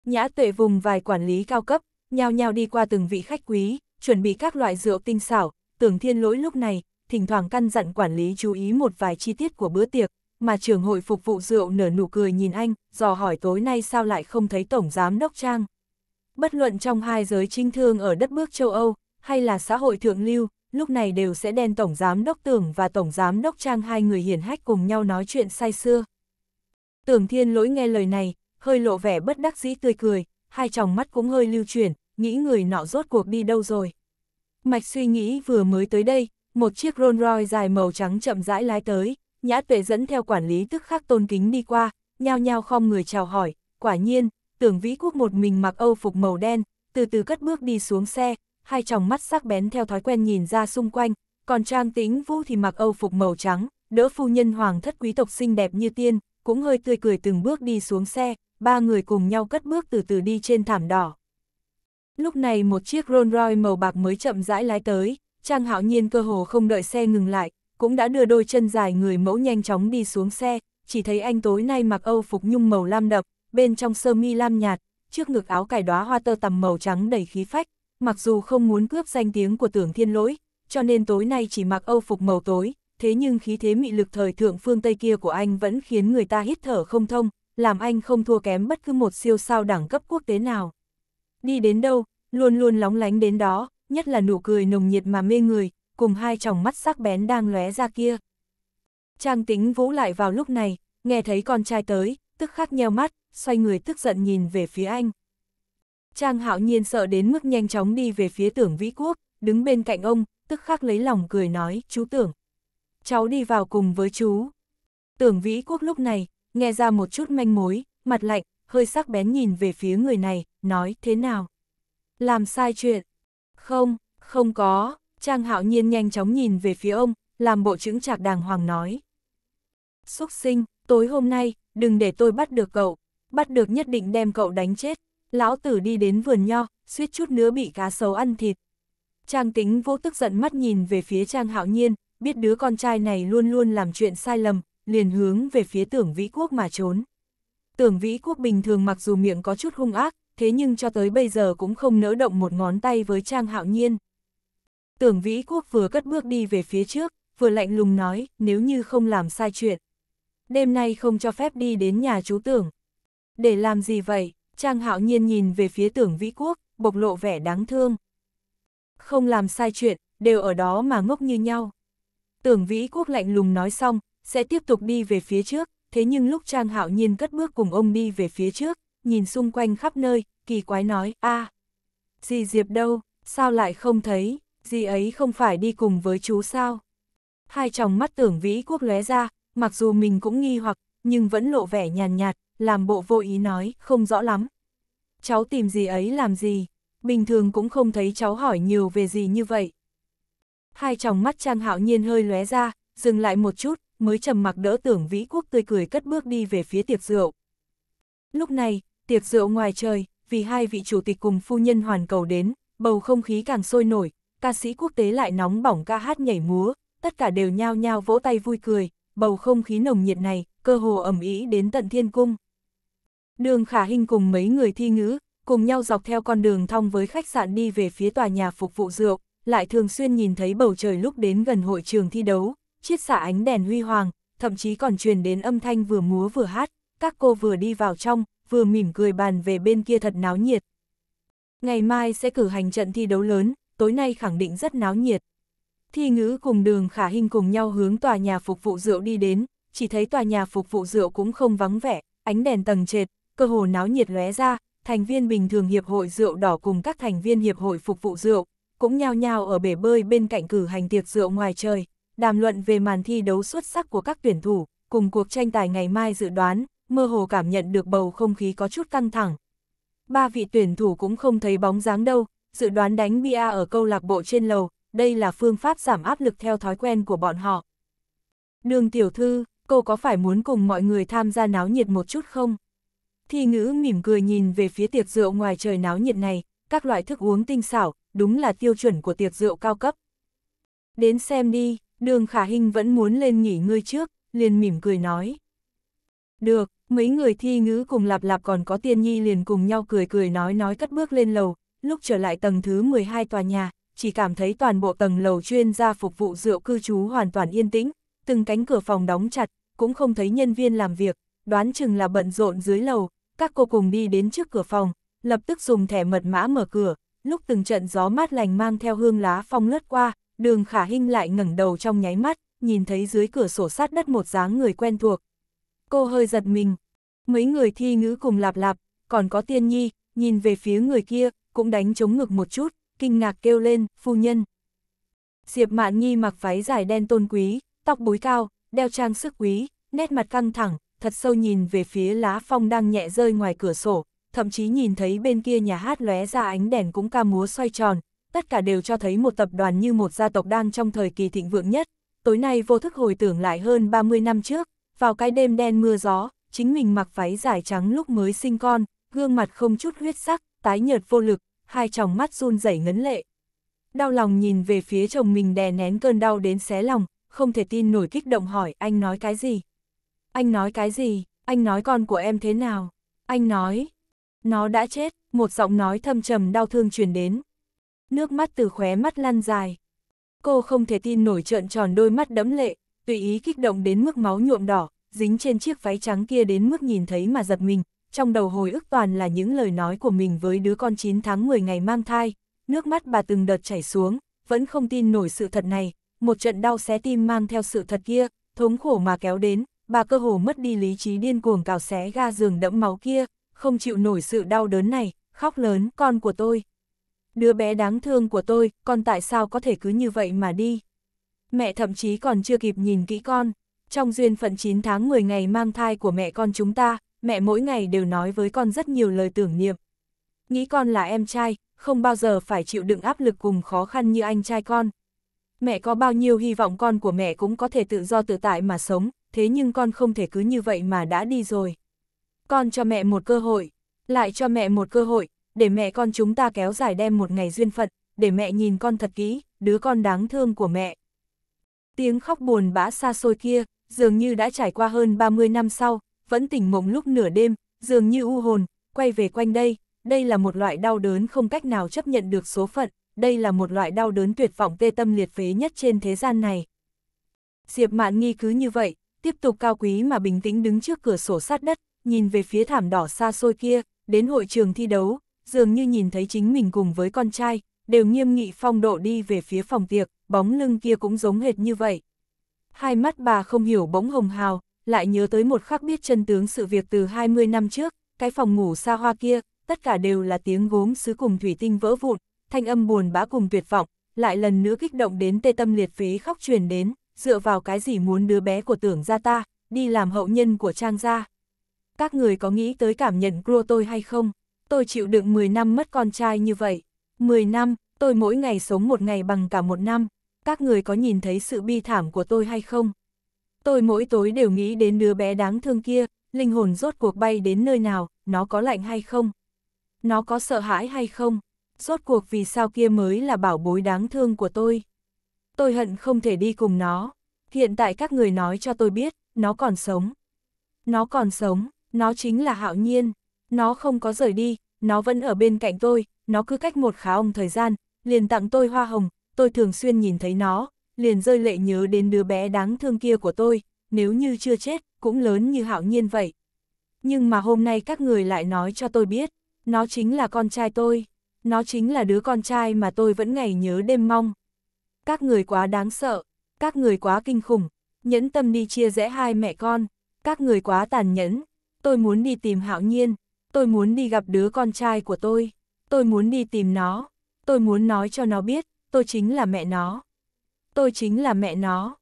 S1: Nhã tuệ vùng vài quản lý cao cấp, nhao nhao đi qua từng vị khách quý, chuẩn bị các loại rượu tinh xảo, tưởng thiên lỗi lúc này, thỉnh thoảng căn dặn quản lý chú ý một vài chi tiết của bữa tiệc, mà trưởng hội phục vụ rượu nở nụ cười nhìn anh, dò hỏi tối nay sao lại không thấy Tổng Giám Đốc Trang bất luận trong hai giới trinh thương ở đất bước châu Âu, hay là xã hội thượng lưu, lúc này đều sẽ đen Tổng Giám Đốc Tưởng và Tổng Giám Đốc Trang hai người hiển hách cùng nhau nói chuyện say xưa. Tưởng Thiên lỗi nghe lời này, hơi lộ vẻ bất đắc dĩ tươi cười, hai tròng mắt cũng hơi lưu chuyển, nghĩ người nọ rốt cuộc đi đâu rồi. Mạch suy nghĩ vừa mới tới đây, một chiếc Rolls Royce dài màu trắng chậm rãi lái tới, nhã tuệ dẫn theo quản lý tức khắc tôn kính đi qua, nhao nhao khom người chào hỏi, quả nhiên, tưởng vĩ quốc một mình mặc âu phục màu đen, từ từ cất bước đi xuống xe, hai tròng mắt sắc bén theo thói quen nhìn ra xung quanh, còn Trang tính Vũ thì mặc âu phục màu trắng, đỡ phu nhân hoàng thất quý tộc xinh đẹp như tiên, cũng hơi tươi cười từng bước đi xuống xe, ba người cùng nhau cất bước từ từ đi trên thảm đỏ. Lúc này một chiếc Rolls Royce màu bạc mới chậm rãi lái tới, Trang Hạo Nhiên cơ hồ không đợi xe ngừng lại, cũng đã đưa đôi chân dài người mẫu nhanh chóng đi xuống xe, chỉ thấy anh tối nay mặc âu phục nhung màu lam đậm, bên trong sơ mi lam nhạt, trước ngực áo cải đóa hoa tơ tầm màu trắng đầy khí phách, mặc dù không muốn cướp danh tiếng của tưởng thiên lỗi, cho nên tối nay chỉ mặc âu phục màu tối, thế nhưng khí thế mị lực thời thượng phương Tây kia của anh vẫn khiến người ta hít thở không thông, làm anh không thua kém bất cứ một siêu sao đẳng cấp quốc tế nào. Đi đến đâu, luôn luôn lóng lánh đến đó, nhất là nụ cười nồng nhiệt mà mê người, cùng hai tròng mắt sắc bén đang lóe ra kia. Trang tính vũ lại vào lúc này, nghe thấy con trai tới, tức khắc nheo mắt, xoay người tức giận nhìn về phía anh. Trang hạo nhiên sợ đến mức nhanh chóng đi về phía tưởng vĩ quốc, đứng bên cạnh ông, tức khắc lấy lòng cười nói, chú tưởng. Cháu đi vào cùng với chú. Tưởng vĩ quốc lúc này, nghe ra một chút manh mối, mặt lạnh, hơi sắc bén nhìn về phía người này, nói thế nào? Làm sai chuyện? Không, không có, Trang hạo nhiên nhanh chóng nhìn về phía ông, làm bộ chứng chạc đàng hoàng nói. xuất sinh, tối hôm nay, đừng để tôi bắt được cậu, bắt được nhất định đem cậu đánh chết. Lão tử đi đến vườn nho, suýt chút nữa bị cá sấu ăn thịt. Trang tính vô tức giận mắt nhìn về phía Trang hạo nhiên, biết đứa con trai này luôn luôn làm chuyện sai lầm, liền hướng về phía tưởng vĩ quốc mà trốn. Tưởng vĩ quốc bình thường mặc dù miệng có chút hung ác, thế nhưng cho tới bây giờ cũng không nỡ động một ngón tay với Trang hạo nhiên. Tưởng vĩ quốc vừa cất bước đi về phía trước, vừa lạnh lùng nói, nếu như không làm sai chuyện, đêm nay không cho phép đi đến nhà chú tưởng. Để làm gì vậy? Trang hạo nhiên nhìn về phía tưởng vĩ quốc, bộc lộ vẻ đáng thương. Không làm sai chuyện, đều ở đó mà ngốc như nhau. Tưởng vĩ quốc lạnh lùng nói xong, sẽ tiếp tục đi về phía trước, thế nhưng lúc Trang hạo nhiên cất bước cùng ông đi về phía trước, nhìn xung quanh khắp nơi, kỳ quái nói, a à, Diệp đâu, sao lại không thấy, dì ấy không phải đi cùng với chú sao? Hai chồng mắt tưởng vĩ quốc lóe ra, mặc dù mình cũng nghi hoặc, nhưng vẫn lộ vẻ nhàn nhạt, nhạt, làm bộ vô ý nói, không rõ lắm. Cháu tìm gì ấy làm gì, bình thường cũng không thấy cháu hỏi nhiều về gì như vậy. Hai tròng mắt Trang Hạo Nhiên hơi lóe ra, dừng lại một chút, mới trầm mặc đỡ tưởng Vĩ Quốc tươi cười cất bước đi về phía tiệc rượu. Lúc này, tiệc rượu ngoài trời, vì hai vị chủ tịch cùng phu nhân hoàn cầu đến, bầu không khí càng sôi nổi, ca sĩ quốc tế lại nóng bỏng ca hát nhảy múa, tất cả đều nhao nhao vỗ tay vui cười, bầu không khí nồng nhiệt này, cơ hồ ẩm ý đến tận thiên cung. Đường khả hình cùng mấy người thi ngữ, cùng nhau dọc theo con đường thong với khách sạn đi về phía tòa nhà phục vụ rượu, lại thường xuyên nhìn thấy bầu trời lúc đến gần hội trường thi đấu, chiết xả ánh đèn huy hoàng, thậm chí còn truyền đến âm thanh vừa múa vừa hát, các cô vừa đi vào trong, vừa mỉm cười bàn về bên kia thật náo nhiệt. Ngày mai sẽ cử hành trận thi đấu lớn, tối nay khẳng định rất náo nhiệt. Thi ngữ cùng đường khả hình cùng nhau hướng tòa nhà phục vụ rượu đi đến, chỉ thấy tòa nhà phục vụ rượu cũng không vắng vẻ, ánh đèn tầng trệt, cơ hồ náo nhiệt lóe ra, thành viên bình thường hiệp hội rượu đỏ cùng các thành viên hiệp hội phục vụ rượu, cũng nhao nhao ở bể bơi bên cạnh cử hành tiệc rượu ngoài trời, đàm luận về màn thi đấu xuất sắc của các tuyển thủ, cùng cuộc tranh tài ngày mai dự đoán, mơ hồ cảm nhận được bầu không khí có chút căng thẳng. Ba vị tuyển thủ cũng không thấy bóng dáng đâu, dự đoán đánh bia ở câu lạc bộ trên lầu, đây là phương pháp giảm áp lực theo thói quen của bọn họ. Đường tiểu thư, cô có phải muốn cùng mọi người tham gia náo nhiệt một chút không? Thi ngữ mỉm cười nhìn về phía tiệc rượu ngoài trời náo nhiệt này, các loại thức uống tinh xảo, đúng là tiêu chuẩn của tiệc rượu cao cấp. Đến xem đi, đường khả hình vẫn muốn lên nghỉ ngơi trước, liền mỉm cười nói. Được, mấy người thi ngữ cùng lạp lạp còn có tiên nhi liền cùng nhau cười cười nói nói cất bước lên lầu, lúc trở lại tầng thứ 12 tòa nhà, chỉ cảm thấy toàn bộ tầng lầu chuyên gia phục vụ rượu cư trú hoàn toàn yên tĩnh, từng cánh cửa phòng đóng chặt, cũng không thấy nhân viên làm việc, đoán chừng là bận rộn dưới lầu, các cô cùng đi đến trước cửa phòng, lập tức dùng thẻ mật mã mở cửa, lúc từng trận gió mát lành mang theo hương lá phong lướt qua, đường khả hinh lại ngẩng đầu trong nháy mắt, nhìn thấy dưới cửa sổ sát đất một dáng người quen thuộc. Cô hơi giật mình, mấy người thi ngữ cùng lạp lạp, còn có tiên nhi, nhìn về phía người kia, cũng đánh chống ngực một chút, kinh ngạc kêu lên, phu nhân. Diệp Mạn Nhi mặc váy dài đen tôn quý, tóc búi cao, đeo trang sức quý, nét mặt căng thẳng, thật sâu nhìn về phía lá phong đang nhẹ rơi ngoài cửa sổ, thậm chí nhìn thấy bên kia nhà hát lóe ra ánh đèn cũng ca múa xoay tròn, tất cả đều cho thấy một tập đoàn như một gia tộc đang trong thời kỳ thịnh vượng nhất. Tối nay vô thức hồi tưởng lại hơn 30 năm trước, vào cái đêm đen mưa gió, chính mình mặc váy dài trắng lúc mới sinh con, gương mặt không chút huyết sắc, tái nhợt vô lực, hai tròng mắt run rẩy ngấn lệ. Đau lòng nhìn về phía chồng mình đè nén cơn đau đến xé lòng, không thể tin nổi kích động hỏi anh nói cái gì. Anh nói cái gì, anh nói con của em thế nào, anh nói. Nó đã chết, một giọng nói thâm trầm đau thương truyền đến. Nước mắt từ khóe mắt lăn dài. Cô không thể tin nổi trợn tròn đôi mắt đẫm lệ, tùy ý kích động đến mức máu nhuộm đỏ, dính trên chiếc váy trắng kia đến mức nhìn thấy mà giật mình, trong đầu hồi ức toàn là những lời nói của mình với đứa con 9 tháng 10 ngày mang thai, nước mắt bà từng đợt chảy xuống, vẫn không tin nổi sự thật này, một trận đau xé tim mang theo sự thật kia, thống khổ mà kéo đến, bà cơ hồ mất đi lý trí điên cuồng cào xé ga giường đẫm máu kia, không chịu nổi sự đau đớn này, khóc lớn, con của tôi. Đứa bé đáng thương của tôi, con tại sao có thể cứ như vậy mà đi? Mẹ thậm chí còn chưa kịp nhìn kỹ con, trong duyên phận 9 tháng 10 ngày mang thai của mẹ con chúng ta, mẹ mỗi ngày đều nói với con rất nhiều lời tưởng niệm. Nghĩ con là em trai, không bao giờ phải chịu đựng áp lực cùng khó khăn như anh trai con. Mẹ có bao nhiêu hy vọng con của mẹ cũng có thể tự do tự tại mà sống, thế nhưng con không thể cứ như vậy mà đã đi rồi. Con cho mẹ một cơ hội, lại cho mẹ một cơ hội, để mẹ con chúng ta kéo dài đem một ngày duyên phận, để mẹ nhìn con thật kỹ, đứa con đáng thương của mẹ. Tiếng khóc buồn bã xa xôi kia, dường như đã trải qua hơn 30 năm sau, vẫn tỉnh mộng lúc nửa đêm, dường như u hồn, quay về quanh đây, đây là một loại đau đớn không cách nào chấp nhận được số phận, đây là một loại đau đớn tuyệt vọng tê tâm liệt phế nhất trên thế gian này. Diệp Mạn Nghi cứ như vậy, tiếp tục cao quý mà bình tĩnh đứng trước cửa sổ sát đất, nhìn về phía thảm đỏ xa xôi kia, đến hội trường thi đấu, dường như nhìn thấy chính mình cùng với con trai, đều nghiêm nghị phong độ đi về phía phòng tiệc, bóng lưng kia cũng giống hệt như vậy. Hai mắt bà không hiểu bỗng hồng hào, lại nhớ tới một khắc biết chân tướng sự việc từ 20 năm trước, cái phòng ngủ xa hoa kia, tất cả đều là tiếng gốm sứ cùng thủy tinh vỡ vụn, thanh âm buồn bã cùng tuyệt vọng, lại lần nữa kích động đến tê tâm liệt phế khóc truyền đến, dựa vào cái gì muốn đứa bé của tưởng gia ta, đi làm hậu nhân của trang gia. Các người có nghĩ tới cảm nhận cua tôi hay không? Tôi chịu đựng 10 năm mất con trai như vậy. 10 năm, tôi mỗi ngày sống một ngày bằng cả một năm. Các người có nhìn thấy sự bi thảm của tôi hay không? Tôi mỗi tối đều nghĩ đến đứa bé đáng thương kia, linh hồn rốt cuộc bay đến nơi nào, nó có lạnh hay không? Nó có sợ hãi hay không? Rốt cuộc vì sao kia mới là bảo bối đáng thương của tôi? Tôi hận không thể đi cùng nó. Hiện tại các người nói cho tôi biết, nó còn sống. Nó còn sống, nó chính là hạo nhiên. Nó không có rời đi, nó vẫn ở bên cạnh tôi, nó cứ cách một khá ông thời gian, liền tặng tôi hoa hồng, tôi thường xuyên nhìn thấy nó, liền rơi lệ nhớ đến đứa bé đáng thương kia của tôi, nếu như chưa chết, cũng lớn như hạo nhiên vậy. Nhưng mà hôm nay các người lại nói cho tôi biết, nó chính là con trai tôi, nó chính là đứa con trai mà tôi vẫn ngày nhớ đêm mong. Các người quá đáng sợ, các người quá kinh khủng, nhẫn tâm đi chia rẽ hai mẹ con, các người quá tàn nhẫn, tôi muốn đi tìm hạo nhiên, tôi muốn đi gặp đứa con trai của tôi, tôi muốn đi tìm nó, tôi muốn nói cho nó biết, tôi chính là mẹ nó tôi chính là mẹ nó.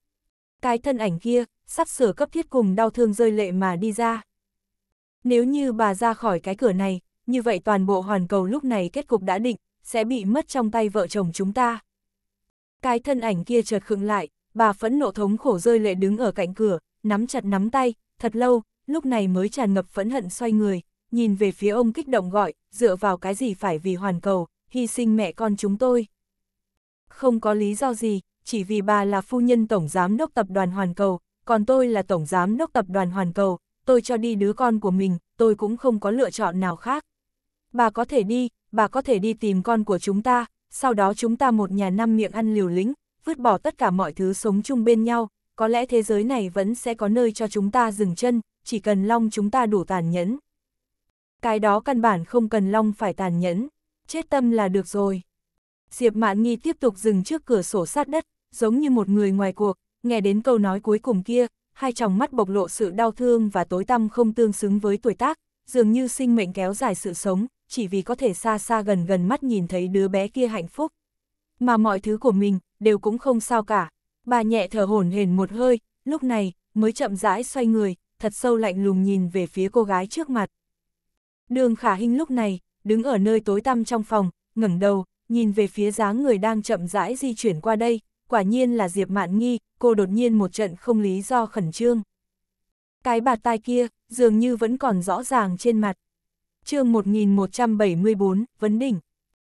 S1: Cái thân ảnh kia, sắp sửa cấp thiết cùng đau thương rơi lệ mà đi ra. Nếu như bà ra khỏi cái cửa này, như vậy toàn bộ hoàn cầu lúc này kết cục đã định, sẽ bị mất trong tay vợ chồng chúng ta. Cái thân ảnh kia chợt khựng lại, bà phẫn nộ thống khổ rơi lệ đứng ở cạnh cửa, nắm chặt nắm tay, thật lâu, lúc này mới tràn ngập phẫn hận xoay người, nhìn về phía ông kích động gọi, dựa vào cái gì phải vì hoàn cầu, hy sinh mẹ con chúng tôi. Không có lý do gì, chỉ vì bà là phu nhân Tổng Giám đốc Tập đoàn Hoàn Cầu, còn tôi là Tổng Giám đốc Tập đoàn Hoàn Cầu, tôi cho đi đứa con của mình, tôi cũng không có lựa chọn nào khác. Bà có thể đi, bà có thể đi tìm con của chúng ta, sau đó chúng ta một nhà năm miệng ăn liều lĩnh, vứt bỏ tất cả mọi thứ sống chung bên nhau, có lẽ thế giới này vẫn sẽ có nơi cho chúng ta dừng chân, chỉ cần long chúng ta đủ tàn nhẫn. Cái đó căn bản không cần long phải tàn nhẫn, chết tâm là được rồi. Diệp Mạn Nghi tiếp tục dừng trước cửa sổ sát đất, giống như một người ngoài cuộc, nghe đến câu nói cuối cùng kia, hai tròng mắt bộc lộ sự đau thương và tối tăm không tương xứng với tuổi tác, dường như sinh mệnh kéo dài sự sống, chỉ vì có thể xa xa gần gần mắt nhìn thấy đứa bé kia hạnh phúc. Mà mọi thứ của mình, đều cũng không sao cả. Bà nhẹ thở hổn hển một hơi, lúc này, mới chậm rãi xoay người, thật sâu lạnh lùng nhìn về phía cô gái trước mặt. Đường khả hình lúc này, đứng ở nơi tối tăm trong phòng, ngẩng đầu, nhìn về phía dáng người đang chậm rãi di chuyển qua đây, quả nhiên là Diệp Mạn Nghi, cô đột nhiên một trận không lý do khẩn trương. Cái bạt tai kia, dường như vẫn còn rõ ràng trên mặt. chương 1174, Vấn Đỉnh.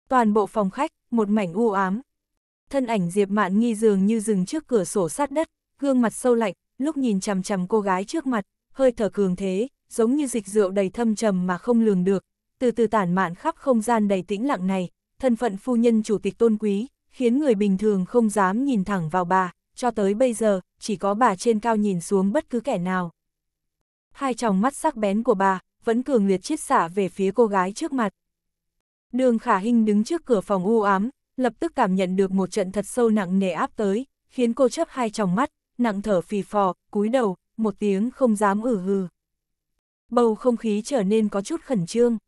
S1: Toàn bộ phòng khách, một mảnh u ám. Thân ảnh Diệp Mạn Nghi dường như dừng trước cửa sổ sát đất, gương mặt sâu lạnh, lúc nhìn chằm chằm cô gái trước mặt, hơi thở cường thế, giống như dịch rượu đầy thâm trầm mà không lường được, từ từ tản mạn khắp không gian đầy tĩnh lặng này, thân phận phu nhân chủ tịch tôn quý, khiến người bình thường không dám nhìn thẳng vào bà, cho tới bây giờ, chỉ có bà trên cao nhìn xuống bất cứ kẻ nào. Hai tròng mắt sắc bén của bà, vẫn cường liệt chiết xả về phía cô gái trước mặt. Đường Khả Hinh đứng trước cửa phòng u ám, lập tức cảm nhận được một trận thật sâu nặng nề áp tới, khiến cô chấp hai tròng mắt, nặng thở phì phò, cúi đầu, một tiếng không dám ử hừ. Bầu không khí trở nên có chút khẩn trương.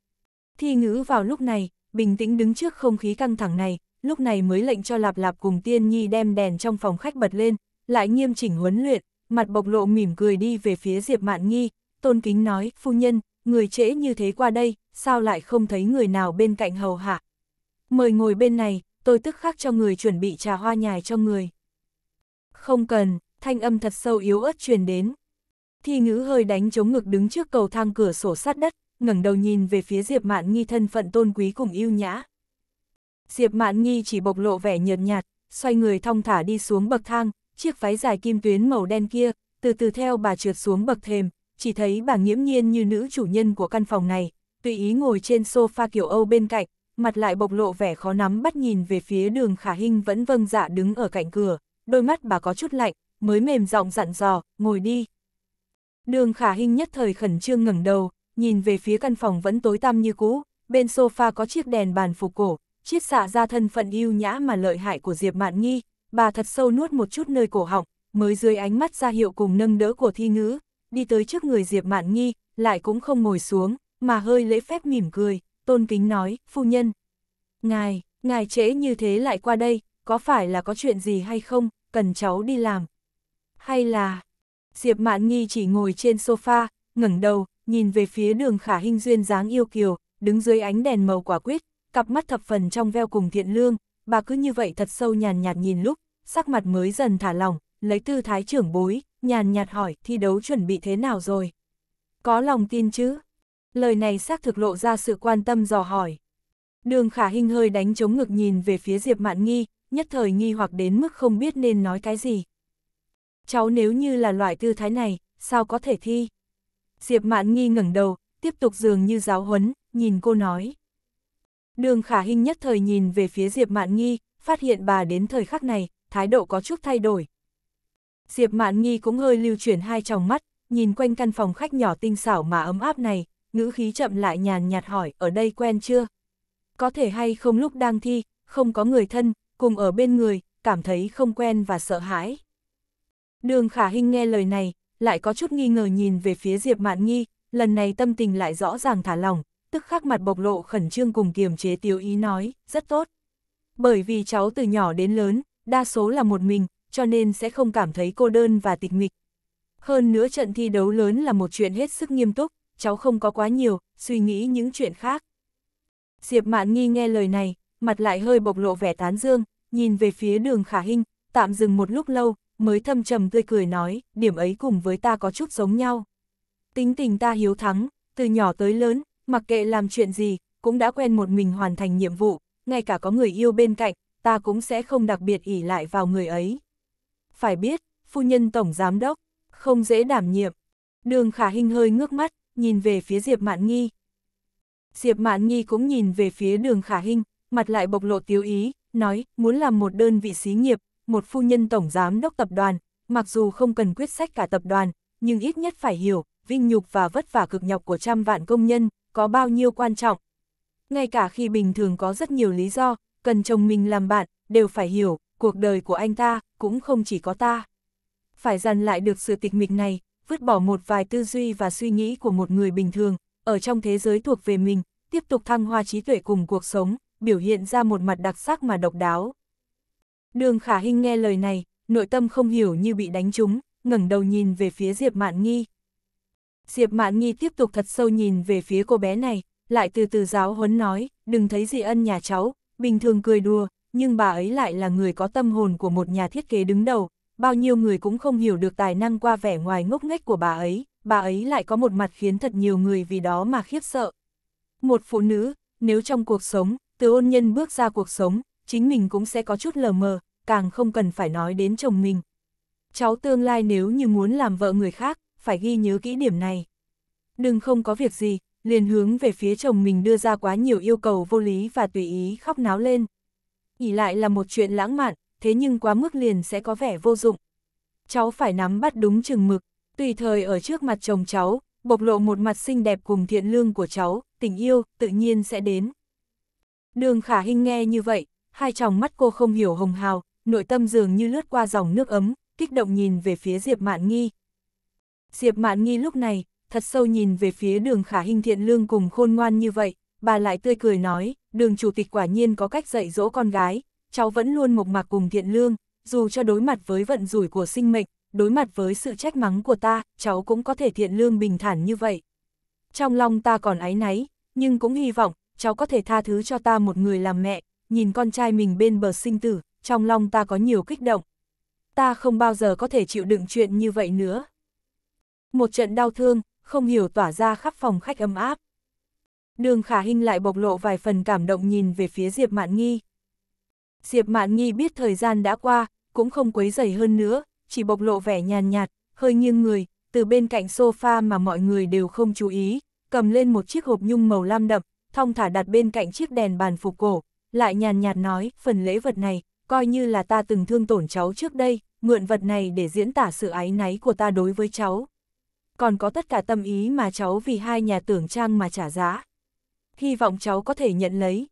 S1: Thi ngữ vào lúc này, bình tĩnh đứng trước không khí căng thẳng này, lúc này mới lệnh cho Lạp Lạp cùng Tiên Nhi đem đèn trong phòng khách bật lên, lại nghiêm chỉnh huấn luyện, mặt bộc lộ mỉm cười đi về phía Diệp Mạn Nghi, tôn kính nói, phu nhân, người trễ như thế qua đây, sao lại không thấy người nào bên cạnh hầu hạ. Mời ngồi bên này, tôi tức khắc cho người chuẩn bị trà hoa nhài cho người. Không cần, thanh âm thật sâu yếu ớt truyền đến. Thi ngữ hơi đánh chống ngực đứng trước cầu thang cửa sổ sát đất, ngẩng đầu nhìn về phía Diệp Mạn Nghi thân phận tôn quý cùng yêu nhã, Diệp Mạn Nghi chỉ bộc lộ vẻ nhợt nhạt, xoay người thong thả đi xuống bậc thang, chiếc váy dài kim tuyến màu đen kia, từ từ theo bà trượt xuống bậc thềm, chỉ thấy bà nghiễm nhiên như nữ chủ nhân của căn phòng này, tùy ý ngồi trên sofa kiểu Âu bên cạnh, mặt lại bộc lộ vẻ khó nắm bắt nhìn về phía đường khả hình vẫn vâng dạ đứng ở cạnh cửa, đôi mắt bà có chút lạnh, mới mềm giọng dặn dò, ngồi đi. Đường khả hình nhất thời khẩn trương ngẩng đầu, nhìn về phía căn phòng vẫn tối tăm như cũ, bên sofa có chiếc đèn bàn phục cổ, chiết xả ra thân phận yêu nhã mà lợi hại của Diệp Mạn Nghi, bà thật sâu nuốt một chút nơi cổ họng, mới dưới ánh mắt ra hiệu cùng nâng đỡ của thi ngữ, đi tới trước người Diệp Mạn Nghi, lại cũng không ngồi xuống, mà hơi lễ phép mỉm cười, tôn kính nói, phu nhân. Ngài, ngài trễ như thế lại qua đây, có phải là có chuyện gì hay không, cần cháu đi làm. Hay là... Diệp Mạn Nghi chỉ ngồi trên sofa, ngẩng đầu, nhìn về phía đường khả hình duyên dáng yêu kiều, đứng dưới ánh đèn màu quả quyết, cặp mắt thập phần trong veo cùng thiện lương, bà cứ như vậy thật sâu nhàn nhạt nhìn lúc, sắc mặt mới dần thả lỏng, lấy tư thái trưởng bối, nhàn nhạt hỏi thi đấu chuẩn bị thế nào rồi. Có lòng tin chứ? Lời này xác thực lộ ra sự quan tâm dò hỏi. Đường khả hình hơi đánh chống ngực nhìn về phía Diệp Mạn Nghi, nhất thời nghi hoặc đến mức không biết nên nói cái gì. Cháu nếu như là loại tư thái này, sao có thể thi? Diệp Mạn Nghi ngẩng đầu, tiếp tục dường như giáo huấn, nhìn cô nói. Đường khả hình nhất thời nhìn về phía Diệp Mạn Nghi, phát hiện bà đến thời khắc này, thái độ có chút thay đổi. Diệp Mạn Nghi cũng hơi lưu chuyển hai tròng mắt, nhìn quanh căn phòng khách nhỏ tinh xảo mà ấm áp này, ngữ khí chậm lại nhàn nhạt hỏi ở đây quen chưa? Có thể hay không lúc đang thi, không có người thân, cùng ở bên người, cảm thấy không quen và sợ hãi. Đường khả hình nghe lời này, lại có chút nghi ngờ nhìn về phía Diệp Mạn Nghi, lần này tâm tình lại rõ ràng thả lỏng, tức khắc mặt bộc lộ khẩn trương cùng kiềm chế tiêu ý nói, rất tốt. Bởi vì cháu từ nhỏ đến lớn, đa số là một mình, cho nên sẽ không cảm thấy cô đơn và tịch mịch. Hơn nữa trận thi đấu lớn là một chuyện hết sức nghiêm túc, cháu không có quá nhiều, suy nghĩ những chuyện khác. Diệp Mạn Nghi nghe lời này, mặt lại hơi bộc lộ vẻ tán dương, nhìn về phía đường khả hình, tạm dừng một lúc lâu, mới thâm trầm tươi cười nói, điểm ấy cùng với ta có chút giống nhau. Tính tình ta hiếu thắng, từ nhỏ tới lớn, mặc kệ làm chuyện gì, cũng đã quen một mình hoàn thành nhiệm vụ, ngay cả có người yêu bên cạnh, ta cũng sẽ không đặc biệt ỉ lại vào người ấy. Phải biết, phu nhân tổng giám đốc, không dễ đảm nhiệm. Đường khả hình hơi ngước mắt, nhìn về phía Diệp Mạn Nghi. Diệp Mạn Nghi cũng nhìn về phía đường khả hình, mặt lại bộc lộ tiếu ý, nói muốn làm một đơn vị xí nghiệp, một phu nhân tổng giám đốc tập đoàn, mặc dù không cần quyết sách cả tập đoàn, nhưng ít nhất phải hiểu, vinh nhục và vất vả cực nhọc của trăm vạn công nhân, có bao nhiêu quan trọng. Ngay cả khi bình thường có rất nhiều lý do, cần chồng mình làm bạn, đều phải hiểu, cuộc đời của anh ta cũng không chỉ có ta. Phải dằn lại được sự tịch mịch này, vứt bỏ một vài tư duy và suy nghĩ của một người bình thường, ở trong thế giới thuộc về mình, tiếp tục thăng hoa trí tuệ cùng cuộc sống, biểu hiện ra một mặt đặc sắc mà độc đáo. Đường Khả Hinh nghe lời này, nội tâm không hiểu như bị đánh trúng, ngẩng đầu nhìn về phía Diệp Mạn Nghi. Diệp Mạn Nghi tiếp tục thật sâu nhìn về phía cô bé này, lại từ từ giáo huấn nói, đừng thấy dị ân nhà cháu, bình thường cười đùa, nhưng bà ấy lại là người có tâm hồn của một nhà thiết kế đứng đầu, bao nhiêu người cũng không hiểu được tài năng qua vẻ ngoài ngốc nghếch của bà ấy, bà ấy lại có một mặt khiến thật nhiều người vì đó mà khiếp sợ. Một phụ nữ, nếu trong cuộc sống, từ ôn nhân bước ra cuộc sống, chính mình cũng sẽ có chút lờ mờ, càng không cần phải nói đến chồng mình. Cháu tương lai nếu như muốn làm vợ người khác, phải ghi nhớ kỹ điểm này. Đừng không có việc gì, liền hướng về phía chồng mình đưa ra quá nhiều yêu cầu vô lý và tùy ý khóc náo lên. nghỉ lại là một chuyện lãng mạn, thế nhưng quá mức liền sẽ có vẻ vô dụng. Cháu phải nắm bắt đúng chừng mực, tùy thời ở trước mặt chồng cháu, bộc lộ một mặt xinh đẹp cùng thiện lương của cháu, tình yêu tự nhiên sẽ đến. Đường khả hình nghe như vậy, hai tròng mắt cô không hiểu hồng hào, nội tâm dường như lướt qua dòng nước ấm, kích động nhìn về phía Diệp Mạn Nghi, Diệp Mạn Nghi lúc này, thật sâu nhìn về phía đường khả hình thiện lương cùng khôn ngoan như vậy, bà lại tươi cười nói, đường chủ tịch quả nhiên có cách dạy dỗ con gái, cháu vẫn luôn mộc mạc cùng thiện lương, dù cho đối mặt với vận rủi của sinh mệnh, đối mặt với sự trách mắng của ta, cháu cũng có thể thiện lương bình thản như vậy. Trong lòng ta còn áy náy, nhưng cũng hy vọng, cháu có thể tha thứ cho ta một người làm mẹ, nhìn con trai mình bên bờ sinh tử, trong lòng ta có nhiều kích động. Ta không bao giờ có thể chịu đựng chuyện như vậy nữa một trận đau thương, không hiểu tỏa ra khắp phòng khách ấm áp. Đường khả hình lại bộc lộ vài phần cảm động nhìn về phía Diệp Mạn Nghi. Diệp Mạn Nghi biết thời gian đã qua, cũng không quấy dày hơn nữa, chỉ bộc lộ vẻ nhàn nhạt, hơi nghiêng người, từ bên cạnh sofa mà mọi người đều không chú ý, cầm lên một chiếc hộp nhung màu lam đậm, thong thả đặt bên cạnh chiếc đèn bàn phục cổ, lại nhàn nhạt nói, phần lễ vật này, coi như là ta từng thương tổn cháu trước đây, mượn vật này để diễn tả sự ái náy của ta đối với cháu còn có tất cả tâm ý mà cháu vì hai nhà tưởng trang mà trả giá. Hy vọng cháu có thể nhận lấy.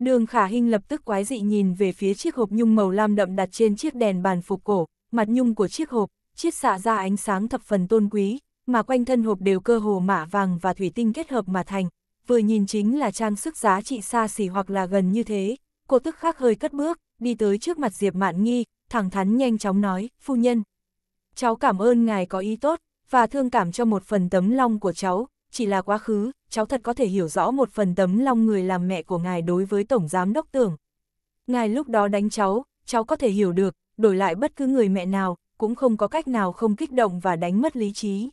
S1: Đường khả hình lập tức quái dị nhìn về phía chiếc hộp nhung màu lam đậm đặt trên chiếc đèn bàn phục cổ, mặt nhung của chiếc hộp, chiếc xạ ra ánh sáng thập phần tôn quý, mà quanh thân hộp đều cơ hồ mạ vàng và thủy tinh kết hợp mà thành, vừa nhìn chính là trang sức giá trị xa xỉ hoặc là gần như thế. Cô tức khắc hơi cất bước, đi tới trước mặt Diệp Mạn Nghi, thẳng thắn nhanh chóng nói, phu nhân. Cháu cảm ơn ngài có ý tốt, và thương cảm cho một phần tấm lòng của cháu, chỉ là quá khứ, cháu thật có thể hiểu rõ một phần tấm lòng người làm mẹ của ngài đối với Tổng Giám Đốc Tưởng. Ngài lúc đó đánh cháu, cháu có thể hiểu được, đổi lại bất cứ người mẹ nào, cũng không có cách nào không kích động và đánh mất lý trí.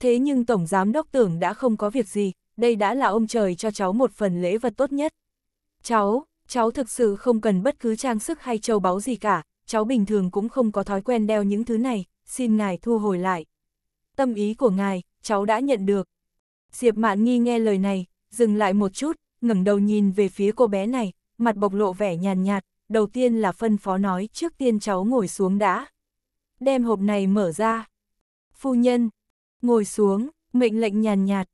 S1: Thế nhưng Tổng Giám Đốc Tưởng đã không có việc gì, đây đã là ông trời cho cháu một phần lễ vật tốt nhất. Cháu, cháu thực sự không cần bất cứ trang sức hay châu báu gì cả, cháu bình thường cũng không có thói quen đeo những thứ này, xin ngài thu hồi lại tâm ý của ngài, cháu đã nhận được. Diệp Mạn Nghi nghe lời này, dừng lại một chút, ngẩng đầu nhìn về phía cô bé này, mặt bộc lộ vẻ nhàn nhạt, đầu tiên là phân phó nói trước tiên cháu ngồi xuống đã. Đem hộp này mở ra. Phu nhân, ngồi xuống, mệnh lệnh nhàn nhạt.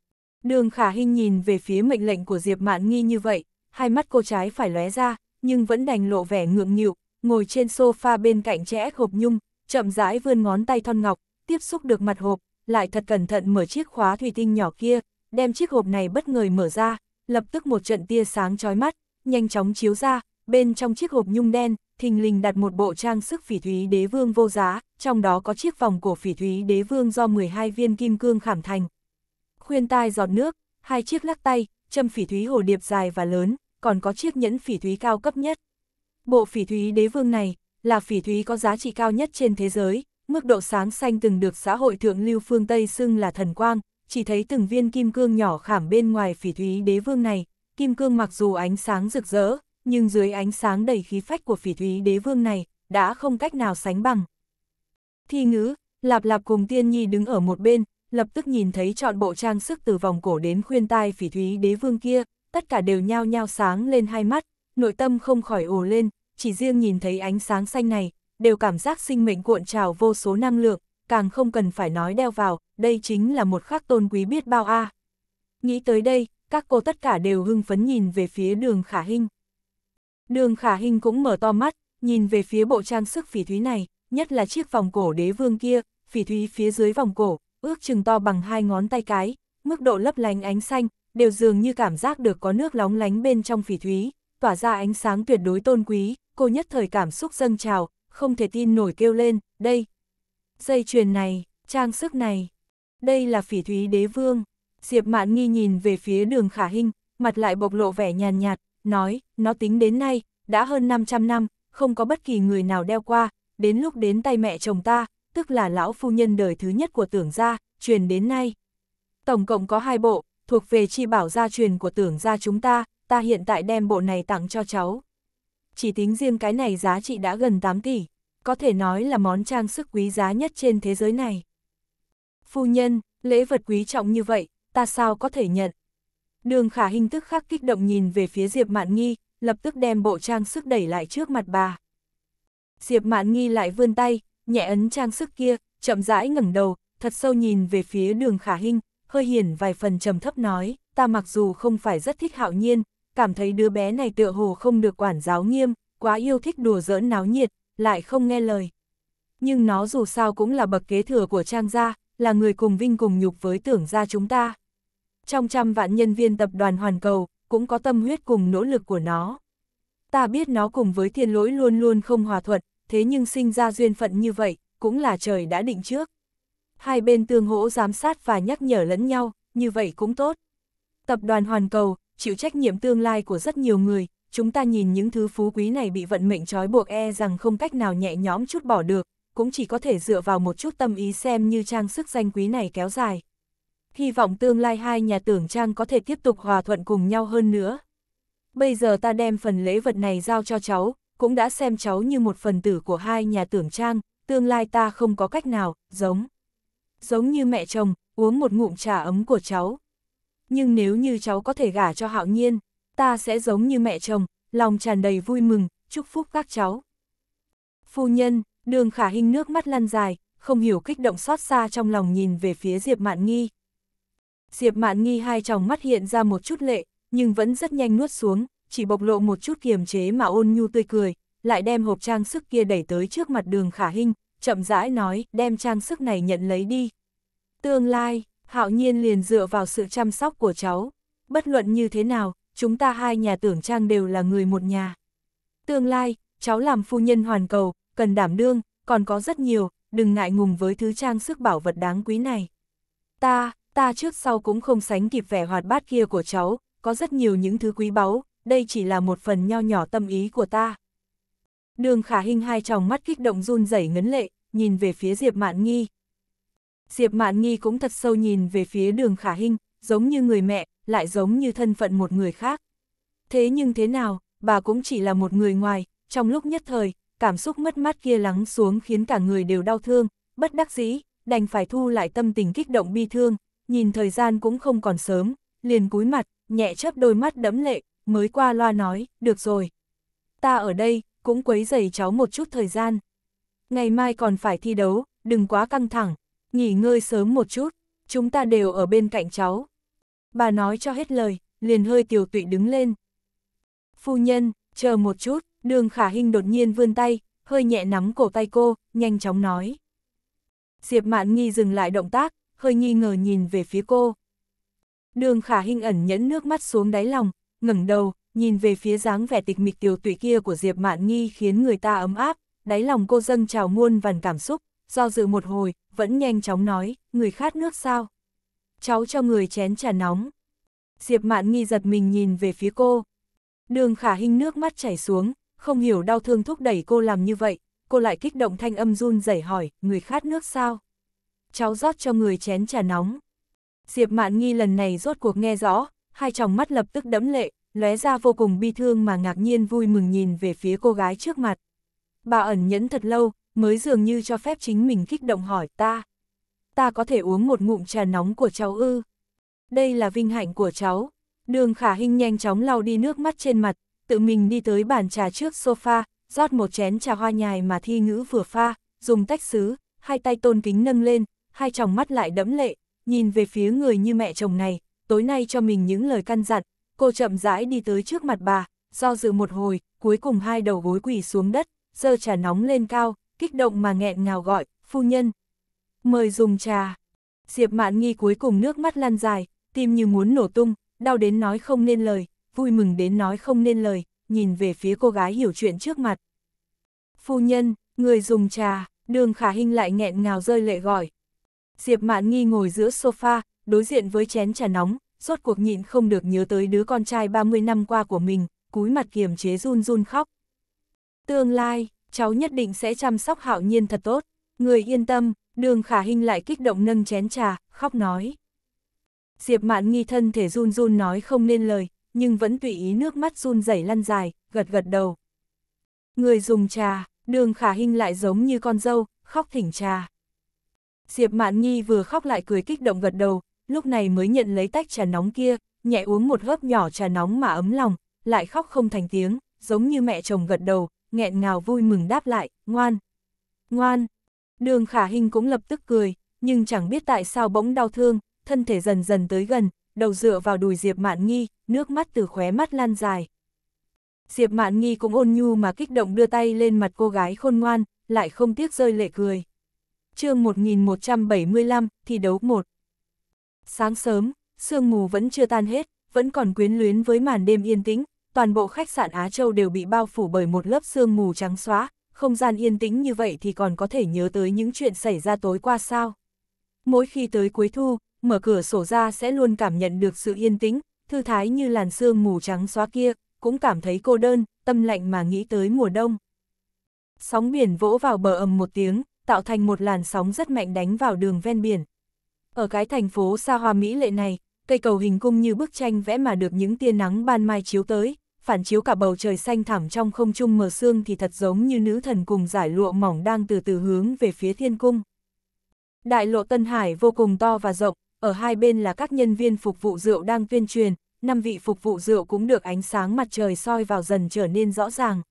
S1: Đường khả hình nhìn về phía mệnh lệnh của Diệp Mạn Nghi như vậy, hai mắt cô trái phải lóe ra, nhưng vẫn đành lộ vẻ ngượng nghịu, ngồi trên sofa bên cạnh trẻ hộp nhung, chậm rãi vươn ngón tay thon ngọc, tiếp xúc được mặt hộp, lại thật cẩn thận mở chiếc khóa thủy tinh nhỏ kia, đem chiếc hộp này bất ngờ mở ra, lập tức một trận tia sáng chói mắt, nhanh chóng chiếu ra, bên trong chiếc hộp nhung đen, thình lình đặt một bộ trang sức phỉ thúy đế vương vô giá, trong đó có chiếc vòng cổ phỉ thúy đế vương do 12 viên kim cương khảm thành. Khuyên tai giọt nước, hai chiếc lắc tay, châm phỉ thúy hồ điệp dài và lớn, còn có chiếc nhẫn phỉ thúy cao cấp nhất. Bộ phỉ thúy đế vương này là phỉ thúy có giá trị cao nhất trên thế giới, Mức độ sáng xanh từng được xã hội thượng lưu phương Tây xưng là thần quang, chỉ thấy từng viên kim cương nhỏ khảm bên ngoài phỉ thúy đế vương này, kim cương mặc dù ánh sáng rực rỡ, nhưng dưới ánh sáng đầy khí phách của phỉ thúy đế vương này, đã không cách nào sánh bằng. Thi ngữ, lạp lạp cùng tiên nhi đứng ở một bên, lập tức nhìn thấy trọn bộ trang sức từ vòng cổ đến khuyên tai phỉ thúy đế vương kia, tất cả đều nhao nhao sáng lên hai mắt, nội tâm không khỏi ồ lên, chỉ riêng nhìn thấy ánh sáng xanh này, đều cảm giác sinh mệnh cuộn trào vô số năng lượng, càng không cần phải nói đeo vào, đây chính là một khắc tôn quý biết bao a. À. Nghĩ tới đây, các cô tất cả đều hưng phấn nhìn về phía đường khả hình. Đường khả hình cũng mở to mắt, nhìn về phía bộ trang sức phỉ thúy này, nhất là chiếc vòng cổ đế vương kia, phỉ thúy phía dưới vòng cổ, ước chừng to bằng hai ngón tay cái, mức độ lấp lánh ánh xanh, đều dường như cảm giác được có nước lóng lánh bên trong phỉ thúy, tỏa ra ánh sáng tuyệt đối tôn quý, cô nhất thời cảm xúc dâng trào, không thể tin nổi kêu lên, đây, dây chuyền này, trang sức này, đây là phỉ thúy đế vương. Diệp Mạn nghi nhìn về phía đường khả hình, mặt lại bộc lộ vẻ nhàn nhạt, nói, nó tính đến nay, đã hơn 500 năm, không có bất kỳ người nào đeo qua, đến lúc đến tay mẹ chồng ta, tức là lão phu nhân đời thứ nhất của tưởng gia, truyền đến nay. Tổng cộng có hai bộ, thuộc về chi bảo gia truyền của tưởng gia chúng ta, ta hiện tại đem bộ này tặng cho cháu chỉ tính riêng cái này giá trị đã gần 8 tỷ, có thể nói là món trang sức quý giá nhất trên thế giới này. Phu nhân, lễ vật quý trọng như vậy, ta sao có thể nhận? Đường khả hình tức khắc kích động nhìn về phía Diệp Mạn Nghi, lập tức đem bộ trang sức đẩy lại trước mặt bà. Diệp Mạn Nghi lại vươn tay, nhẹ ấn trang sức kia, chậm rãi ngẩng đầu, thật sâu nhìn về phía đường khả hình, hơi hiển vài phần trầm thấp nói, ta mặc dù không phải rất thích hạo nhiên, cảm thấy đứa bé này tựa hồ không được quản giáo nghiêm, quá yêu thích đùa giỡn náo nhiệt, lại không nghe lời. Nhưng nó dù sao cũng là bậc kế thừa của Trang gia, là người cùng vinh cùng nhục với tưởng gia chúng ta. Trong trăm vạn nhân viên tập đoàn Hoàn Cầu, cũng có tâm huyết cùng nỗ lực của nó. Ta biết nó cùng với thiên lỗi luôn luôn không hòa thuận, thế nhưng sinh ra duyên phận như vậy, cũng là trời đã định trước. Hai bên tương hỗ giám sát và nhắc nhở lẫn nhau, như vậy cũng tốt. Tập đoàn Hoàn Cầu, chịu trách nhiệm tương lai của rất nhiều người, chúng ta nhìn những thứ phú quý này bị vận mệnh trói buộc e rằng không cách nào nhẹ nhõm chút bỏ được, cũng chỉ có thể dựa vào một chút tâm ý xem như trang sức danh quý này kéo dài. Hy vọng tương lai hai nhà tưởng trang có thể tiếp tục hòa thuận cùng nhau hơn nữa. Bây giờ ta đem phần lễ vật này giao cho cháu, cũng đã xem cháu như một phần tử của hai nhà tưởng trang, tương lai ta không có cách nào, giống. Giống như mẹ chồng, uống một ngụm trà ấm của cháu nhưng nếu như cháu có thể gả cho hạo nhiên, ta sẽ giống như mẹ chồng, lòng tràn đầy vui mừng, chúc phúc các cháu. Phu nhân, đường khả hình nước mắt lăn dài, không hiểu kích động xót xa trong lòng nhìn về phía Diệp Mạn Nghi. Diệp Mạn Nghi hai tròng mắt hiện ra một chút lệ, nhưng vẫn rất nhanh nuốt xuống, chỉ bộc lộ một chút kiềm chế mà ôn nhu tươi cười, lại đem hộp trang sức kia đẩy tới trước mặt đường khả hình, chậm rãi nói, đem trang sức này nhận lấy đi. Tương lai, Hạo nhiên liền dựa vào sự chăm sóc của cháu. Bất luận như thế nào, chúng ta hai nhà tưởng trang đều là người một nhà. Tương lai, cháu làm phu nhân hoàn cầu, cần đảm đương, còn có rất nhiều, đừng ngại ngùng với thứ trang sức bảo vật đáng quý này. Ta, ta trước sau cũng không sánh kịp vẻ hoạt bát kia của cháu, có rất nhiều những thứ quý báu, đây chỉ là một phần nho nhỏ tâm ý của ta. Đường khả hình hai tròng mắt kích động run rẩy ngấn lệ, nhìn về phía Diệp Mạn Nghi, Diệp Mạn Nghi cũng thật sâu nhìn về phía đường khả hinh, giống như người mẹ, lại giống như thân phận một người khác. Thế nhưng thế nào, bà cũng chỉ là một người ngoài, trong lúc nhất thời, cảm xúc mất mát kia lắng xuống khiến cả người đều đau thương, bất đắc dĩ, đành phải thu lại tâm tình kích động bi thương, nhìn thời gian cũng không còn sớm, liền cúi mặt, nhẹ chớp đôi mắt đẫm lệ, mới qua loa nói, được rồi. Ta ở đây, cũng quấy giày cháu một chút thời gian. Ngày mai còn phải thi đấu, đừng quá căng thẳng, nghỉ ngơi sớm một chút, chúng ta đều ở bên cạnh cháu. Bà nói cho hết lời, liền hơi tiểu tụy đứng lên. Phu nhân, chờ một chút, đường khả hình đột nhiên vươn tay, hơi nhẹ nắm cổ tay cô, nhanh chóng nói. Diệp mạn nghi dừng lại động tác, hơi nghi ngờ nhìn về phía cô. Đường khả hình ẩn nhẫn nước mắt xuống đáy lòng, ngẩng đầu, nhìn về phía dáng vẻ tịch mịch tiểu tụy kia của Diệp mạn nghi khiến người ta ấm áp, đáy lòng cô dâng trào muôn vàn cảm xúc, do dự một hồi, vẫn nhanh chóng nói, người khát nước sao? Cháu cho người chén trà nóng. Diệp Mạn nghi giật mình nhìn về phía cô. Đường khả hình nước mắt chảy xuống, không hiểu đau thương thúc đẩy cô làm như vậy, cô lại kích động thanh âm run rẩy hỏi, người khát nước sao? Cháu rót cho người chén trà nóng. Diệp Mạn nghi lần này rốt cuộc nghe rõ, hai tròng mắt lập tức đẫm lệ, lóe ra vô cùng bi thương mà ngạc nhiên vui mừng nhìn về phía cô gái trước mặt. Bà ẩn nhẫn thật lâu, mới dường như cho phép chính mình kích động hỏi ta. Ta có thể uống một ngụm trà nóng của cháu ư. Đây là vinh hạnh của cháu. Đường khả hình nhanh chóng lau đi nước mắt trên mặt, tự mình đi tới bàn trà trước sofa, rót một chén trà hoa nhài mà thi ngữ vừa pha, dùng tách xứ, hai tay tôn kính nâng lên, hai tròng mắt lại đẫm lệ, nhìn về phía người như mẹ chồng này, tối nay cho mình những lời căn dặn, cô chậm rãi đi tới trước mặt bà, do dự một hồi, cuối cùng hai đầu gối quỳ xuống đất, giơ trà nóng lên cao, kích động mà nghẹn ngào gọi, phu nhân. Mời dùng trà. Diệp mạn nghi cuối cùng nước mắt lan dài, tim như muốn nổ tung, đau đến nói không nên lời, vui mừng đến nói không nên lời, nhìn về phía cô gái hiểu chuyện trước mặt. Phu nhân, người dùng trà, đường khả hình lại nghẹn ngào rơi lệ gọi. Diệp mạn nghi ngồi giữa sofa, đối diện với chén trà nóng, rốt cuộc nhịn không được nhớ tới đứa con trai 30 năm qua của mình, cúi mặt kiềm chế run run khóc. Tương lai, cháu nhất định sẽ chăm sóc hạo nhiên thật tốt. Người yên tâm, đường khả hình lại kích động nâng chén trà, khóc nói. Diệp mạn nghi thân thể run run nói không nên lời, nhưng vẫn tùy ý nước mắt run rẩy lăn dài, gật gật đầu. Người dùng trà, đường khả hình lại giống như con dâu, khóc thỉnh trà. Diệp mạn nghi vừa khóc lại cười kích động gật đầu, lúc này mới nhận lấy tách trà nóng kia, nhẹ uống một hớp nhỏ trà nóng mà ấm lòng, lại khóc không thành tiếng, giống như mẹ chồng gật đầu, nghẹn ngào vui mừng đáp lại, ngoan, ngoan. Đường khả hình cũng lập tức cười, nhưng chẳng biết tại sao bỗng đau thương, thân thể dần dần tới gần, đầu dựa vào đùi Diệp Mạn Nghi, nước mắt từ khóe mắt lan dài. Diệp Mạn Nghi cũng ôn nhu mà kích động đưa tay lên mặt cô gái khôn ngoan, lại không tiếc rơi lệ cười. chương 1175, thi đấu 1 Sáng sớm, sương mù vẫn chưa tan hết, vẫn còn quyến luyến với màn đêm yên tĩnh, toàn bộ khách sạn Á Châu đều bị bao phủ bởi một lớp sương mù trắng xóa, không gian yên tĩnh như vậy thì còn có thể nhớ tới những chuyện xảy ra tối qua sao. Mỗi khi tới cuối thu, mở cửa sổ ra sẽ luôn cảm nhận được sự yên tĩnh, thư thái như làn sương mù trắng xóa kia, cũng cảm thấy cô đơn, tâm lạnh mà nghĩ tới mùa đông. Sóng biển vỗ vào bờ ầm một tiếng, tạo thành một làn sóng rất mạnh đánh vào đường ven biển. Ở cái thành phố xa hoa mỹ lệ này, cây cầu hình cung như bức tranh vẽ mà được những tia nắng ban mai chiếu tới, phản chiếu cả bầu trời xanh thẳm trong không trung mờ sương thì thật giống như nữ thần cùng giải lụa mỏng đang từ từ hướng về phía thiên cung. Đại lộ Tân Hải vô cùng to và rộng, ở hai bên là các nhân viên phục vụ rượu đang tuyên truyền, năm vị phục vụ rượu cũng được ánh sáng mặt trời soi vào dần trở nên rõ ràng.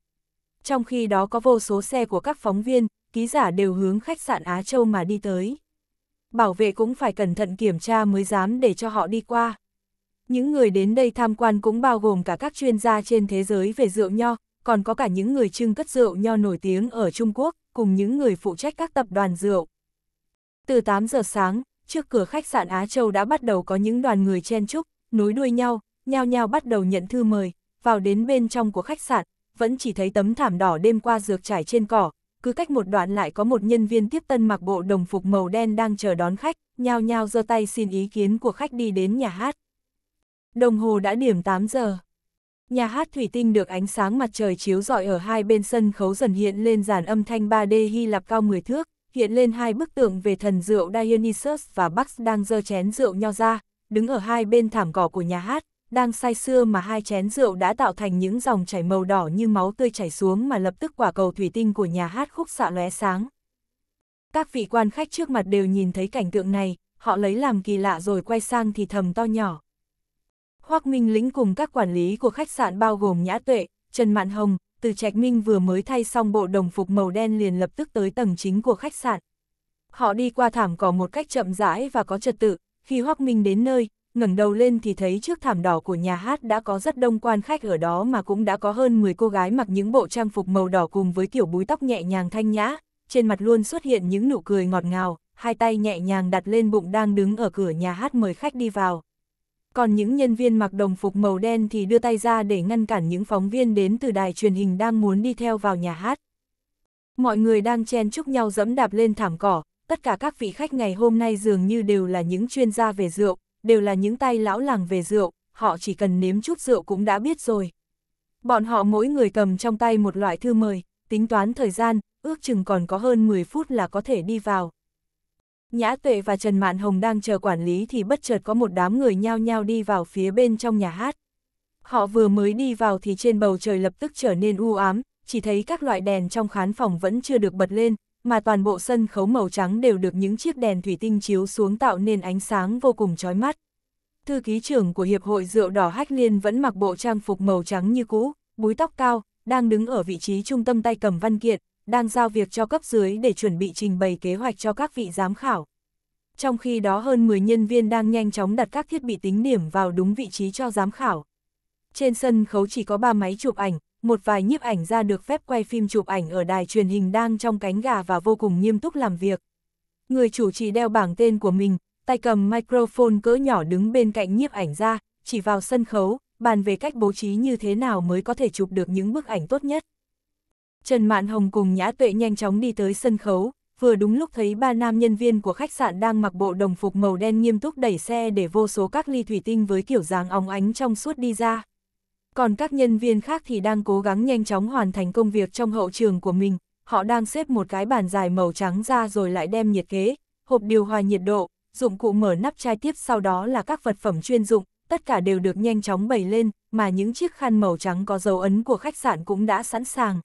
S1: Trong khi đó có vô số xe của các phóng viên, ký giả đều hướng khách sạn Á Châu mà đi tới. Bảo vệ cũng phải cẩn thận kiểm tra mới dám để cho họ đi qua. Những người đến đây tham quan cũng bao gồm cả các chuyên gia trên thế giới về rượu nho, còn có cả những người trưng cất rượu nho nổi tiếng ở Trung Quốc, cùng những người phụ trách các tập đoàn rượu. Từ 8 giờ sáng, trước cửa khách sạn Á Châu đã bắt đầu có những đoàn người chen chúc, nối đuôi nhau, nhao nhao bắt đầu nhận thư mời, vào đến bên trong của khách sạn, vẫn chỉ thấy tấm thảm đỏ đêm qua dược trải trên cỏ, cứ cách một đoạn lại có một nhân viên tiếp tân mặc bộ đồng phục màu đen đang chờ đón khách, nhao nhao giơ tay xin ý kiến của khách đi đến nhà hát. Đồng hồ đã điểm 8 giờ. Nhà hát thủy tinh được ánh sáng mặt trời chiếu rọi ở hai bên sân khấu dần hiện lên dàn âm thanh 3D Hy Lạp cao 10 thước, hiện lên hai bức tượng về thần rượu Dionysus và Bax đang dơ chén rượu nho ra, đứng ở hai bên thảm cỏ của nhà hát, đang say sưa mà hai chén rượu đã tạo thành những dòng chảy màu đỏ như máu tươi chảy xuống mà lập tức quả cầu thủy tinh của nhà hát khúc xạ lóe sáng. Các vị quan khách trước mặt đều nhìn thấy cảnh tượng này, họ lấy làm kỳ lạ rồi quay sang thì thầm to nhỏ, Hoác Minh Lĩnh cùng các quản lý của khách sạn bao gồm Nhã Tuệ, Trần Mạn Hồng, từ Trạch Minh vừa mới thay xong bộ đồng phục màu đen liền lập tức tới tầng chính của khách sạn. Họ đi qua thảm cỏ một cách chậm rãi và có trật tự, khi Hoác Minh đến nơi, ngẩng đầu lên thì thấy trước thảm đỏ của nhà hát đã có rất đông quan khách ở đó mà cũng đã có hơn 10 cô gái mặc những bộ trang phục màu đỏ cùng với kiểu búi tóc nhẹ nhàng thanh nhã, trên mặt luôn xuất hiện những nụ cười ngọt ngào, hai tay nhẹ nhàng đặt lên bụng đang đứng ở cửa nhà hát mời khách đi vào còn những nhân viên mặc đồng phục màu đen thì đưa tay ra để ngăn cản những phóng viên đến từ đài truyền hình đang muốn đi theo vào nhà hát. Mọi người đang chen chúc nhau dẫm đạp lên thảm cỏ, tất cả các vị khách ngày hôm nay dường như đều là những chuyên gia về rượu, đều là những tay lão làng về rượu, họ chỉ cần nếm chút rượu cũng đã biết rồi. Bọn họ mỗi người cầm trong tay một loại thư mời, tính toán thời gian, ước chừng còn có hơn 10 phút là có thể đi vào. Nhã Tuệ và Trần Mạn Hồng đang chờ quản lý thì bất chợt có một đám người nhao nhao đi vào phía bên trong nhà hát. Họ vừa mới đi vào thì trên bầu trời lập tức trở nên u ám, chỉ thấy các loại đèn trong khán phòng vẫn chưa được bật lên, mà toàn bộ sân khấu màu trắng đều được những chiếc đèn thủy tinh chiếu xuống tạo nên ánh sáng vô cùng chói mắt. Thư ký trưởng của Hiệp hội Rượu Đỏ Hách Liên vẫn mặc bộ trang phục màu trắng như cũ, búi tóc cao, đang đứng ở vị trí trung tâm tay cầm văn kiện, đang giao việc cho cấp dưới để chuẩn bị trình bày kế hoạch cho các vị giám khảo. Trong khi đó hơn 10 nhân viên đang nhanh chóng đặt các thiết bị tính điểm vào đúng vị trí cho giám khảo. Trên sân khấu chỉ có 3 máy chụp ảnh, một vài nhiếp ảnh ra được phép quay phim chụp ảnh ở đài truyền hình đang trong cánh gà và vô cùng nghiêm túc làm việc. Người chủ trì đeo bảng tên của mình, tay cầm microphone cỡ nhỏ đứng bên cạnh nhiếp ảnh ra, chỉ vào sân khấu, bàn về cách bố trí như thế nào mới có thể chụp được những bức ảnh tốt nhất. Trần Mạn Hồng cùng Nhã Tuệ nhanh chóng đi tới sân khấu, vừa đúng lúc thấy ba nam nhân viên của khách sạn đang mặc bộ đồng phục màu đen nghiêm túc đẩy xe để vô số các ly thủy tinh với kiểu dáng óng ánh trong suốt đi ra. Còn các nhân viên khác thì đang cố gắng nhanh chóng hoàn thành công việc trong hậu trường của mình, họ đang xếp một cái bàn dài màu trắng ra rồi lại đem nhiệt kế, hộp điều hòa nhiệt độ, dụng cụ mở nắp chai tiếp sau đó là các vật phẩm chuyên dụng, tất cả đều được nhanh chóng bày lên, mà những chiếc khăn màu trắng có dấu ấn của khách sạn cũng đã sẵn sàng.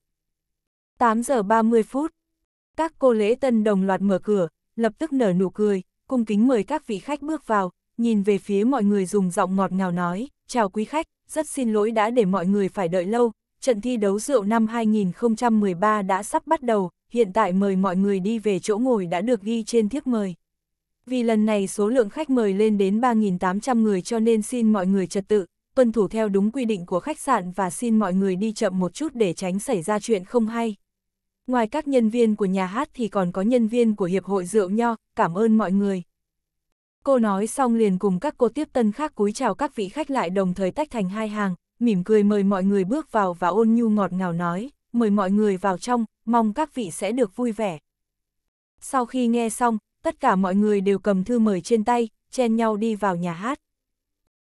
S1: 8 giờ 30 phút. Các cô lễ tân đồng loạt mở cửa, lập tức nở nụ cười, cung kính mời các vị khách bước vào, nhìn về phía mọi người dùng giọng ngọt ngào nói, chào quý khách, rất xin lỗi đã để mọi người phải đợi lâu, trận thi đấu rượu năm 2013 đã sắp bắt đầu, hiện tại mời mọi người đi về chỗ ngồi đã được ghi trên thiếp mời. Vì lần này số lượng khách mời lên đến 3.800 người cho nên xin mọi người trật tự, tuân thủ theo đúng quy định của khách sạn và xin mọi người đi chậm một chút để tránh xảy ra chuyện không hay. Ngoài các nhân viên của nhà hát thì còn có nhân viên của Hiệp hội Rượu Nho, cảm ơn mọi người. Cô nói xong liền cùng các cô tiếp tân khác cúi chào các vị khách lại đồng thời tách thành hai hàng, mỉm cười mời mọi người bước vào và ôn nhu ngọt ngào nói, mời mọi người vào trong, mong các vị sẽ được vui vẻ. Sau khi nghe xong, tất cả mọi người đều cầm thư mời trên tay, chen nhau đi vào nhà hát.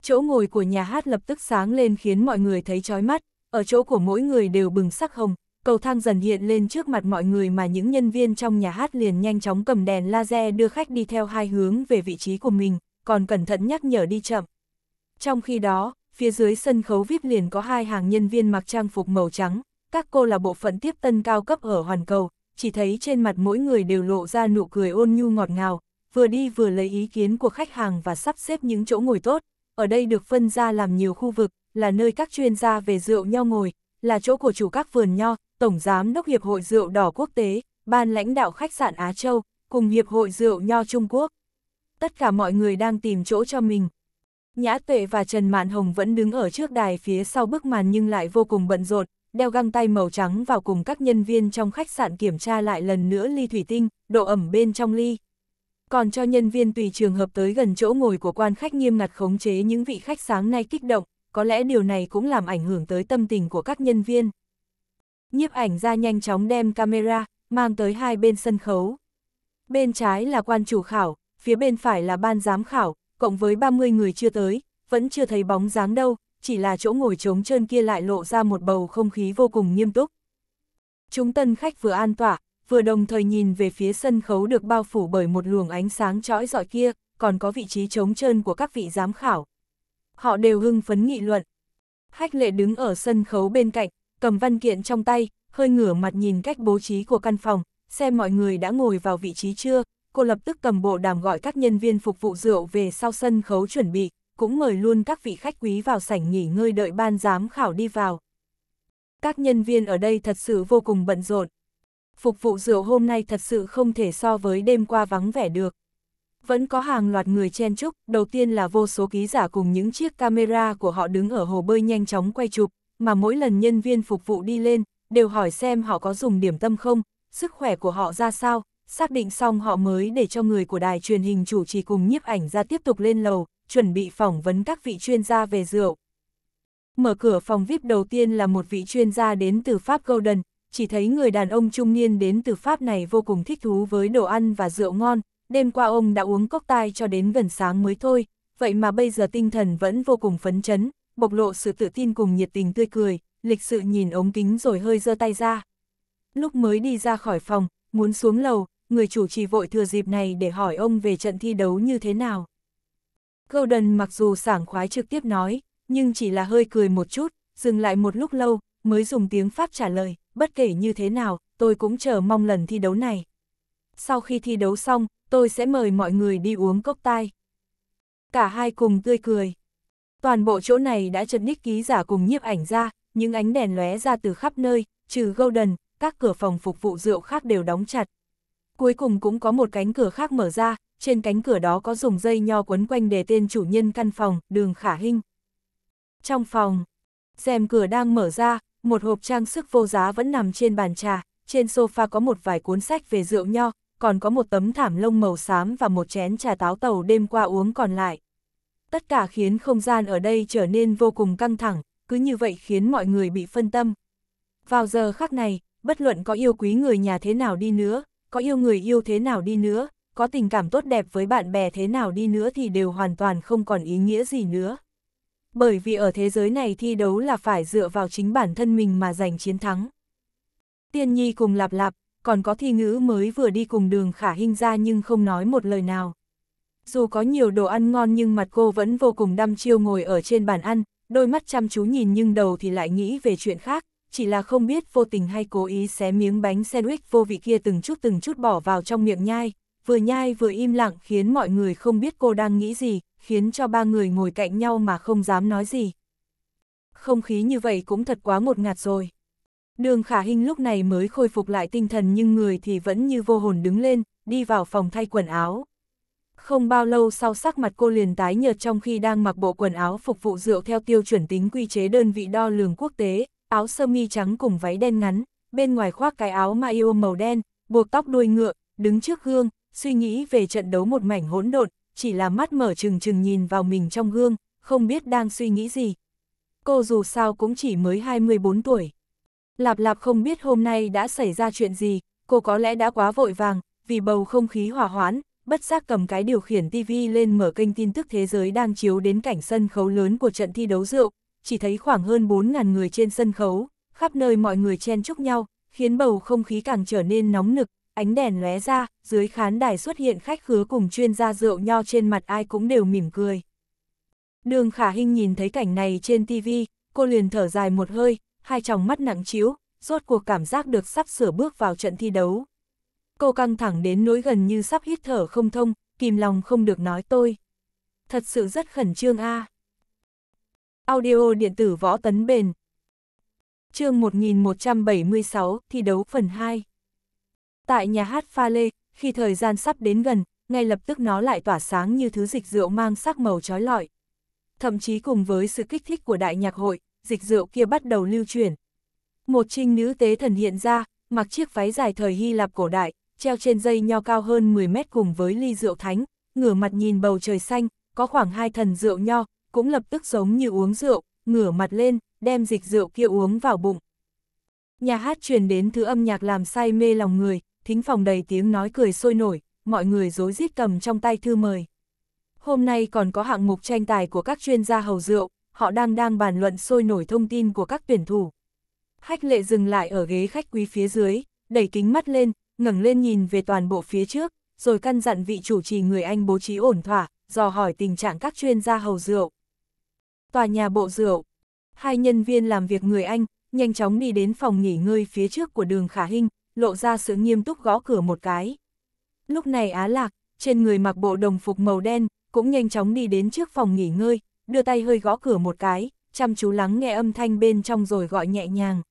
S1: Chỗ ngồi của nhà hát lập tức sáng lên khiến mọi người thấy chói mắt, ở chỗ của mỗi người đều bừng sắc hồng, cầu thang dần hiện lên trước mặt mọi người mà những nhân viên trong nhà hát liền nhanh chóng cầm đèn laser đưa khách đi theo hai hướng về vị trí của mình, còn cẩn thận nhắc nhở đi chậm. Trong khi đó, phía dưới sân khấu VIP liền có hai hàng nhân viên mặc trang phục màu trắng, các cô là bộ phận tiếp tân cao cấp ở Hoàn Cầu, chỉ thấy trên mặt mỗi người đều lộ ra nụ cười ôn nhu ngọt ngào, vừa đi vừa lấy ý kiến của khách hàng và sắp xếp những chỗ ngồi tốt. Ở đây được phân ra làm nhiều khu vực, là nơi các chuyên gia về rượu nho ngồi, là chỗ của chủ các vườn nho, Tổng Giám đốc Hiệp hội Rượu Đỏ Quốc tế, Ban lãnh đạo khách sạn Á Châu, cùng Hiệp hội Rượu Nho Trung Quốc. Tất cả mọi người đang tìm chỗ cho mình. Nhã Tuệ và Trần Mạn Hồng vẫn đứng ở trước đài phía sau bức màn nhưng lại vô cùng bận rộn, đeo găng tay màu trắng vào cùng các nhân viên trong khách sạn kiểm tra lại lần nữa ly thủy tinh, độ ẩm bên trong ly. Còn cho nhân viên tùy trường hợp tới gần chỗ ngồi của quan khách nghiêm ngặt khống chế những vị khách sáng nay kích động, có lẽ điều này cũng làm ảnh hưởng tới tâm tình của các nhân viên. Nhiếp ảnh ra nhanh chóng đem camera, mang tới hai bên sân khấu. Bên trái là quan chủ khảo, phía bên phải là ban giám khảo, cộng với 30 người chưa tới, vẫn chưa thấy bóng dáng đâu, chỉ là chỗ ngồi trống trơn kia lại lộ ra một bầu không khí vô cùng nghiêm túc. Chúng tân khách vừa an tỏa, vừa đồng thời nhìn về phía sân khấu được bao phủ bởi một luồng ánh sáng trói dọi kia, còn có vị trí trống trơn của các vị giám khảo. Họ đều hưng phấn nghị luận. Hách lệ đứng ở sân khấu bên cạnh, cầm văn kiện trong tay, hơi ngửa mặt nhìn cách bố trí của căn phòng, xem mọi người đã ngồi vào vị trí chưa, cô lập tức cầm bộ đàm gọi các nhân viên phục vụ rượu về sau sân khấu chuẩn bị, cũng mời luôn các vị khách quý vào sảnh nghỉ ngơi đợi ban giám khảo đi vào. Các nhân viên ở đây thật sự vô cùng bận rộn. Phục vụ rượu hôm nay thật sự không thể so với đêm qua vắng vẻ được. Vẫn có hàng loạt người chen chúc, đầu tiên là vô số ký giả cùng những chiếc camera của họ đứng ở hồ bơi nhanh chóng quay chụp, mà mỗi lần nhân viên phục vụ đi lên, đều hỏi xem họ có dùng điểm tâm không, sức khỏe của họ ra sao, xác định xong họ mới để cho người của đài truyền hình chủ trì cùng nhiếp ảnh ra tiếp tục lên lầu, chuẩn bị phỏng vấn các vị chuyên gia về rượu. Mở cửa phòng VIP đầu tiên là một vị chuyên gia đến từ Pháp Golden, chỉ thấy người đàn ông trung niên đến từ Pháp này vô cùng thích thú với đồ ăn và rượu ngon, đêm qua ông đã uống cốc tai cho đến gần sáng mới thôi, vậy mà bây giờ tinh thần vẫn vô cùng phấn chấn, bộc lộ sự tự tin cùng nhiệt tình tươi cười, lịch sự nhìn ống kính rồi hơi giơ tay ra. Lúc mới đi ra khỏi phòng, muốn xuống lầu, người chủ trì vội thừa dịp này để hỏi ông về trận thi đấu như thế nào. Golden mặc dù sảng khoái trực tiếp nói, nhưng chỉ là hơi cười một chút, dừng lại một lúc lâu, mới dùng tiếng Pháp trả lời, bất kể như thế nào, tôi cũng chờ mong lần thi đấu này. Sau khi thi đấu xong, tôi sẽ mời mọi người đi uống cốc tai. Cả hai cùng tươi cười. Toàn bộ chỗ này đã chật ních ký giả cùng nhiếp ảnh ra, những ánh đèn lóe ra từ khắp nơi, trừ Golden, các cửa phòng phục vụ rượu khác đều đóng chặt. Cuối cùng cũng có một cánh cửa khác mở ra, trên cánh cửa đó có dùng dây nho quấn quanh để tên chủ nhân căn phòng, đường khả hinh. Trong phòng, rèm cửa đang mở ra, một hộp trang sức vô giá vẫn nằm trên bàn trà, trên sofa có một vài cuốn sách về rượu nho, còn có một tấm thảm lông màu xám và một chén trà táo tàu đêm qua uống còn lại tất cả khiến không gian ở đây trở nên vô cùng căng thẳng, cứ như vậy khiến mọi người bị phân tâm. Vào giờ khắc này, bất luận có yêu quý người nhà thế nào đi nữa, có yêu người yêu thế nào đi nữa, có tình cảm tốt đẹp với bạn bè thế nào đi nữa thì đều hoàn toàn không còn ý nghĩa gì nữa. Bởi vì ở thế giới này thi đấu là phải dựa vào chính bản thân mình mà giành chiến thắng. Tiên Nhi cùng lạp lạp, còn có thi ngữ mới vừa đi cùng đường khả hình ra nhưng không nói một lời nào dù có nhiều đồ ăn ngon nhưng mặt cô vẫn vô cùng đăm chiêu ngồi ở trên bàn ăn, đôi mắt chăm chú nhìn nhưng đầu thì lại nghĩ về chuyện khác, chỉ là không biết vô tình hay cố ý xé miếng bánh sandwich vô vị kia từng chút từng chút bỏ vào trong miệng nhai, vừa nhai vừa im lặng khiến mọi người không biết cô đang nghĩ gì, khiến cho ba người ngồi cạnh nhau mà không dám nói gì. Không khí như vậy cũng thật quá một ngạt rồi. Đường khả hình lúc này mới khôi phục lại tinh thần nhưng người thì vẫn như vô hồn đứng lên, đi vào phòng thay quần áo. Không bao lâu sau sắc mặt cô liền tái nhợt trong khi đang mặc bộ quần áo phục vụ rượu theo tiêu chuẩn tính quy chế đơn vị đo lường quốc tế, áo sơ mi trắng cùng váy đen ngắn, bên ngoài khoác cái áo ma yêu màu đen, buộc tóc đuôi ngựa, đứng trước gương, suy nghĩ về trận đấu một mảnh hỗn độn, chỉ là mắt mở trừng trừng nhìn vào mình trong gương, không biết đang suy nghĩ gì. Cô dù sao cũng chỉ mới 24 tuổi. Lạp lạp không biết hôm nay đã xảy ra chuyện gì, cô có lẽ đã quá vội vàng, vì bầu không khí hỏa hoãn, bất giác cầm cái điều khiển TV lên mở kênh tin tức thế giới đang chiếu đến cảnh sân khấu lớn của trận thi đấu rượu, chỉ thấy khoảng hơn 4.000 người trên sân khấu, khắp nơi mọi người chen chúc nhau, khiến bầu không khí càng trở nên nóng nực, ánh đèn lóe ra, dưới khán đài xuất hiện khách khứa cùng chuyên gia rượu nho trên mặt ai cũng đều mỉm cười. Đường Khả Hinh nhìn thấy cảnh này trên TV, cô liền thở dài một hơi, hai tròng mắt nặng chiếu, rốt cuộc cảm giác được sắp sửa bước vào trận thi đấu cô căng thẳng đến nỗi gần như sắp hít thở không thông, kìm lòng không được nói tôi. Thật sự rất khẩn trương a. À. Audio điện tử võ tấn bền. Chương 1176, thi đấu phần 2. Tại nhà hát pha lê, khi thời gian sắp đến gần, ngay lập tức nó lại tỏa sáng như thứ dịch rượu mang sắc màu chói lọi. Thậm chí cùng với sự kích thích của đại nhạc hội, dịch rượu kia bắt đầu lưu truyền. Một trinh nữ tế thần hiện ra, mặc chiếc váy dài thời Hy Lạp cổ đại, treo trên dây nho cao hơn 10 mét cùng với ly rượu thánh, ngửa mặt nhìn bầu trời xanh, có khoảng hai thần rượu nho, cũng lập tức giống như uống rượu, ngửa mặt lên, đem dịch rượu kia uống vào bụng. Nhà hát truyền đến thứ âm nhạc làm say mê lòng người, thính phòng đầy tiếng nói cười sôi nổi, mọi người rối rít cầm trong tay thư mời. Hôm nay còn có hạng mục tranh tài của các chuyên gia hầu rượu, họ đang đang bàn luận sôi nổi thông tin của các tuyển thủ. Hách lệ dừng lại ở ghế khách quý phía dưới, đẩy kính mắt lên, ngẩng lên nhìn về toàn bộ phía trước, rồi căn dặn vị chủ trì người Anh bố trí ổn thỏa, dò hỏi tình trạng các chuyên gia hầu rượu. Tòa nhà bộ rượu, hai nhân viên làm việc người Anh, nhanh chóng đi đến phòng nghỉ ngơi phía trước của đường Khả Hinh, lộ ra sự nghiêm túc gõ cửa một cái. Lúc này Á Lạc, trên người mặc bộ đồng phục màu đen, cũng nhanh chóng đi đến trước phòng nghỉ ngơi, đưa tay hơi gõ cửa một cái, chăm chú lắng nghe âm thanh bên trong rồi gọi nhẹ nhàng.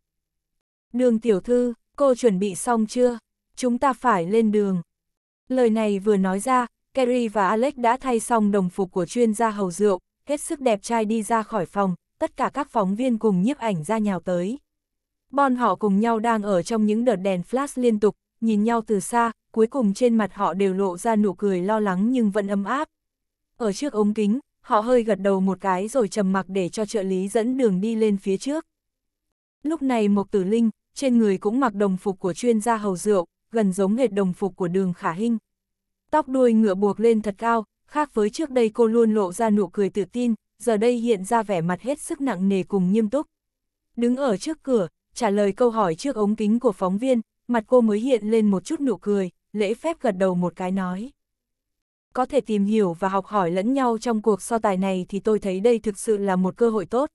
S1: Đường tiểu thư, cô chuẩn bị xong chưa? chúng ta phải lên đường. Lời này vừa nói ra, Kerry và Alex đã thay xong đồng phục của chuyên gia hầu rượu, hết sức đẹp trai đi ra khỏi phòng, tất cả các phóng viên cùng nhiếp ảnh ra nhào tới. Bọn họ cùng nhau đang ở trong những đợt đèn flash liên tục, nhìn nhau từ xa, cuối cùng trên mặt họ đều lộ ra nụ cười lo lắng nhưng vẫn ấm áp. Ở trước ống kính, họ hơi gật đầu một cái rồi trầm mặc để cho trợ lý dẫn đường đi lên phía trước. Lúc này Mộc Tử Linh, trên người cũng mặc đồng phục của chuyên gia hầu rượu, gần giống hệt đồng phục của đường khả hinh. Tóc đuôi ngựa buộc lên thật cao, khác với trước đây cô luôn lộ ra nụ cười tự tin, giờ đây hiện ra vẻ mặt hết sức nặng nề cùng nghiêm túc. Đứng ở trước cửa, trả lời câu hỏi trước ống kính của phóng viên, mặt cô mới hiện lên một chút nụ cười, lễ phép gật đầu một cái nói. Có thể tìm hiểu và học hỏi lẫn nhau trong cuộc so tài này thì tôi thấy đây thực sự là một cơ hội tốt.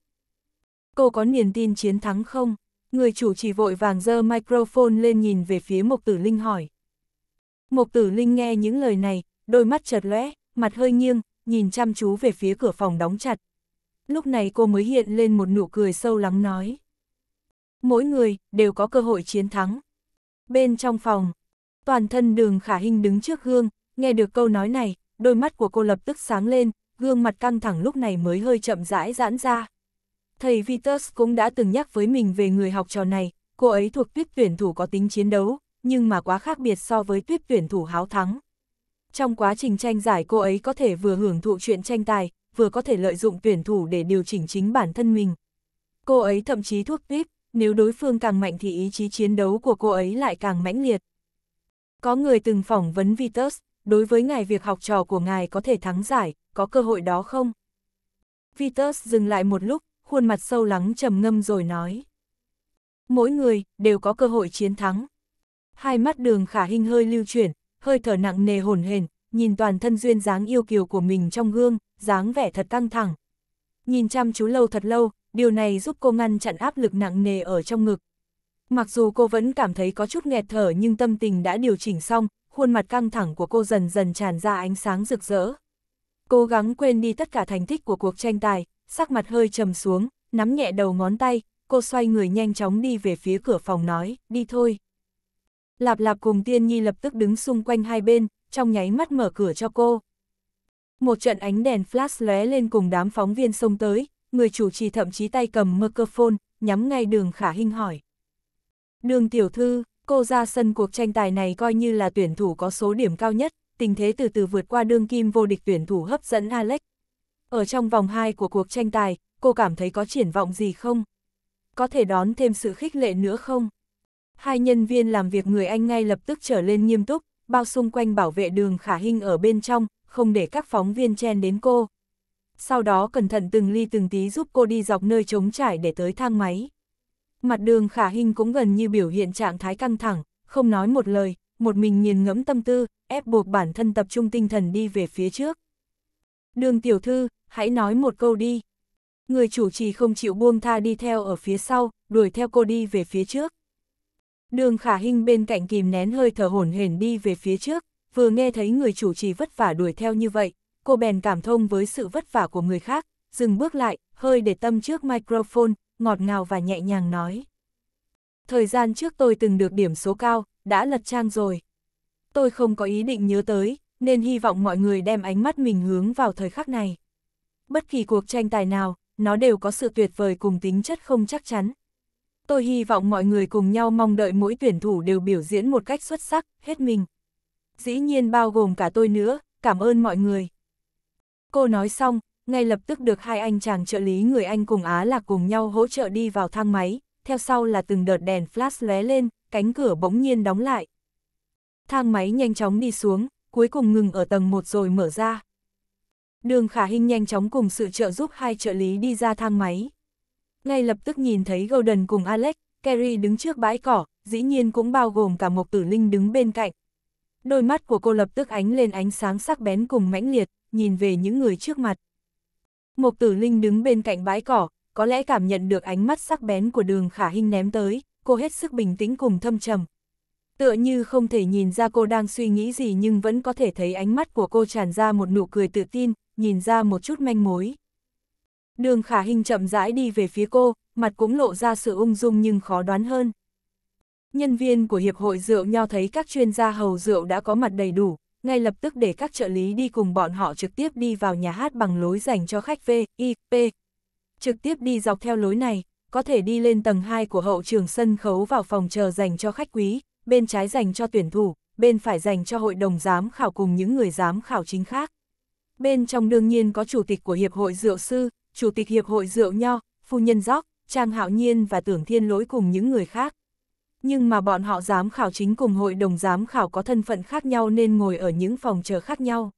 S1: Cô có niềm tin chiến thắng không? người chủ trì vội vàng giơ microphone lên nhìn về phía Mộc Tử Linh hỏi. Mộc Tử Linh nghe những lời này, đôi mắt chợt lóe, mặt hơi nghiêng, nhìn chăm chú về phía cửa phòng đóng chặt. Lúc này cô mới hiện lên một nụ cười sâu lắng nói. Mỗi người đều có cơ hội chiến thắng. Bên trong phòng, toàn thân đường khả hình đứng trước gương, nghe được câu nói này, đôi mắt của cô lập tức sáng lên, gương mặt căng thẳng lúc này mới hơi chậm rãi giãn ra. Thầy Vitus cũng đã từng nhắc với mình về người học trò này, cô ấy thuộc tuyết tuyển thủ có tính chiến đấu, nhưng mà quá khác biệt so với tuyết tuyển thủ háo thắng. Trong quá trình tranh giải cô ấy có thể vừa hưởng thụ chuyện tranh tài, vừa có thể lợi dụng tuyển thủ để điều chỉnh chính bản thân mình. Cô ấy thậm chí thuốc tuyết, nếu đối phương càng mạnh thì ý chí chiến đấu của cô ấy lại càng mãnh liệt. Có người từng phỏng vấn Vitus, đối với ngài việc học trò của ngài có thể thắng giải, có cơ hội đó không? Vitus dừng lại một lúc, khuôn mặt sâu lắng trầm ngâm rồi nói. Mỗi người đều có cơ hội chiến thắng. Hai mắt đường khả hình hơi lưu chuyển, hơi thở nặng nề hồn hền, nhìn toàn thân duyên dáng yêu kiều của mình trong gương, dáng vẻ thật căng thẳng. Nhìn chăm chú lâu thật lâu, điều này giúp cô ngăn chặn áp lực nặng nề ở trong ngực. Mặc dù cô vẫn cảm thấy có chút nghẹt thở nhưng tâm tình đã điều chỉnh xong, khuôn mặt căng thẳng của cô dần dần tràn ra ánh sáng rực rỡ. Cố gắng quên đi tất cả thành tích của cuộc tranh tài, sắc mặt hơi trầm xuống, nắm nhẹ đầu ngón tay, cô xoay người nhanh chóng đi về phía cửa phòng nói, đi thôi. Lạp lạp cùng tiên nhi lập tức đứng xung quanh hai bên, trong nháy mắt mở cửa cho cô. Một trận ánh đèn flash lóe lên cùng đám phóng viên xông tới, người chủ trì thậm chí tay cầm microphone, nhắm ngay đường khả hình hỏi. Đường tiểu thư, cô ra sân cuộc tranh tài này coi như là tuyển thủ có số điểm cao nhất, tình thế từ từ vượt qua đương kim vô địch tuyển thủ hấp dẫn Alex, ở trong vòng 2 của cuộc tranh tài, cô cảm thấy có triển vọng gì không? Có thể đón thêm sự khích lệ nữa không? Hai nhân viên làm việc người Anh ngay lập tức trở lên nghiêm túc, bao xung quanh bảo vệ đường khả hình ở bên trong, không để các phóng viên chen đến cô. Sau đó cẩn thận từng ly từng tí giúp cô đi dọc nơi trống trải để tới thang máy. Mặt đường khả hình cũng gần như biểu hiện trạng thái căng thẳng, không nói một lời, một mình nghiền ngẫm tâm tư, ép buộc bản thân tập trung tinh thần đi về phía trước. Đường tiểu thư, hãy nói một câu đi. Người chủ trì không chịu buông tha đi theo ở phía sau, đuổi theo cô đi về phía trước. Đường khả hình bên cạnh kìm nén hơi thở hổn hển đi về phía trước, vừa nghe thấy người chủ trì vất vả đuổi theo như vậy, cô bèn cảm thông với sự vất vả của người khác, dừng bước lại, hơi để tâm trước microphone, ngọt ngào và nhẹ nhàng nói. Thời gian trước tôi từng được điểm số cao, đã lật trang rồi. Tôi không có ý định nhớ tới, nên hy vọng mọi người đem ánh mắt mình hướng vào thời khắc này bất kỳ cuộc tranh tài nào, nó đều có sự tuyệt vời cùng tính chất không chắc chắn. Tôi hy vọng mọi người cùng nhau mong đợi mỗi tuyển thủ đều biểu diễn một cách xuất sắc, hết mình. Dĩ nhiên bao gồm cả tôi nữa, cảm ơn mọi người. Cô nói xong, ngay lập tức được hai anh chàng trợ lý người Anh cùng Á là cùng nhau hỗ trợ đi vào thang máy, theo sau là từng đợt đèn flash lóe lên, cánh cửa bỗng nhiên đóng lại. Thang máy nhanh chóng đi xuống, cuối cùng ngừng ở tầng 1 rồi mở ra, Đường khả hình nhanh chóng cùng sự trợ giúp hai trợ lý đi ra thang máy. Ngay lập tức nhìn thấy Golden cùng Alex, Kerry đứng trước bãi cỏ, dĩ nhiên cũng bao gồm cả Mộc Tử Linh đứng bên cạnh. Đôi mắt của cô lập tức ánh lên ánh sáng sắc bén cùng mãnh liệt, nhìn về những người trước mặt. Mộc Tử Linh đứng bên cạnh bãi cỏ, có lẽ cảm nhận được ánh mắt sắc bén của đường khả hình ném tới, cô hết sức bình tĩnh cùng thâm trầm, tựa như không thể nhìn ra cô đang suy nghĩ gì nhưng vẫn có thể thấy ánh mắt của cô tràn ra một nụ cười tự tin, nhìn ra một chút manh mối. Đường khả hình chậm rãi đi về phía cô, mặt cũng lộ ra sự ung dung nhưng khó đoán hơn. Nhân viên của Hiệp hội rượu nho thấy các chuyên gia hầu rượu đã có mặt đầy đủ, ngay lập tức để các trợ lý đi cùng bọn họ trực tiếp đi vào nhà hát bằng lối dành cho khách VIP. Trực tiếp đi dọc theo lối này, có thể đi lên tầng 2 của hậu trường sân khấu vào phòng chờ dành cho khách quý, bên trái dành cho tuyển thủ, bên phải dành cho hội đồng giám khảo cùng những người giám khảo chính khác. Bên trong đương nhiên có chủ tịch của Hiệp hội Rượu Sư, chủ tịch Hiệp hội Rượu Nho, phu nhân Gióc, Trang Hạo Nhiên và Tưởng Thiên Lỗi cùng những người khác. Nhưng mà bọn họ giám khảo chính cùng hội đồng giám khảo có thân phận khác nhau nên ngồi ở những phòng chờ khác nhau.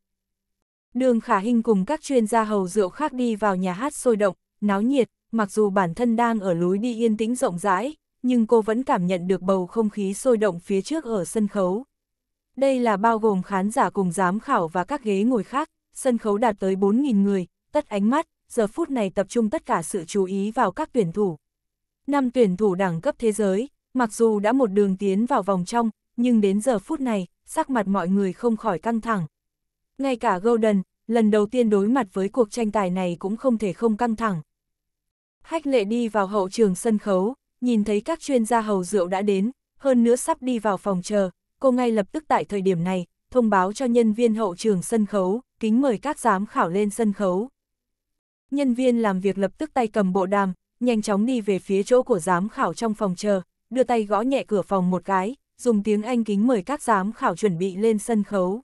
S1: Đường Khả Hinh cùng các chuyên gia hầu rượu khác đi vào nhà hát sôi động, náo nhiệt, mặc dù bản thân đang ở lối đi yên tĩnh rộng rãi, nhưng cô vẫn cảm nhận được bầu không khí sôi động phía trước ở sân khấu. Đây là bao gồm khán giả cùng giám khảo và các ghế ngồi khác, sân khấu đạt tới 4.000 người, tất ánh mắt, giờ phút này tập trung tất cả sự chú ý vào các tuyển thủ. Năm tuyển thủ đẳng cấp thế giới, mặc dù đã một đường tiến vào vòng trong, nhưng đến giờ phút này, sắc mặt mọi người không khỏi căng thẳng. Ngay cả Golden, lần đầu tiên đối mặt với cuộc tranh tài này cũng không thể không căng thẳng. Hách lệ đi vào hậu trường sân khấu, nhìn thấy các chuyên gia hầu rượu đã đến, hơn nữa sắp đi vào phòng chờ, cô ngay lập tức tại thời điểm này, thông báo cho nhân viên hậu trường sân khấu, kính mời các giám khảo lên sân khấu. Nhân viên làm việc lập tức tay cầm bộ đàm, nhanh chóng đi về phía chỗ của giám khảo trong phòng chờ, đưa tay gõ nhẹ cửa phòng một cái, dùng tiếng Anh kính mời các giám khảo chuẩn bị lên sân khấu.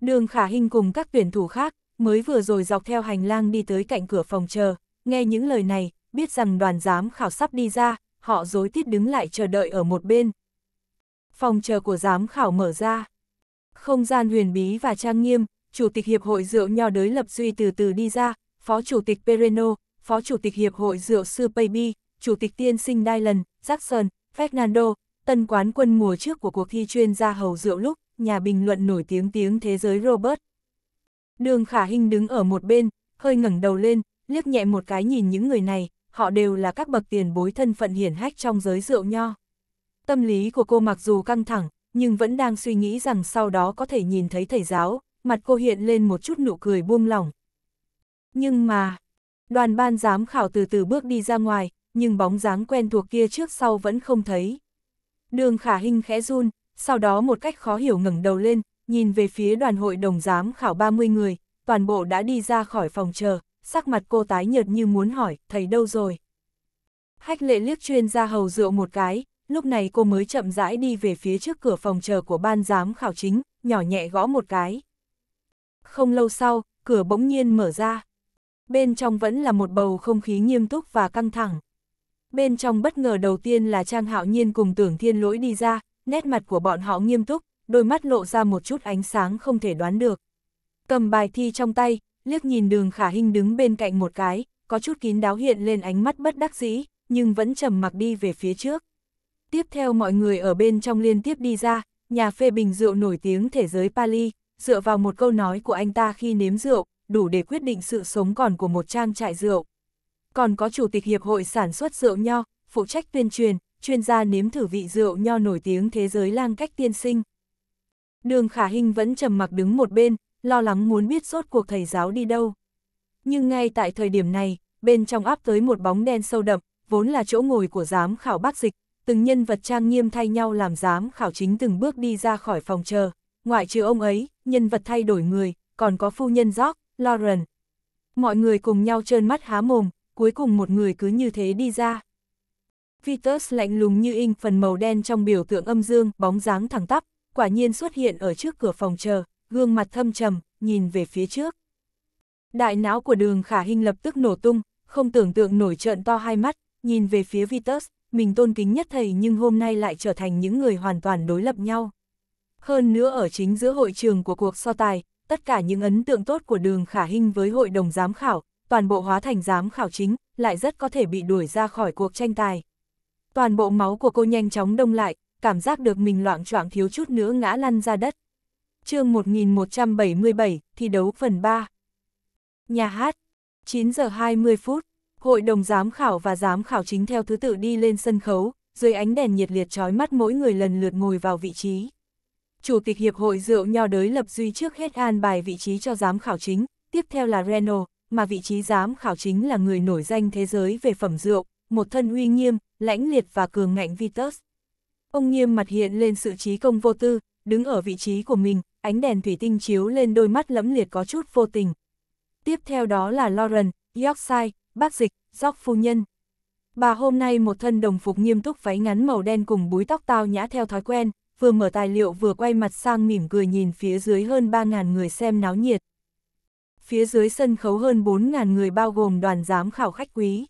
S1: Đường Khả Hinh cùng các tuyển thủ khác, mới vừa rồi dọc theo hành lang đi tới cạnh cửa phòng chờ, nghe những lời này, biết rằng đoàn giám khảo sắp đi ra, họ dối tiết đứng lại chờ đợi ở một bên. Phòng chờ của giám khảo mở ra. Không gian huyền bí và trang nghiêm, Chủ tịch Hiệp hội Rượu Nho Đới Lập Duy từ từ đi ra, Phó Chủ tịch Pereno, Phó Chủ tịch Hiệp hội Rượu Sư Baby, Chủ tịch Tiên sinh Dylan, Jackson, Fernando, tân quán quân mùa trước của cuộc thi chuyên gia hầu rượu lúc, nhà bình luận nổi tiếng tiếng thế giới Robert. Đường Khả Hinh đứng ở một bên, hơi ngẩng đầu lên, liếc nhẹ một cái nhìn những người này, họ đều là các bậc tiền bối thân phận hiển hách trong giới rượu nho. Tâm lý của cô mặc dù căng thẳng, nhưng vẫn đang suy nghĩ rằng sau đó có thể nhìn thấy thầy giáo, mặt cô hiện lên một chút nụ cười buông lỏng. Nhưng mà, đoàn ban giám khảo từ từ bước đi ra ngoài, nhưng bóng dáng quen thuộc kia trước sau vẫn không thấy. Đường khả hình khẽ run, sau đó một cách khó hiểu ngẩng đầu lên, nhìn về phía đoàn hội đồng giám khảo 30 người, toàn bộ đã đi ra khỏi phòng chờ, sắc mặt cô tái nhợt như muốn hỏi, thầy đâu rồi? Hách lệ liếc chuyên gia hầu rượu một cái, lúc này cô mới chậm rãi đi về phía trước cửa phòng chờ của ban giám khảo chính, nhỏ nhẹ gõ một cái. Không lâu sau, cửa bỗng nhiên mở ra. Bên trong vẫn là một bầu không khí nghiêm túc và căng thẳng. Bên trong bất ngờ đầu tiên là Trang Hạo Nhiên cùng Tưởng Thiên Lỗi đi ra, nét mặt của bọn họ nghiêm túc, đôi mắt lộ ra một chút ánh sáng không thể đoán được. Cầm bài thi trong tay, liếc nhìn đường khả hình đứng bên cạnh một cái, có chút kín đáo hiện lên ánh mắt bất đắc dĩ, nhưng vẫn trầm mặc đi về phía trước. Tiếp theo mọi người ở bên trong liên tiếp đi ra, nhà phê bình rượu nổi tiếng thế giới Pali, dựa vào một câu nói của anh ta khi nếm rượu, đủ để quyết định sự sống còn của một trang trại rượu. Còn có Chủ tịch Hiệp hội Sản xuất Rượu Nho, phụ trách tuyên truyền, chuyên gia nếm thử vị rượu nho nổi tiếng thế giới lang cách tiên sinh. Đường Khả hình vẫn trầm mặc đứng một bên, lo lắng muốn biết rốt cuộc thầy giáo đi đâu. Nhưng ngay tại thời điểm này, bên trong áp tới một bóng đen sâu đậm, vốn là chỗ ngồi của giám khảo bác dịch, từng nhân vật trang nghiêm thay nhau làm giám khảo chính từng bước đi ra khỏi phòng chờ. Ngoại trừ ông ấy, nhân vật thay đổi người, còn có phu nhân Jock, Lauren. Mọi người cùng nhau trơn mắt há mồm, cuối cùng một người cứ như thế đi ra. Vitus lạnh lùng như in phần màu đen trong biểu tượng âm dương, bóng dáng thẳng tắp, quả nhiên xuất hiện ở trước cửa phòng chờ, gương mặt thâm trầm, nhìn về phía trước. Đại não của đường khả hình lập tức nổ tung, không tưởng tượng nổi trợn to hai mắt, nhìn về phía Vitus, mình tôn kính nhất thầy nhưng hôm nay lại trở thành những người hoàn toàn đối lập nhau. Hơn nữa ở chính giữa hội trường của cuộc so tài, tất cả những ấn tượng tốt của đường khả hình với hội đồng giám khảo, toàn bộ hóa thành giám khảo chính, lại rất có thể bị đuổi ra khỏi cuộc tranh tài. Toàn bộ máu của cô nhanh chóng đông lại, cảm giác được mình loạn choạng thiếu chút nữa ngã lăn ra đất chương 1177, thi đấu phần 3. Nhà hát, 9 giờ 20 phút, hội đồng giám khảo và giám khảo chính theo thứ tự đi lên sân khấu, dưới ánh đèn nhiệt liệt trói mắt mỗi người lần lượt ngồi vào vị trí. Chủ tịch Hiệp hội rượu nho đới Lập Duy trước hết an bài vị trí cho giám khảo chính, tiếp theo là Reno, mà vị trí giám khảo chính là người nổi danh thế giới về phẩm rượu, một thân uy nghiêm, lãnh liệt và cường ngạnh Vitus. Ông nghiêm mặt hiện lên sự trí công vô tư, đứng ở vị trí của mình, ánh đèn thủy tinh chiếu lên đôi mắt lẫm liệt có chút vô tình. Tiếp theo đó là Lauren, Yorkshire, bác dịch, Jock phu nhân. Bà hôm nay một thân đồng phục nghiêm túc váy ngắn màu đen cùng búi tóc tao nhã theo thói quen, vừa mở tài liệu vừa quay mặt sang mỉm cười nhìn phía dưới hơn 3.000 người xem náo nhiệt. Phía dưới sân khấu hơn 4.000 người bao gồm đoàn giám khảo khách quý.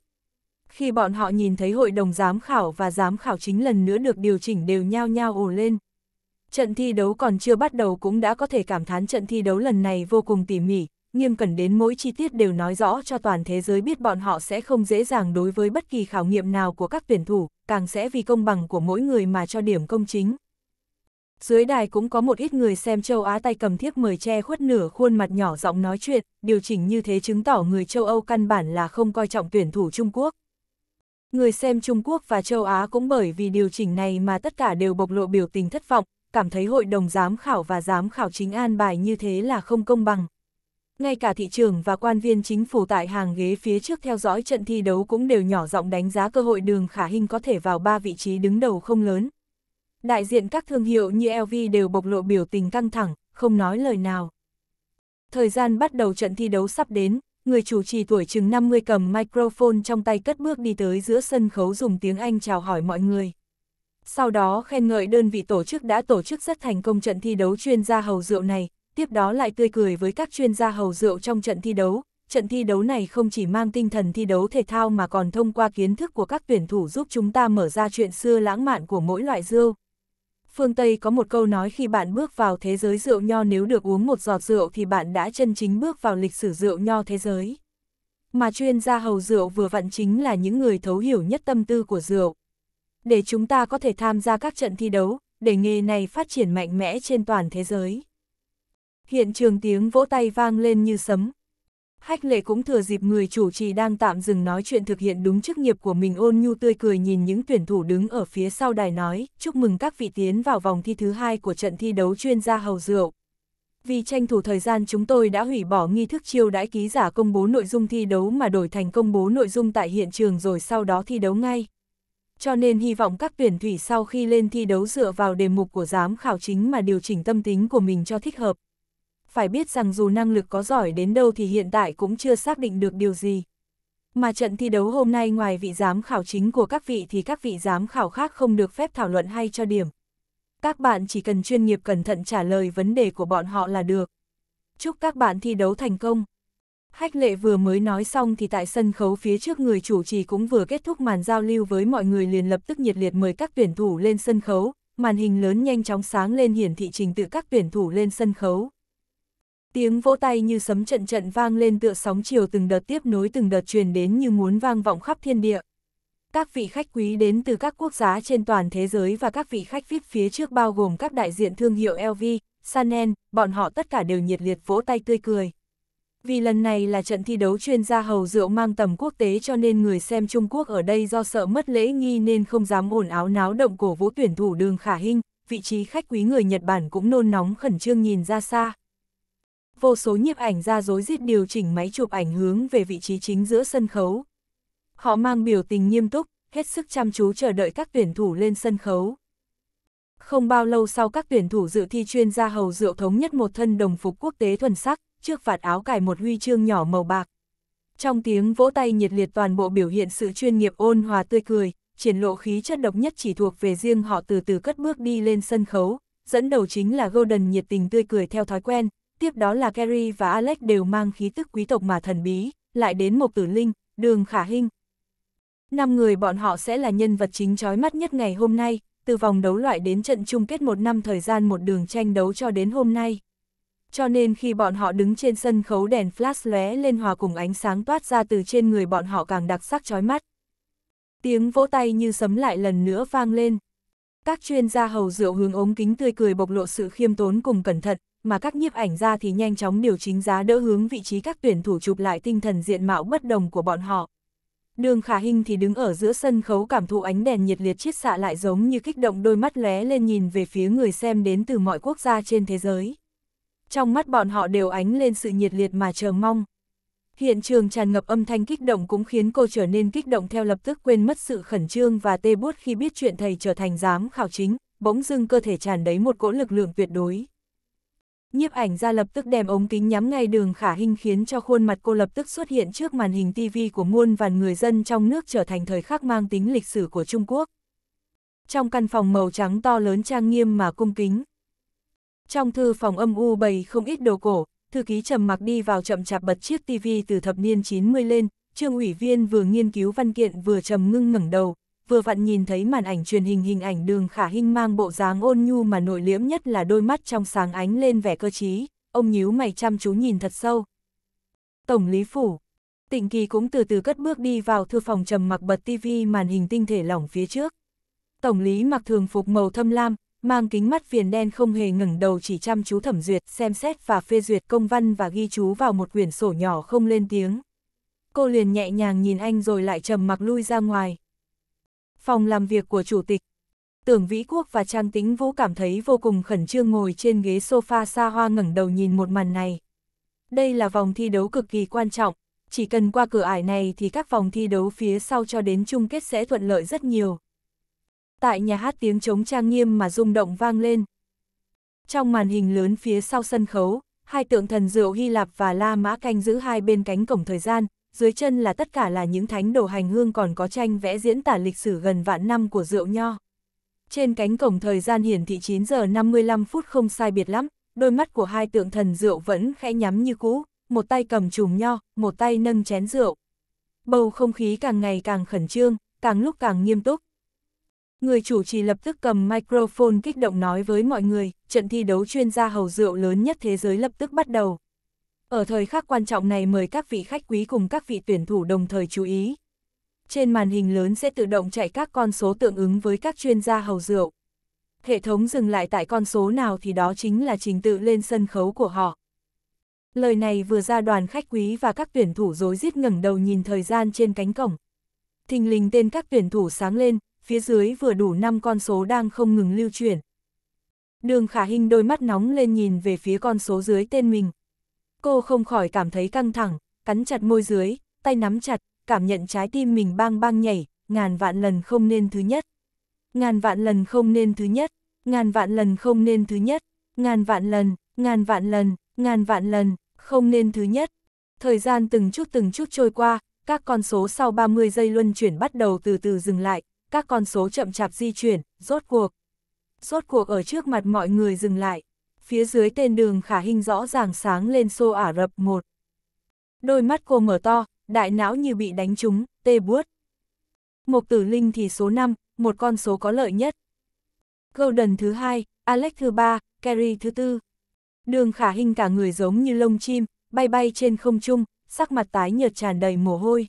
S1: Khi bọn họ nhìn thấy hội đồng giám khảo và giám khảo chính lần nữa được điều chỉnh đều nhao nhao ồ lên. Trận thi đấu còn chưa bắt đầu cũng đã có thể cảm thán trận thi đấu lần này vô cùng tỉ mỉ, nghiêm cẩn đến mỗi chi tiết đều nói rõ cho toàn thế giới biết bọn họ sẽ không dễ dàng đối với bất kỳ khảo nghiệm nào của các tuyển thủ, càng sẽ vì công bằng của mỗi người mà cho điểm công chính. Dưới đài cũng có một ít người xem châu Á tay cầm thiếp mời che khuất nửa khuôn mặt nhỏ giọng nói chuyện, điều chỉnh như thế chứng tỏ người châu Âu căn bản là không coi trọng tuyển thủ Trung Quốc. Người xem Trung Quốc và châu Á cũng bởi vì điều chỉnh này mà tất cả đều bộc lộ biểu tình thất vọng, cảm thấy hội đồng giám khảo và giám khảo chính an bài như thế là không công bằng. Ngay cả thị trường và quan viên chính phủ tại hàng ghế phía trước theo dõi trận thi đấu cũng đều nhỏ giọng đánh giá cơ hội đường khả hình có thể vào ba vị trí đứng đầu không lớn. Đại diện các thương hiệu như LV đều bộc lộ biểu tình căng thẳng, không nói lời nào. Thời gian bắt đầu trận thi đấu sắp đến, người chủ trì tuổi chừng 50 cầm microphone trong tay cất bước đi tới giữa sân khấu dùng tiếng Anh chào hỏi mọi người sau đó khen ngợi đơn vị tổ chức đã tổ chức rất thành công trận thi đấu chuyên gia hầu rượu này, tiếp đó lại tươi cười với các chuyên gia hầu rượu trong trận thi đấu. Trận thi đấu này không chỉ mang tinh thần thi đấu thể thao mà còn thông qua kiến thức của các tuyển thủ giúp chúng ta mở ra chuyện xưa lãng mạn của mỗi loại rượu. Phương Tây có một câu nói khi bạn bước vào thế giới rượu nho nếu được uống một giọt rượu thì bạn đã chân chính bước vào lịch sử rượu nho thế giới. Mà chuyên gia hầu rượu vừa vặn chính là những người thấu hiểu nhất tâm tư của rượu để chúng ta có thể tham gia các trận thi đấu, để nghề này phát triển mạnh mẽ trên toàn thế giới. Hiện trường tiếng vỗ tay vang lên như sấm. Hách lệ cũng thừa dịp người chủ trì đang tạm dừng nói chuyện thực hiện đúng chức nghiệp của mình ôn nhu tươi cười nhìn những tuyển thủ đứng ở phía sau đài nói, chúc mừng các vị tiến vào vòng thi thứ hai của trận thi đấu chuyên gia hầu rượu. Vì tranh thủ thời gian chúng tôi đã hủy bỏ nghi thức chiêu đãi ký giả công bố nội dung thi đấu mà đổi thành công bố nội dung tại hiện trường rồi sau đó thi đấu ngay cho nên hy vọng các tuyển thủy sau khi lên thi đấu dựa vào đề mục của giám khảo chính mà điều chỉnh tâm tính của mình cho thích hợp. Phải biết rằng dù năng lực có giỏi đến đâu thì hiện tại cũng chưa xác định được điều gì. Mà trận thi đấu hôm nay ngoài vị giám khảo chính của các vị thì các vị giám khảo khác không được phép thảo luận hay cho điểm. Các bạn chỉ cần chuyên nghiệp cẩn thận trả lời vấn đề của bọn họ là được. Chúc các bạn thi đấu thành công! Hách lệ vừa mới nói xong thì tại sân khấu phía trước người chủ trì cũng vừa kết thúc màn giao lưu với mọi người liền lập tức nhiệt liệt mời các tuyển thủ lên sân khấu, màn hình lớn nhanh chóng sáng lên hiển thị trình tự các tuyển thủ lên sân khấu. Tiếng vỗ tay như sấm trận trận vang lên tựa sóng chiều từng đợt tiếp nối từng đợt truyền đến như muốn vang vọng khắp thiên địa. Các vị khách quý đến từ các quốc gia trên toàn thế giới và các vị khách VIP phía trước bao gồm các đại diện thương hiệu LV, Sanen, bọn họ tất cả đều nhiệt liệt vỗ tay tươi cười. Vì lần này là trận thi đấu chuyên gia hầu rượu mang tầm quốc tế cho nên người xem Trung Quốc ở đây do sợ mất lễ nghi nên không dám ồn áo náo động cổ vũ tuyển thủ đường khả hình, vị trí khách quý người Nhật Bản cũng nôn nóng khẩn trương nhìn ra xa. Vô số nhiếp ảnh ra dối rít điều chỉnh máy chụp ảnh hướng về vị trí chính giữa sân khấu. Họ mang biểu tình nghiêm túc, hết sức chăm chú chờ đợi các tuyển thủ lên sân khấu. Không bao lâu sau các tuyển thủ dự thi chuyên gia hầu rượu thống nhất một thân đồng phục quốc tế thuần sắc, trước vạt áo cài một huy chương nhỏ màu bạc. Trong tiếng vỗ tay nhiệt liệt toàn bộ biểu hiện sự chuyên nghiệp ôn hòa tươi cười, triển lộ khí chất độc nhất chỉ thuộc về riêng họ từ từ cất bước đi lên sân khấu, dẫn đầu chính là Golden nhiệt tình tươi cười theo thói quen, tiếp đó là Kerry và Alex đều mang khí tức quý tộc mà thần bí, lại đến một Tử Linh, Đường Khả Hinh. Năm người bọn họ sẽ là nhân vật chính chói mắt nhất ngày hôm nay, từ vòng đấu loại đến trận chung kết một năm thời gian một đường tranh đấu cho đến hôm nay cho nên khi bọn họ đứng trên sân khấu đèn flash lóe lên hòa cùng ánh sáng toát ra từ trên người bọn họ càng đặc sắc chói mắt. Tiếng vỗ tay như sấm lại lần nữa vang lên. Các chuyên gia hầu rượu hướng ống kính tươi cười bộc lộ sự khiêm tốn cùng cẩn thận, mà các nhiếp ảnh gia thì nhanh chóng điều chính giá đỡ hướng vị trí các tuyển thủ chụp lại tinh thần diện mạo bất đồng của bọn họ. Đường Khả Hình thì đứng ở giữa sân khấu cảm thụ ánh đèn nhiệt liệt chiết xạ lại giống như kích động đôi mắt lóe lên nhìn về phía người xem đến từ mọi quốc gia trên thế giới trong mắt bọn họ đều ánh lên sự nhiệt liệt mà chờ mong. Hiện trường tràn ngập âm thanh kích động cũng khiến cô trở nên kích động theo lập tức quên mất sự khẩn trương và tê buốt khi biết chuyện thầy trở thành giám khảo chính, bỗng dưng cơ thể tràn đấy một cỗ lực lượng tuyệt đối. Nhiếp ảnh ra lập tức đem ống kính nhắm ngay đường khả hình khiến cho khuôn mặt cô lập tức xuất hiện trước màn hình TV của muôn vàn người dân trong nước trở thành thời khắc mang tính lịch sử của Trung Quốc. Trong căn phòng màu trắng to lớn trang nghiêm mà cung kính, trong thư phòng âm u bày không ít đồ cổ, thư ký trầm mặc đi vào chậm chạp bật chiếc tivi từ thập niên 90 lên, trương ủy viên vừa nghiên cứu văn kiện vừa trầm ngưng ngẩng đầu, vừa vặn nhìn thấy màn ảnh truyền hình hình ảnh đường khả hinh mang bộ dáng ôn nhu mà nội liễm nhất là đôi mắt trong sáng ánh lên vẻ cơ trí, ông nhíu mày chăm chú nhìn thật sâu. Tổng lý phủ, tịnh kỳ cũng từ từ cất bước đi vào thư phòng trầm mặc bật tivi màn hình tinh thể lỏng phía trước. Tổng lý mặc thường phục màu thâm lam, mang kính mắt viền đen không hề ngẩng đầu chỉ chăm chú thẩm duyệt, xem xét và phê duyệt công văn và ghi chú vào một quyển sổ nhỏ không lên tiếng. Cô liền nhẹ nhàng nhìn anh rồi lại trầm mặc lui ra ngoài. Phòng làm việc của chủ tịch. Tưởng Vĩ Quốc và Trang Tĩnh Vũ cảm thấy vô cùng khẩn trương ngồi trên ghế sofa xa hoa ngẩng đầu nhìn một màn này. Đây là vòng thi đấu cực kỳ quan trọng, chỉ cần qua cửa ải này thì các vòng thi đấu phía sau cho đến chung kết sẽ thuận lợi rất nhiều tại nhà hát tiếng trống trang nghiêm mà rung động vang lên. Trong màn hình lớn phía sau sân khấu, hai tượng thần rượu Hy Lạp và La Mã canh giữ hai bên cánh cổng thời gian, dưới chân là tất cả là những thánh đồ hành hương còn có tranh vẽ diễn tả lịch sử gần vạn năm của rượu nho. Trên cánh cổng thời gian hiển thị 9 giờ 55 phút không sai biệt lắm, đôi mắt của hai tượng thần rượu vẫn khẽ nhắm như cũ, một tay cầm chùm nho, một tay nâng chén rượu. Bầu không khí càng ngày càng khẩn trương, càng lúc càng nghiêm túc. Người chủ trì lập tức cầm microphone kích động nói với mọi người, trận thi đấu chuyên gia hầu rượu lớn nhất thế giới lập tức bắt đầu. Ở thời khắc quan trọng này mời các vị khách quý cùng các vị tuyển thủ đồng thời chú ý. Trên màn hình lớn sẽ tự động chạy các con số tương ứng với các chuyên gia hầu rượu. Hệ thống dừng lại tại con số nào thì đó chính là trình tự lên sân khấu của họ. Lời này vừa ra đoàn khách quý và các tuyển thủ rối rít ngẩng đầu nhìn thời gian trên cánh cổng. Thình lình tên các tuyển thủ sáng lên, phía dưới vừa đủ 5 con số đang không ngừng lưu chuyển. Đường khả hình đôi mắt nóng lên nhìn về phía con số dưới tên mình. Cô không khỏi cảm thấy căng thẳng, cắn chặt môi dưới, tay nắm chặt, cảm nhận trái tim mình bang bang nhảy, ngàn vạn lần không nên thứ nhất. Ngàn vạn lần không nên thứ nhất, ngàn vạn lần không nên thứ nhất, ngàn vạn lần, ngàn vạn lần, ngàn vạn lần, không nên thứ nhất. Thời gian từng chút từng chút trôi qua, các con số sau 30 giây luân chuyển bắt đầu từ từ dừng lại, các con số chậm chạp di chuyển, rốt cuộc. Rốt cuộc ở trước mặt mọi người dừng lại, phía dưới tên đường khả hình rõ ràng sáng lên xô Ả Rập một. Đôi mắt cô mở to, đại não như bị đánh trúng, tê buốt. Mộc tử linh thì số 5, một con số có lợi nhất. Golden thứ hai, Alex thứ ba, Kerry thứ tư. Đường khả hình cả người giống như lông chim, bay bay trên không trung, sắc mặt tái nhợt tràn đầy mồ hôi.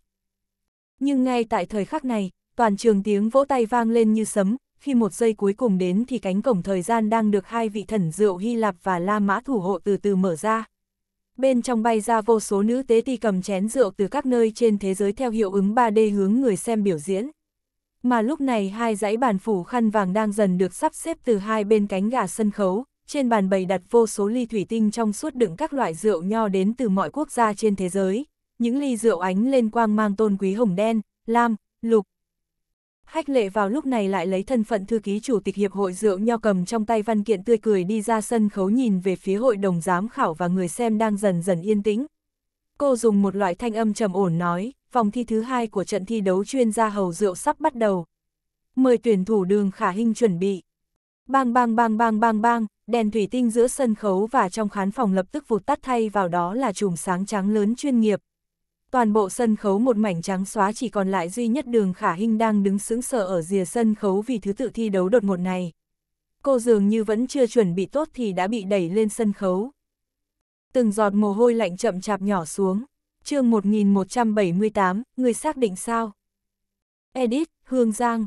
S1: Nhưng ngay tại thời khắc này, toàn trường tiếng vỗ tay vang lên như sấm, khi một giây cuối cùng đến thì cánh cổng thời gian đang được hai vị thần rượu Hy Lạp và La Mã thủ hộ từ từ mở ra. Bên trong bay ra vô số nữ tế ti cầm chén rượu từ các nơi trên thế giới theo hiệu ứng 3D hướng người xem biểu diễn. Mà lúc này hai dãy bàn phủ khăn vàng đang dần được sắp xếp từ hai bên cánh gà sân khấu, trên bàn bày đặt vô số ly thủy tinh trong suốt đựng các loại rượu nho đến từ mọi quốc gia trên thế giới. Những ly rượu ánh lên quang mang tôn quý hồng đen, lam, lục, Hách lệ vào lúc này lại lấy thân phận thư ký chủ tịch hiệp hội rượu nho cầm trong tay văn kiện tươi cười đi ra sân khấu nhìn về phía hội đồng giám khảo và người xem đang dần dần yên tĩnh. Cô dùng một loại thanh âm trầm ổn nói, vòng thi thứ hai của trận thi đấu chuyên gia hầu rượu sắp bắt đầu. Mời tuyển thủ đường khả hình chuẩn bị. Bang bang bang bang bang bang, đèn thủy tinh giữa sân khấu và trong khán phòng lập tức vụt tắt thay vào đó là chùm sáng trắng lớn chuyên nghiệp, toàn bộ sân khấu một mảnh trắng xóa chỉ còn lại duy nhất đường khả hinh đang đứng sững sờ ở rìa sân khấu vì thứ tự thi đấu đột ngột này. Cô dường như vẫn chưa chuẩn bị tốt thì đã bị đẩy lên sân khấu. Từng giọt mồ hôi lạnh chậm chạp nhỏ xuống. chương 1178, người xác định sao? Edit, Hương Giang.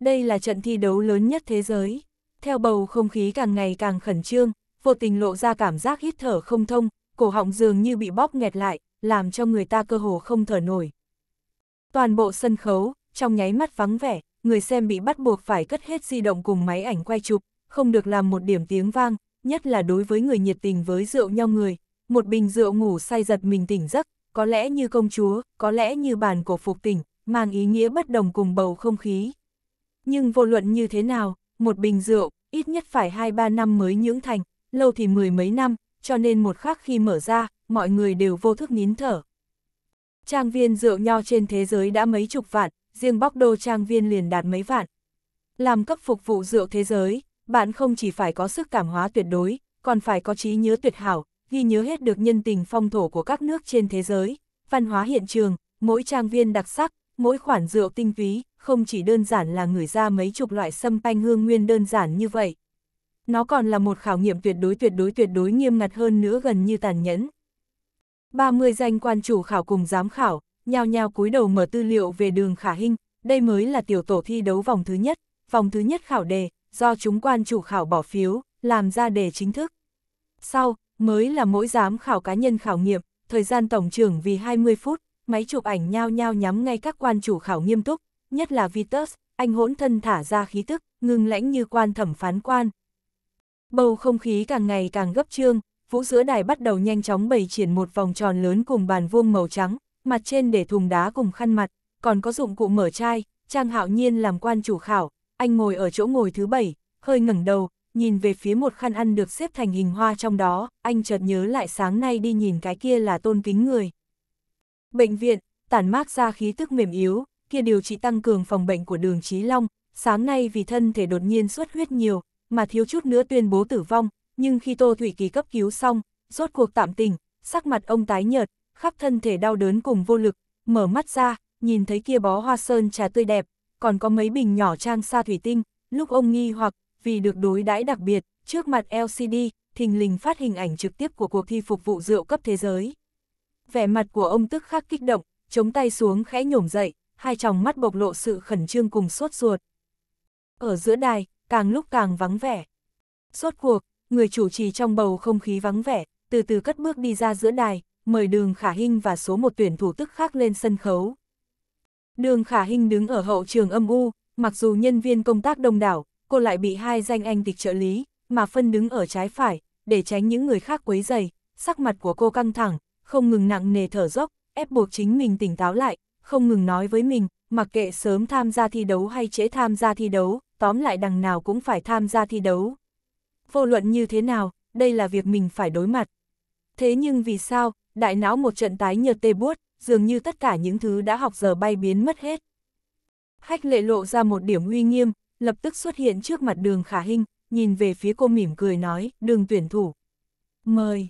S1: Đây là trận thi đấu lớn nhất thế giới. Theo bầu không khí càng ngày càng khẩn trương, vô tình lộ ra cảm giác hít thở không thông, cổ họng dường như bị bóp nghẹt lại, làm cho người ta cơ hồ không thở nổi. Toàn bộ sân khấu, trong nháy mắt vắng vẻ, người xem bị bắt buộc phải cất hết di động cùng máy ảnh quay chụp, không được làm một điểm tiếng vang, nhất là đối với người nhiệt tình với rượu nhau người. Một bình rượu ngủ say giật mình tỉnh giấc, có lẽ như công chúa, có lẽ như bàn cổ phục tỉnh, mang ý nghĩa bất đồng cùng bầu không khí. Nhưng vô luận như thế nào, một bình rượu, ít nhất phải 2-3 năm mới nhưỡng thành, lâu thì mười mấy năm, cho nên một khắc khi mở ra, mọi người đều vô thức nín thở. Trang viên rượu nho trên thế giới đã mấy chục vạn, riêng bóc đô trang viên liền đạt mấy vạn. Làm cấp phục vụ rượu thế giới, bạn không chỉ phải có sức cảm hóa tuyệt đối, còn phải có trí nhớ tuyệt hảo, ghi nhớ hết được nhân tình phong thổ của các nước trên thế giới, văn hóa hiện trường, mỗi trang viên đặc sắc, mỗi khoản rượu tinh túy, không chỉ đơn giản là người ra mấy chục loại sâm panh hương nguyên đơn giản như vậy. Nó còn là một khảo nghiệm tuyệt đối tuyệt đối tuyệt đối nghiêm ngặt hơn nữa gần như tàn nhẫn. 30 danh quan chủ khảo cùng giám khảo, nhao nhao cúi đầu mở tư liệu về đường khả hình, đây mới là tiểu tổ thi đấu vòng thứ nhất, vòng thứ nhất khảo đề, do chúng quan chủ khảo bỏ phiếu, làm ra đề chính thức. Sau, mới là mỗi giám khảo cá nhân khảo nghiệm, thời gian tổng trưởng vì 20 phút, máy chụp ảnh nhao nhao nhắm ngay các quan chủ khảo nghiêm túc, nhất là Vitus, anh hỗn thân thả ra khí tức, ngưng lãnh như quan thẩm phán quan. Bầu không khí càng ngày càng gấp trương, vũ giữa đài bắt đầu nhanh chóng bày triển một vòng tròn lớn cùng bàn vuông màu trắng, mặt trên để thùng đá cùng khăn mặt, còn có dụng cụ mở chai, Trang Hạo Nhiên làm quan chủ khảo, anh ngồi ở chỗ ngồi thứ bảy, hơi ngẩng đầu, nhìn về phía một khăn ăn được xếp thành hình hoa trong đó, anh chợt nhớ lại sáng nay đi nhìn cái kia là tôn kính người. Bệnh viện, tản mát ra khí tức mềm yếu, kia điều trị tăng cường phòng bệnh của đường Trí Long, sáng nay vì thân thể đột nhiên xuất huyết nhiều, mà thiếu chút nữa tuyên bố tử vong, nhưng khi Tô Thủy Kỳ cấp cứu xong, rốt cuộc tạm tỉnh, sắc mặt ông tái nhợt, khắp thân thể đau đớn cùng vô lực, mở mắt ra, nhìn thấy kia bó hoa sơn trà tươi đẹp, còn có mấy bình nhỏ trang sa thủy tinh, lúc ông nghi hoặc, vì được đối đãi đặc biệt, trước mặt LCD, thình lình phát hình ảnh trực tiếp của cuộc thi phục vụ rượu cấp thế giới. Vẻ mặt của ông tức khắc kích động, chống tay xuống khẽ nhổm dậy, hai tròng mắt bộc lộ sự khẩn trương cùng sốt ruột. Ở giữa đài, càng lúc càng vắng vẻ. Sốt cuộc, người chủ trì trong bầu không khí vắng vẻ, từ từ cất bước đi ra giữa đài, mời đường khả Hinh và số một tuyển thủ tức khác lên sân khấu. Đường khả Hinh đứng ở hậu trường âm u, mặc dù nhân viên công tác đông đảo, cô lại bị hai danh anh tịch trợ lý, mà phân đứng ở trái phải, để tránh những người khác quấy dày, sắc mặt của cô căng thẳng, không ngừng nặng nề thở dốc, ép buộc chính mình tỉnh táo lại, không ngừng nói với mình, mặc kệ sớm tham gia thi đấu hay trễ tham gia thi đấu, tóm lại đằng nào cũng phải tham gia thi đấu vô luận như thế nào, đây là việc mình phải đối mặt. Thế nhưng vì sao, đại não một trận tái nhợt tê buốt, dường như tất cả những thứ đã học giờ bay biến mất hết. Hách lệ lộ ra một điểm uy nghiêm, lập tức xuất hiện trước mặt đường khả hình, nhìn về phía cô mỉm cười nói, đường tuyển thủ. Mời.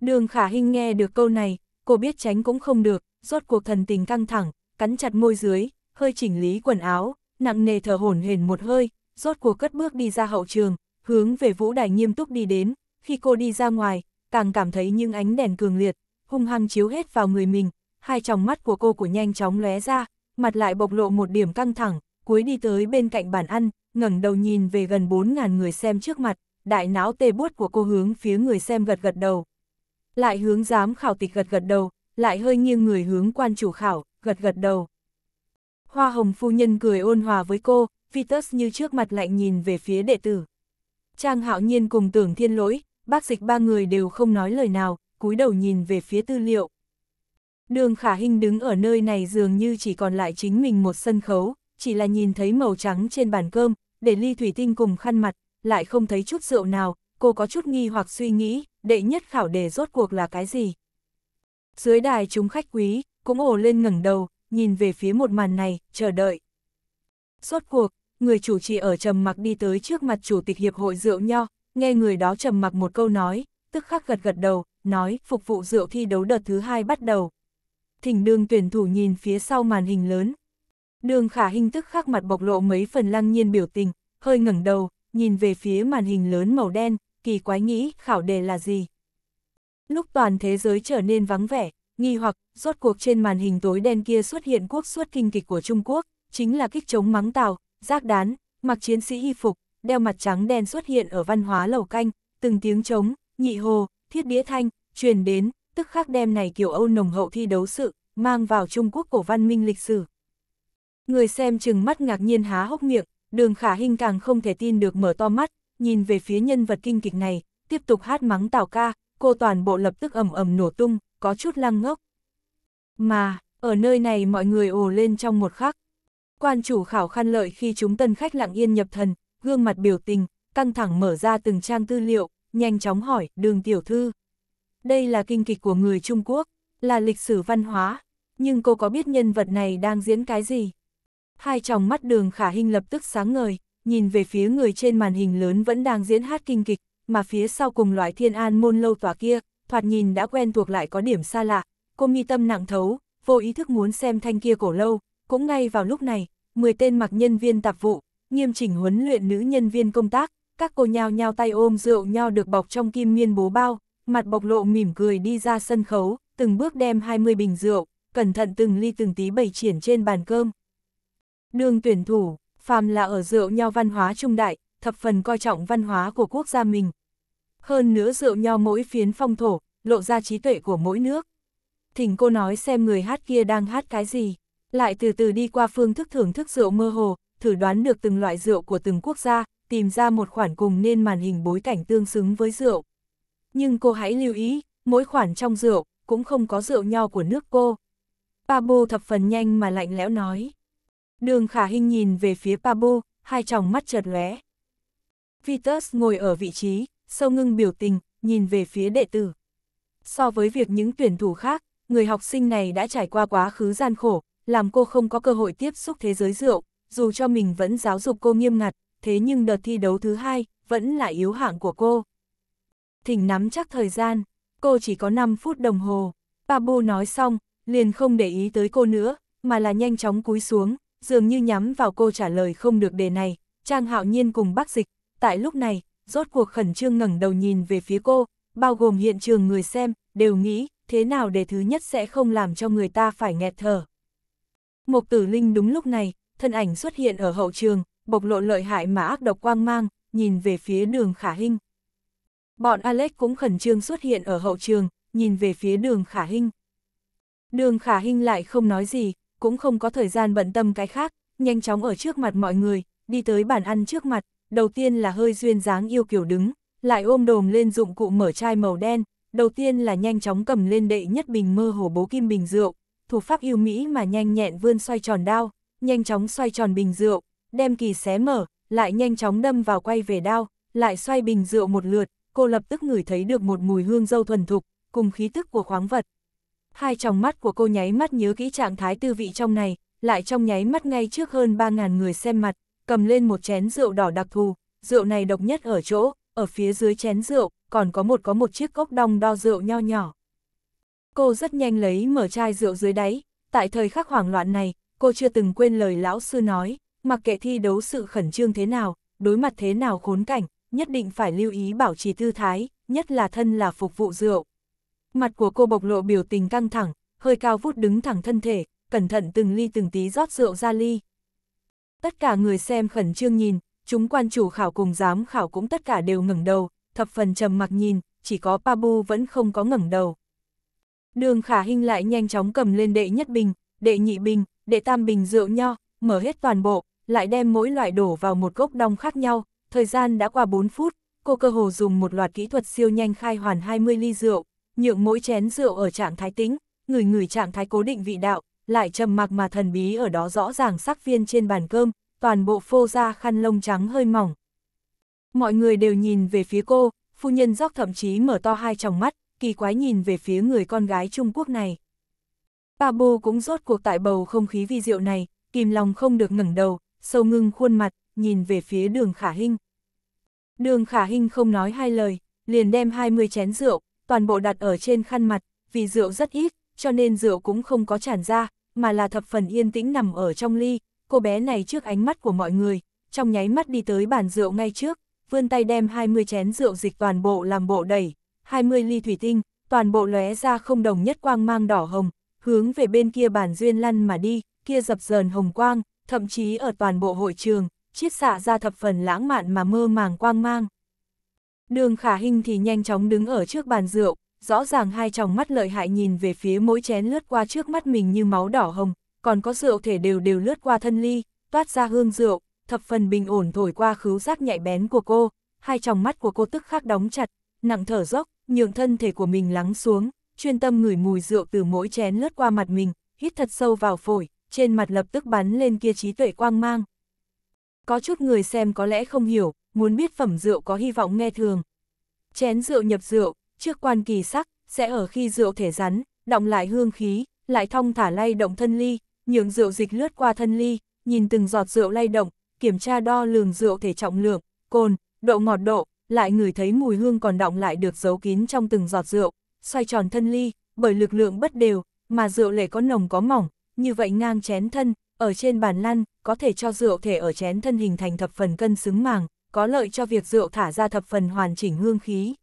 S1: Đường khả hình nghe được câu này, cô biết tránh cũng không được, rốt cuộc thần tình căng thẳng, cắn chặt môi dưới, hơi chỉnh lý quần áo, nặng nề thở hổn hển một hơi, rốt cuộc cất bước đi ra hậu trường, hướng về vũ đài nghiêm túc đi đến, khi cô đi ra ngoài, càng cảm thấy những ánh đèn cường liệt, hung hăng chiếu hết vào người mình, hai tròng mắt của cô của nhanh chóng lóe ra, mặt lại bộc lộ một điểm căng thẳng, cuối đi tới bên cạnh bàn ăn, ngẩng đầu nhìn về gần 4.000 người xem trước mặt, đại não tê buốt của cô hướng phía người xem gật gật đầu. Lại hướng giám khảo tịch gật gật đầu, lại hơi nghiêng người hướng quan chủ khảo, gật gật đầu. Hoa hồng phu nhân cười ôn hòa với cô, Vitus như trước mặt lạnh nhìn về phía đệ tử. Trang hạo nhiên cùng tưởng thiên lỗi, bác dịch ba người đều không nói lời nào, cúi đầu nhìn về phía tư liệu. Đường khả hình đứng ở nơi này dường như chỉ còn lại chính mình một sân khấu, chỉ là nhìn thấy màu trắng trên bàn cơm, để ly thủy tinh cùng khăn mặt, lại không thấy chút rượu nào, cô có chút nghi hoặc suy nghĩ, đệ nhất khảo đề rốt cuộc là cái gì. Dưới đài chúng khách quý, cũng ổ lên ngẩng đầu, nhìn về phía một màn này, chờ đợi. Rốt cuộc, người chủ trì ở trầm mặc đi tới trước mặt chủ tịch hiệp hội rượu nho, nghe người đó trầm mặc một câu nói, tức khắc gật gật đầu, nói phục vụ rượu thi đấu đợt thứ hai bắt đầu. Thỉnh đường tuyển thủ nhìn phía sau màn hình lớn. Đường khả hình tức khắc mặt bộc lộ mấy phần lăng nhiên biểu tình, hơi ngẩng đầu, nhìn về phía màn hình lớn màu đen, kỳ quái nghĩ khảo đề là gì. Lúc toàn thế giới trở nên vắng vẻ, nghi hoặc, rốt cuộc trên màn hình tối đen kia xuất hiện quốc suất kinh kịch của Trung Quốc, chính là kích chống mắng Tàu, giác đán, mặc chiến sĩ y phục, đeo mặt trắng đen xuất hiện ở văn hóa lầu canh, từng tiếng trống, nhị hồ, thiết đĩa thanh, truyền đến, tức khắc đem này kiểu Âu nồng hậu thi đấu sự, mang vào Trung Quốc cổ văn minh lịch sử. Người xem chừng mắt ngạc nhiên há hốc miệng, đường khả hình càng không thể tin được mở to mắt, nhìn về phía nhân vật kinh kịch này, tiếp tục hát mắng tào ca, cô toàn bộ lập tức ầm ầm nổ tung, có chút lăng ngốc. Mà, ở nơi này mọi người ồ lên trong một khắc, Quan chủ khảo khăn lợi khi chúng tân khách lặng yên nhập thần, gương mặt biểu tình, căng thẳng mở ra từng trang tư liệu, nhanh chóng hỏi, đường tiểu thư. Đây là kinh kịch của người Trung Quốc, là lịch sử văn hóa, nhưng cô có biết nhân vật này đang diễn cái gì? Hai tròng mắt đường khả hình lập tức sáng ngời, nhìn về phía người trên màn hình lớn vẫn đang diễn hát kinh kịch, mà phía sau cùng loại thiên an môn lâu tòa kia, thoạt nhìn đã quen thuộc lại có điểm xa lạ, cô nghi tâm nặng thấu, vô ý thức muốn xem thanh kia cổ lâu, cũng ngay vào lúc này, 10 tên mặc nhân viên tạp vụ, nghiêm chỉnh huấn luyện nữ nhân viên công tác, các cô nhao nhao tay ôm rượu nho được bọc trong kim miên bố bao, mặt bộc lộ mỉm cười đi ra sân khấu, từng bước đem 20 bình rượu, cẩn thận từng ly từng tí bày triển trên bàn cơm. Đường tuyển thủ, phàm là ở rượu nho văn hóa trung đại, thập phần coi trọng văn hóa của quốc gia mình. Hơn nữa rượu nho mỗi phiến phong thổ, lộ ra trí tuệ của mỗi nước. Thỉnh cô nói xem người hát kia đang hát cái gì lại từ từ đi qua phương thức thưởng thức rượu mơ hồ, thử đoán được từng loại rượu của từng quốc gia, tìm ra một khoản cùng nên màn hình bối cảnh tương xứng với rượu. Nhưng cô hãy lưu ý, mỗi khoản trong rượu, cũng không có rượu nho của nước cô. Pabo thập phần nhanh mà lạnh lẽo nói. Đường khả hình nhìn về phía Pabo, hai tròng mắt chợt lóe. Vitus ngồi ở vị trí, sâu ngưng biểu tình, nhìn về phía đệ tử. So với việc những tuyển thủ khác, người học sinh này đã trải qua quá khứ gian khổ, làm cô không có cơ hội tiếp xúc thế giới rượu, dù cho mình vẫn giáo dục cô nghiêm ngặt, thế nhưng đợt thi đấu thứ hai vẫn là yếu hạng của cô. Thỉnh nắm chắc thời gian, cô chỉ có 5 phút đồng hồ. Babu nói xong, liền không để ý tới cô nữa, mà là nhanh chóng cúi xuống, dường như nhắm vào cô trả lời không được đề này. Trang hạo nhiên cùng bác dịch, tại lúc này, rốt cuộc khẩn trương ngẩng đầu nhìn về phía cô, bao gồm hiện trường người xem, đều nghĩ thế nào để thứ nhất sẽ không làm cho người ta phải nghẹt thở. Mục tử linh đúng lúc này, thân ảnh xuất hiện ở hậu trường, bộc lộ lợi hại mà ác độc quang mang, nhìn về phía đường khả hinh. Bọn Alex cũng khẩn trương xuất hiện ở hậu trường, nhìn về phía đường khả hinh. Đường khả hinh lại không nói gì, cũng không có thời gian bận tâm cái khác, nhanh chóng ở trước mặt mọi người, đi tới bàn ăn trước mặt, đầu tiên là hơi duyên dáng yêu kiểu đứng, lại ôm đồm lên dụng cụ mở chai màu đen, đầu tiên là nhanh chóng cầm lên đệ nhất bình mơ hồ bố kim bình rượu, thủ pháp yêu mỹ mà nhanh nhẹn vươn xoay tròn đao, nhanh chóng xoay tròn bình rượu, đem kỳ xé mở, lại nhanh chóng đâm vào quay về đao, lại xoay bình rượu một lượt, cô lập tức ngửi thấy được một mùi hương dâu thuần thục, cùng khí tức của khoáng vật. Hai tròng mắt của cô nháy mắt nhớ kỹ trạng thái tư vị trong này, lại trong nháy mắt ngay trước hơn 3.000 người xem mặt, cầm lên một chén rượu đỏ đặc thù, rượu này độc nhất ở chỗ, ở phía dưới chén rượu, còn có một có một chiếc cốc đong đo rượu nho nhỏ. Cô rất nhanh lấy mở chai rượu dưới đáy, tại thời khắc hoảng loạn này, cô chưa từng quên lời lão sư nói, mặc kệ thi đấu sự khẩn trương thế nào, đối mặt thế nào khốn cảnh, nhất định phải lưu ý bảo trì tư thái, nhất là thân là phục vụ rượu. Mặt của cô bộc lộ biểu tình căng thẳng, hơi cao vút đứng thẳng thân thể, cẩn thận từng ly từng tí rót rượu ra ly. Tất cả người xem khẩn trương nhìn, chúng quan chủ khảo cùng giám khảo cũng tất cả đều ngẩng đầu, thập phần trầm mặc nhìn, chỉ có Pabu vẫn không có ngẩng đầu. Đường khả hình lại nhanh chóng cầm lên đệ nhất bình, đệ nhị bình, đệ tam bình rượu nho, mở hết toàn bộ, lại đem mỗi loại đổ vào một gốc đong khác nhau, thời gian đã qua 4 phút, cô cơ hồ dùng một loạt kỹ thuật siêu nhanh khai hoàn 20 ly rượu, nhượng mỗi chén rượu ở trạng thái tĩnh, người người trạng thái cố định vị đạo, lại trầm mặc mà thần bí ở đó rõ ràng sắc viên trên bàn cơm, toàn bộ phô ra khăn lông trắng hơi mỏng. Mọi người đều nhìn về phía cô, phu nhân dốc thậm chí mở to hai tròng mắt, kỳ quái nhìn về phía người con gái Trung Quốc này. Pabo cũng rốt cuộc tại bầu không khí vi diệu này, kìm lòng không được ngẩng đầu, sâu ngưng khuôn mặt, nhìn về phía đường khả hinh. Đường khả hinh không nói hai lời, liền đem 20 chén rượu, toàn bộ đặt ở trên khăn mặt, vì rượu rất ít, cho nên rượu cũng không có tràn ra, mà là thập phần yên tĩnh nằm ở trong ly, cô bé này trước ánh mắt của mọi người, trong nháy mắt đi tới bàn rượu ngay trước, vươn tay đem 20 chén rượu dịch toàn bộ làm bộ đẩy, 20 ly thủy tinh, toàn bộ lóe ra không đồng nhất quang mang đỏ hồng, hướng về bên kia bản duyên lăn mà đi, kia dập dờn hồng quang, thậm chí ở toàn bộ hội trường, chiết xạ ra thập phần lãng mạn mà mơ màng quang mang. Đường khả hình thì nhanh chóng đứng ở trước bàn rượu, rõ ràng hai tròng mắt lợi hại nhìn về phía mỗi chén lướt qua trước mắt mình như máu đỏ hồng, còn có rượu thể đều đều lướt qua thân ly, toát ra hương rượu, thập phần bình ổn thổi qua khứu giác nhạy bén của cô, hai tròng mắt của cô tức khắc đóng chặt, nặng thở dốc, nhường thân thể của mình lắng xuống, chuyên tâm ngửi mùi rượu từ mỗi chén lướt qua mặt mình, hít thật sâu vào phổi, trên mặt lập tức bắn lên kia trí tuệ quang mang. Có chút người xem có lẽ không hiểu, muốn biết phẩm rượu có hy vọng nghe thường. Chén rượu nhập rượu, trước quan kỳ sắc, sẽ ở khi rượu thể rắn, động lại hương khí, lại thong thả lay động thân ly, nhường rượu dịch lướt qua thân ly, nhìn từng giọt rượu lay động, kiểm tra đo lường rượu thể trọng lượng, cồn, độ ngọt độ, lại ngửi thấy mùi hương còn đọng lại được giấu kín trong từng giọt rượu, xoay tròn thân ly, bởi lực lượng bất đều, mà rượu lệ có nồng có mỏng, như vậy ngang chén thân, ở trên bàn lăn, có thể cho rượu thể ở chén thân hình thành thập phần cân xứng màng, có lợi cho việc rượu thả ra thập phần hoàn chỉnh hương khí.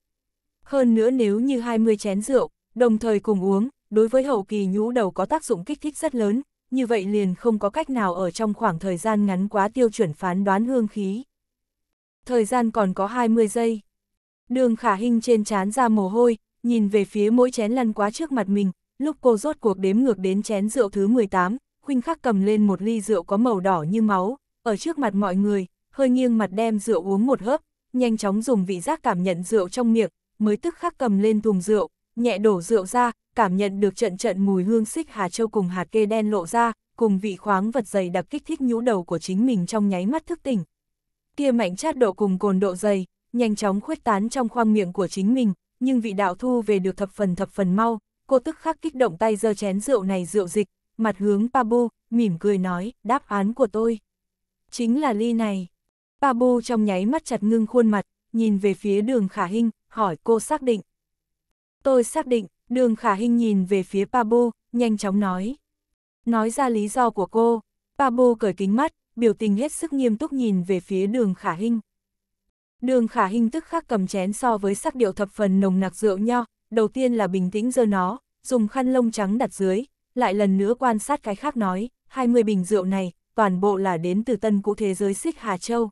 S1: Hơn nữa nếu như 20 chén rượu, đồng thời cùng uống, đối với hậu kỳ nhũ đầu có tác dụng kích thích rất lớn, như vậy liền không có cách nào ở trong khoảng thời gian ngắn quá tiêu chuẩn phán đoán hương khí thời gian còn có 20 giây. Đường khả hình trên chán ra mồ hôi, nhìn về phía mỗi chén lăn quá trước mặt mình, lúc cô rốt cuộc đếm ngược đến chén rượu thứ 18, Khuynh Khắc cầm lên một ly rượu có màu đỏ như máu, ở trước mặt mọi người, hơi nghiêng mặt đem rượu uống một hớp, nhanh chóng dùng vị giác cảm nhận rượu trong miệng, mới tức khắc cầm lên thùng rượu, nhẹ đổ rượu ra, cảm nhận được trận trận mùi hương xích hà châu cùng hạt kê đen lộ ra, cùng vị khoáng vật dày đặc kích thích nhũ đầu của chính mình trong nháy mắt thức tỉnh, kia mạnh chát độ cùng cồn độ dày, nhanh chóng khuếch tán trong khoang miệng của chính mình, nhưng vị đạo thu về được thập phần thập phần mau, cô tức khắc kích động tay giơ chén rượu này rượu dịch, mặt hướng Pabu, mỉm cười nói, đáp án của tôi. Chính là ly này. Pabu trong nháy mắt chặt ngưng khuôn mặt, nhìn về phía đường khả hình, hỏi cô xác định. Tôi xác định, đường khả hình nhìn về phía Pabu, nhanh chóng nói. Nói ra lý do của cô, Pabu cởi kính mắt, biểu tình hết sức nghiêm túc nhìn về phía đường khả hình. Đường khả hình tức khắc cầm chén so với sắc điệu thập phần nồng nặc rượu nho, đầu tiên là bình tĩnh giơ nó, dùng khăn lông trắng đặt dưới, lại lần nữa quan sát cái khác nói, 20 bình rượu này, toàn bộ là đến từ tân cụ thế giới Xích Hà Châu.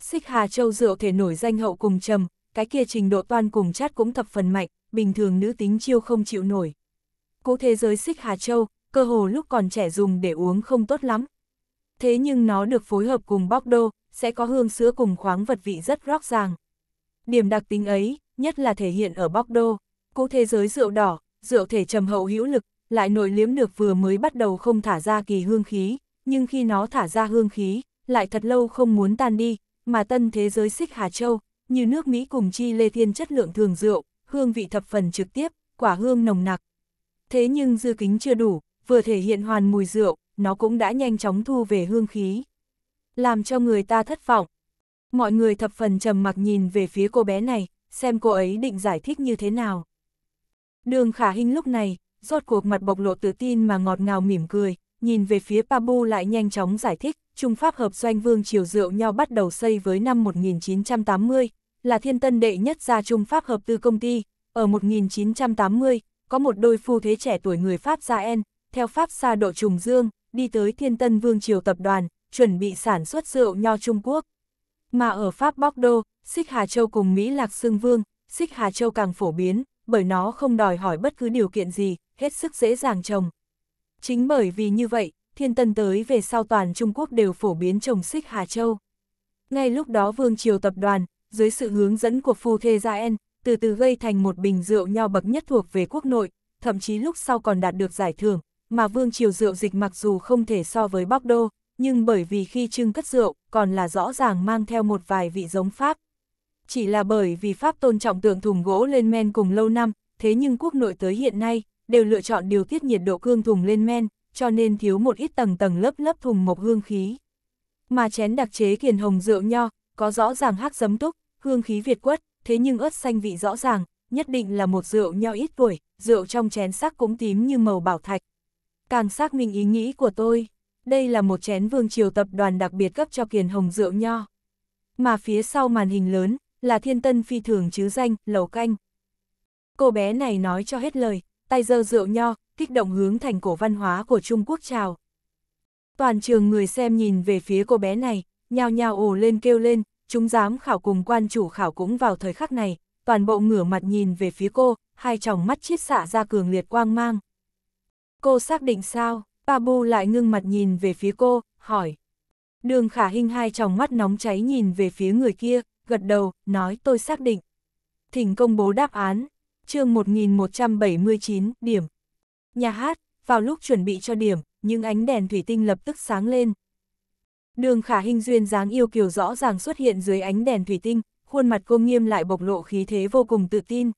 S1: Xích Hà Châu rượu thể nổi danh hậu cùng trầm, cái kia trình độ toan cùng chát cũng thập phần mạnh, bình thường nữ tính chiêu không chịu nổi. cụ thế giới Xích Hà Châu, cơ hồ lúc còn trẻ dùng để uống không tốt lắm, thế nhưng nó được phối hợp cùng bóc đô, sẽ có hương sữa cùng khoáng vật vị rất rõ ràng. Điểm đặc tính ấy, nhất là thể hiện ở bóc đô, cụ thế giới rượu đỏ, rượu thể trầm hậu hữu lực, lại nội liếm được vừa mới bắt đầu không thả ra kỳ hương khí, nhưng khi nó thả ra hương khí, lại thật lâu không muốn tan đi, mà tân thế giới xích Hà Châu, như nước Mỹ cùng chi lê thiên chất lượng thường rượu, hương vị thập phần trực tiếp, quả hương nồng nặc. Thế nhưng dư kính chưa đủ, vừa thể hiện hoàn mùi rượu, nó cũng đã nhanh chóng thu về hương khí. Làm cho người ta thất vọng. Mọi người thập phần trầm mặc nhìn về phía cô bé này, xem cô ấy định giải thích như thế nào. Đường khả hình lúc này, rốt cuộc mặt bộc lộ tự tin mà ngọt ngào mỉm cười, nhìn về phía Pabu lại nhanh chóng giải thích, Trung Pháp hợp doanh vương triều rượu nhau bắt đầu xây với năm 1980, là thiên tân đệ nhất gia Trung Pháp hợp tư công ty. Ở 1980, có một đôi phu thế trẻ tuổi người Pháp gia En, theo Pháp gia độ trùng dương, đi tới Thiên Tân Vương Triều Tập đoàn, chuẩn bị sản xuất rượu nho Trung Quốc. Mà ở Pháp Bắc Đô, Xích Hà Châu cùng Mỹ Lạc Sương Vương, Xích Hà Châu càng phổ biến, bởi nó không đòi hỏi bất cứ điều kiện gì, hết sức dễ dàng trồng. Chính bởi vì như vậy, Thiên Tân tới về sau toàn Trung Quốc đều phổ biến trồng Xích Hà Châu. Ngay lúc đó Vương Triều Tập đoàn, dưới sự hướng dẫn của Phu Thê Gia En, từ từ gây thành một bình rượu nho bậc nhất thuộc về quốc nội, thậm chí lúc sau còn đạt được giải thưởng, mà vương triều rượu dịch mặc dù không thể so với bóc đô, nhưng bởi vì khi trưng cất rượu, còn là rõ ràng mang theo một vài vị giống Pháp. Chỉ là bởi vì Pháp tôn trọng tượng thùng gỗ lên men cùng lâu năm, thế nhưng quốc nội tới hiện nay, đều lựa chọn điều tiết nhiệt độ cương thùng lên men, cho nên thiếu một ít tầng tầng lớp lớp thùng mộc hương khí. Mà chén đặc chế kiền hồng rượu nho, có rõ ràng hắc giấm túc, hương khí việt quất, thế nhưng ớt xanh vị rõ ràng, nhất định là một rượu nho ít tuổi, rượu trong chén sắc cũng tím như màu bảo thạch càng xác minh ý nghĩ của tôi. Đây là một chén vương triều tập đoàn đặc biệt cấp cho kiền hồng rượu nho. Mà phía sau màn hình lớn, là thiên tân phi thường chứ danh, lẩu canh. Cô bé này nói cho hết lời, tay dơ rượu nho, kích động hướng thành cổ văn hóa của Trung Quốc chào. Toàn trường người xem nhìn về phía cô bé này, nhao nhao ồ lên kêu lên, chúng dám khảo cùng quan chủ khảo cũng vào thời khắc này, toàn bộ ngửa mặt nhìn về phía cô, hai tròng mắt chiết xạ ra cường liệt quang mang. Cô xác định sao? Pabu lại ngưng mặt nhìn về phía cô, hỏi. Đường khả hình hai tròng mắt nóng cháy nhìn về phía người kia, gật đầu, nói tôi xác định. Thỉnh công bố đáp án, chương 1179, điểm. Nhà hát, vào lúc chuẩn bị cho điểm, những ánh đèn thủy tinh lập tức sáng lên. Đường khả hình duyên dáng yêu kiều rõ ràng xuất hiện dưới ánh đèn thủy tinh, khuôn mặt cô nghiêm lại bộc lộ khí thế vô cùng tự tin.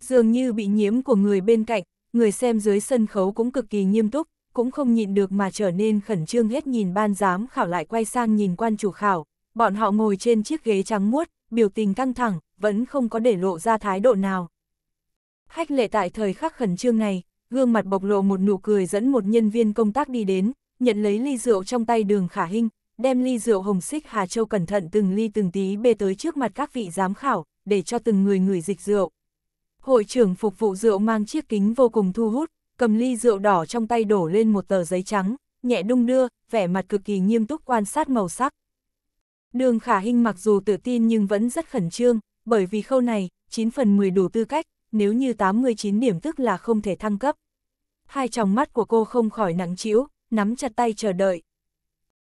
S1: Dường như bị nhiễm của người bên cạnh, người xem dưới sân khấu cũng cực kỳ nghiêm túc, cũng không nhịn được mà trở nên khẩn trương hết nhìn ban giám khảo lại quay sang nhìn quan chủ khảo, bọn họ ngồi trên chiếc ghế trắng muốt, biểu tình căng thẳng, vẫn không có để lộ ra thái độ nào. Hách lệ tại thời khắc khẩn trương này, gương mặt bộc lộ một nụ cười dẫn một nhân viên công tác đi đến, nhận lấy ly rượu trong tay đường khả hinh, đem ly rượu hồng xích Hà Châu cẩn thận từng ly từng tí bê tới trước mặt các vị giám khảo, để cho từng người người dịch rượu. Hội trưởng phục vụ rượu mang chiếc kính vô cùng thu hút, cầm ly rượu đỏ trong tay đổ lên một tờ giấy trắng, nhẹ đung đưa, vẻ mặt cực kỳ nghiêm túc quan sát màu sắc. Đường Khả Hinh mặc dù tự tin nhưng vẫn rất khẩn trương, bởi vì khâu này, 9 phần 10 đủ tư cách, nếu như 89 điểm tức là không thể thăng cấp. Hai tròng mắt của cô không khỏi nặng trĩu, nắm chặt tay chờ đợi.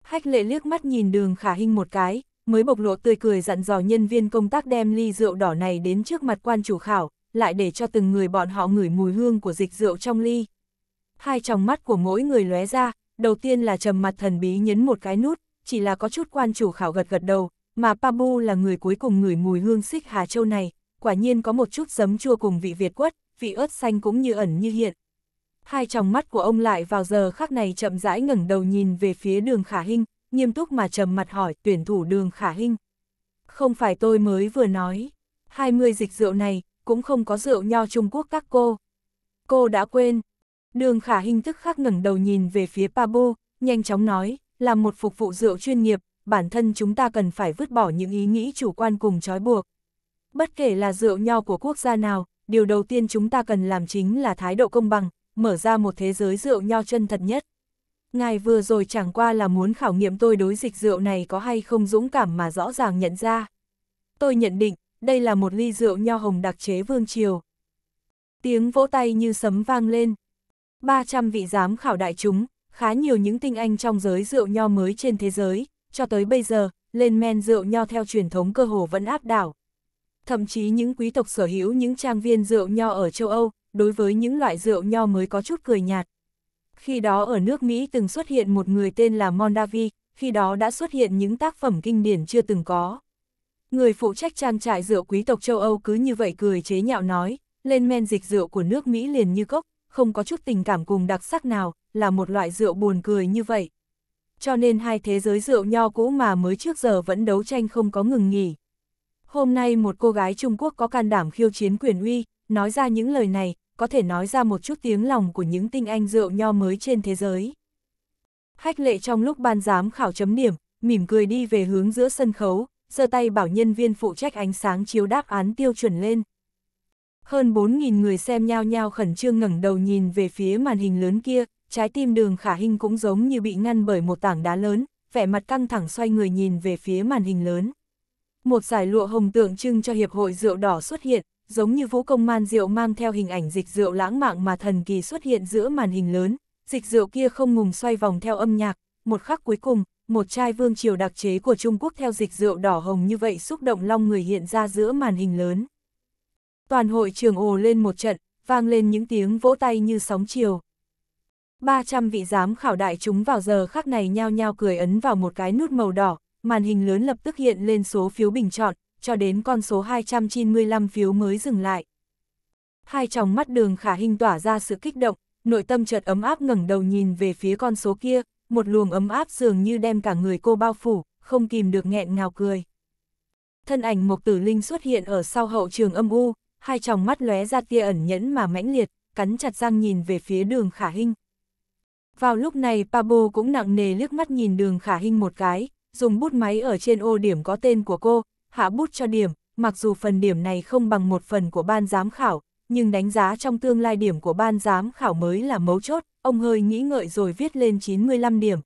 S1: Hách lệ liếc mắt nhìn đường Khả Hinh một cái, mới bộc lộ tươi cười dặn dò nhân viên công tác đem ly rượu đỏ này đến trước mặt quan chủ khảo, lại để cho từng người bọn họ ngửi mùi hương của dịch rượu trong ly. Hai tròng mắt của mỗi người lóe ra, đầu tiên là trầm mặt thần bí nhấn một cái nút, chỉ là có chút quan chủ khảo gật gật đầu, mà Pabu là người cuối cùng ngửi mùi hương xích Hà Châu này, quả nhiên có một chút giấm chua cùng vị Việt quất, vị ớt xanh cũng như ẩn như hiện. Hai tròng mắt của ông lại vào giờ khắc này chậm rãi ngẩng đầu nhìn về phía đường khả hinh, nghiêm túc mà trầm mặt hỏi tuyển thủ đường khả hinh. Không phải tôi mới vừa nói, 20 dịch rượu này, cũng không có rượu nho Trung Quốc các cô. Cô đã quên. Đường khả hình thức khác ngẩng đầu nhìn về phía Pabo, nhanh chóng nói, là một phục vụ rượu chuyên nghiệp, bản thân chúng ta cần phải vứt bỏ những ý nghĩ chủ quan cùng trói buộc. Bất kể là rượu nho của quốc gia nào, điều đầu tiên chúng ta cần làm chính là thái độ công bằng, mở ra một thế giới rượu nho chân thật nhất. Ngài vừa rồi chẳng qua là muốn khảo nghiệm tôi đối dịch rượu này có hay không dũng cảm mà rõ ràng nhận ra. Tôi nhận định, đây là một ly rượu nho hồng đặc chế vương triều. Tiếng vỗ tay như sấm vang lên. 300 vị giám khảo đại chúng, khá nhiều những tinh anh trong giới rượu nho mới trên thế giới, cho tới bây giờ, lên men rượu nho theo truyền thống cơ hồ vẫn áp đảo. Thậm chí những quý tộc sở hữu những trang viên rượu nho ở châu Âu, đối với những loại rượu nho mới có chút cười nhạt. Khi đó ở nước Mỹ từng xuất hiện một người tên là Mondavi, khi đó đã xuất hiện những tác phẩm kinh điển chưa từng có. Người phụ trách trang trại rượu quý tộc châu Âu cứ như vậy cười chế nhạo nói, lên men dịch rượu của nước Mỹ liền như cốc, không có chút tình cảm cùng đặc sắc nào, là một loại rượu buồn cười như vậy. Cho nên hai thế giới rượu nho cũ mà mới trước giờ vẫn đấu tranh không có ngừng nghỉ. Hôm nay một cô gái Trung Quốc có can đảm khiêu chiến quyền uy, nói ra những lời này, có thể nói ra một chút tiếng lòng của những tinh anh rượu nho mới trên thế giới. khách lệ trong lúc ban giám khảo chấm điểm, mỉm cười đi về hướng giữa sân khấu, giơ tay bảo nhân viên phụ trách ánh sáng chiếu đáp án tiêu chuẩn lên. Hơn 4.000 người xem nhao nhao khẩn trương ngẩng đầu nhìn về phía màn hình lớn kia, trái tim đường khả hình cũng giống như bị ngăn bởi một tảng đá lớn, vẻ mặt căng thẳng xoay người nhìn về phía màn hình lớn. Một giải lụa hồng tượng trưng cho Hiệp hội Rượu Đỏ xuất hiện, giống như vũ công man rượu mang theo hình ảnh dịch rượu lãng mạn mà thần kỳ xuất hiện giữa màn hình lớn, dịch rượu kia không ngừng xoay vòng theo âm nhạc, một khắc cuối cùng, một chai vương triều đặc chế của Trung Quốc theo dịch rượu đỏ hồng như vậy xúc động long người hiện ra giữa màn hình lớn. Toàn hội trường ồ lên một trận, vang lên những tiếng vỗ tay như sóng chiều. 300 vị giám khảo đại chúng vào giờ khắc này nhao nhao cười ấn vào một cái nút màu đỏ, màn hình lớn lập tức hiện lên số phiếu bình chọn, cho đến con số 295 phiếu mới dừng lại. Hai tròng mắt đường khả hình tỏa ra sự kích động, nội tâm chợt ấm áp ngẩng đầu nhìn về phía con số kia, một luồng ấm áp dường như đem cả người cô bao phủ, không kìm được nghẹn ngào cười. Thân ảnh Mộc Tử Linh xuất hiện ở sau hậu trường âm u, hai tròng mắt lóe ra tia ẩn nhẫn mà mãnh liệt, cắn chặt răng nhìn về phía đường khả hinh. Vào lúc này Pablo cũng nặng nề liếc mắt nhìn đường khả hinh một cái, dùng bút máy ở trên ô điểm có tên của cô, hạ bút cho điểm, mặc dù phần điểm này không bằng một phần của ban giám khảo, nhưng đánh giá trong tương lai điểm của ban giám khảo mới là mấu chốt, ông hơi nghĩ ngợi rồi viết lên 95 điểm.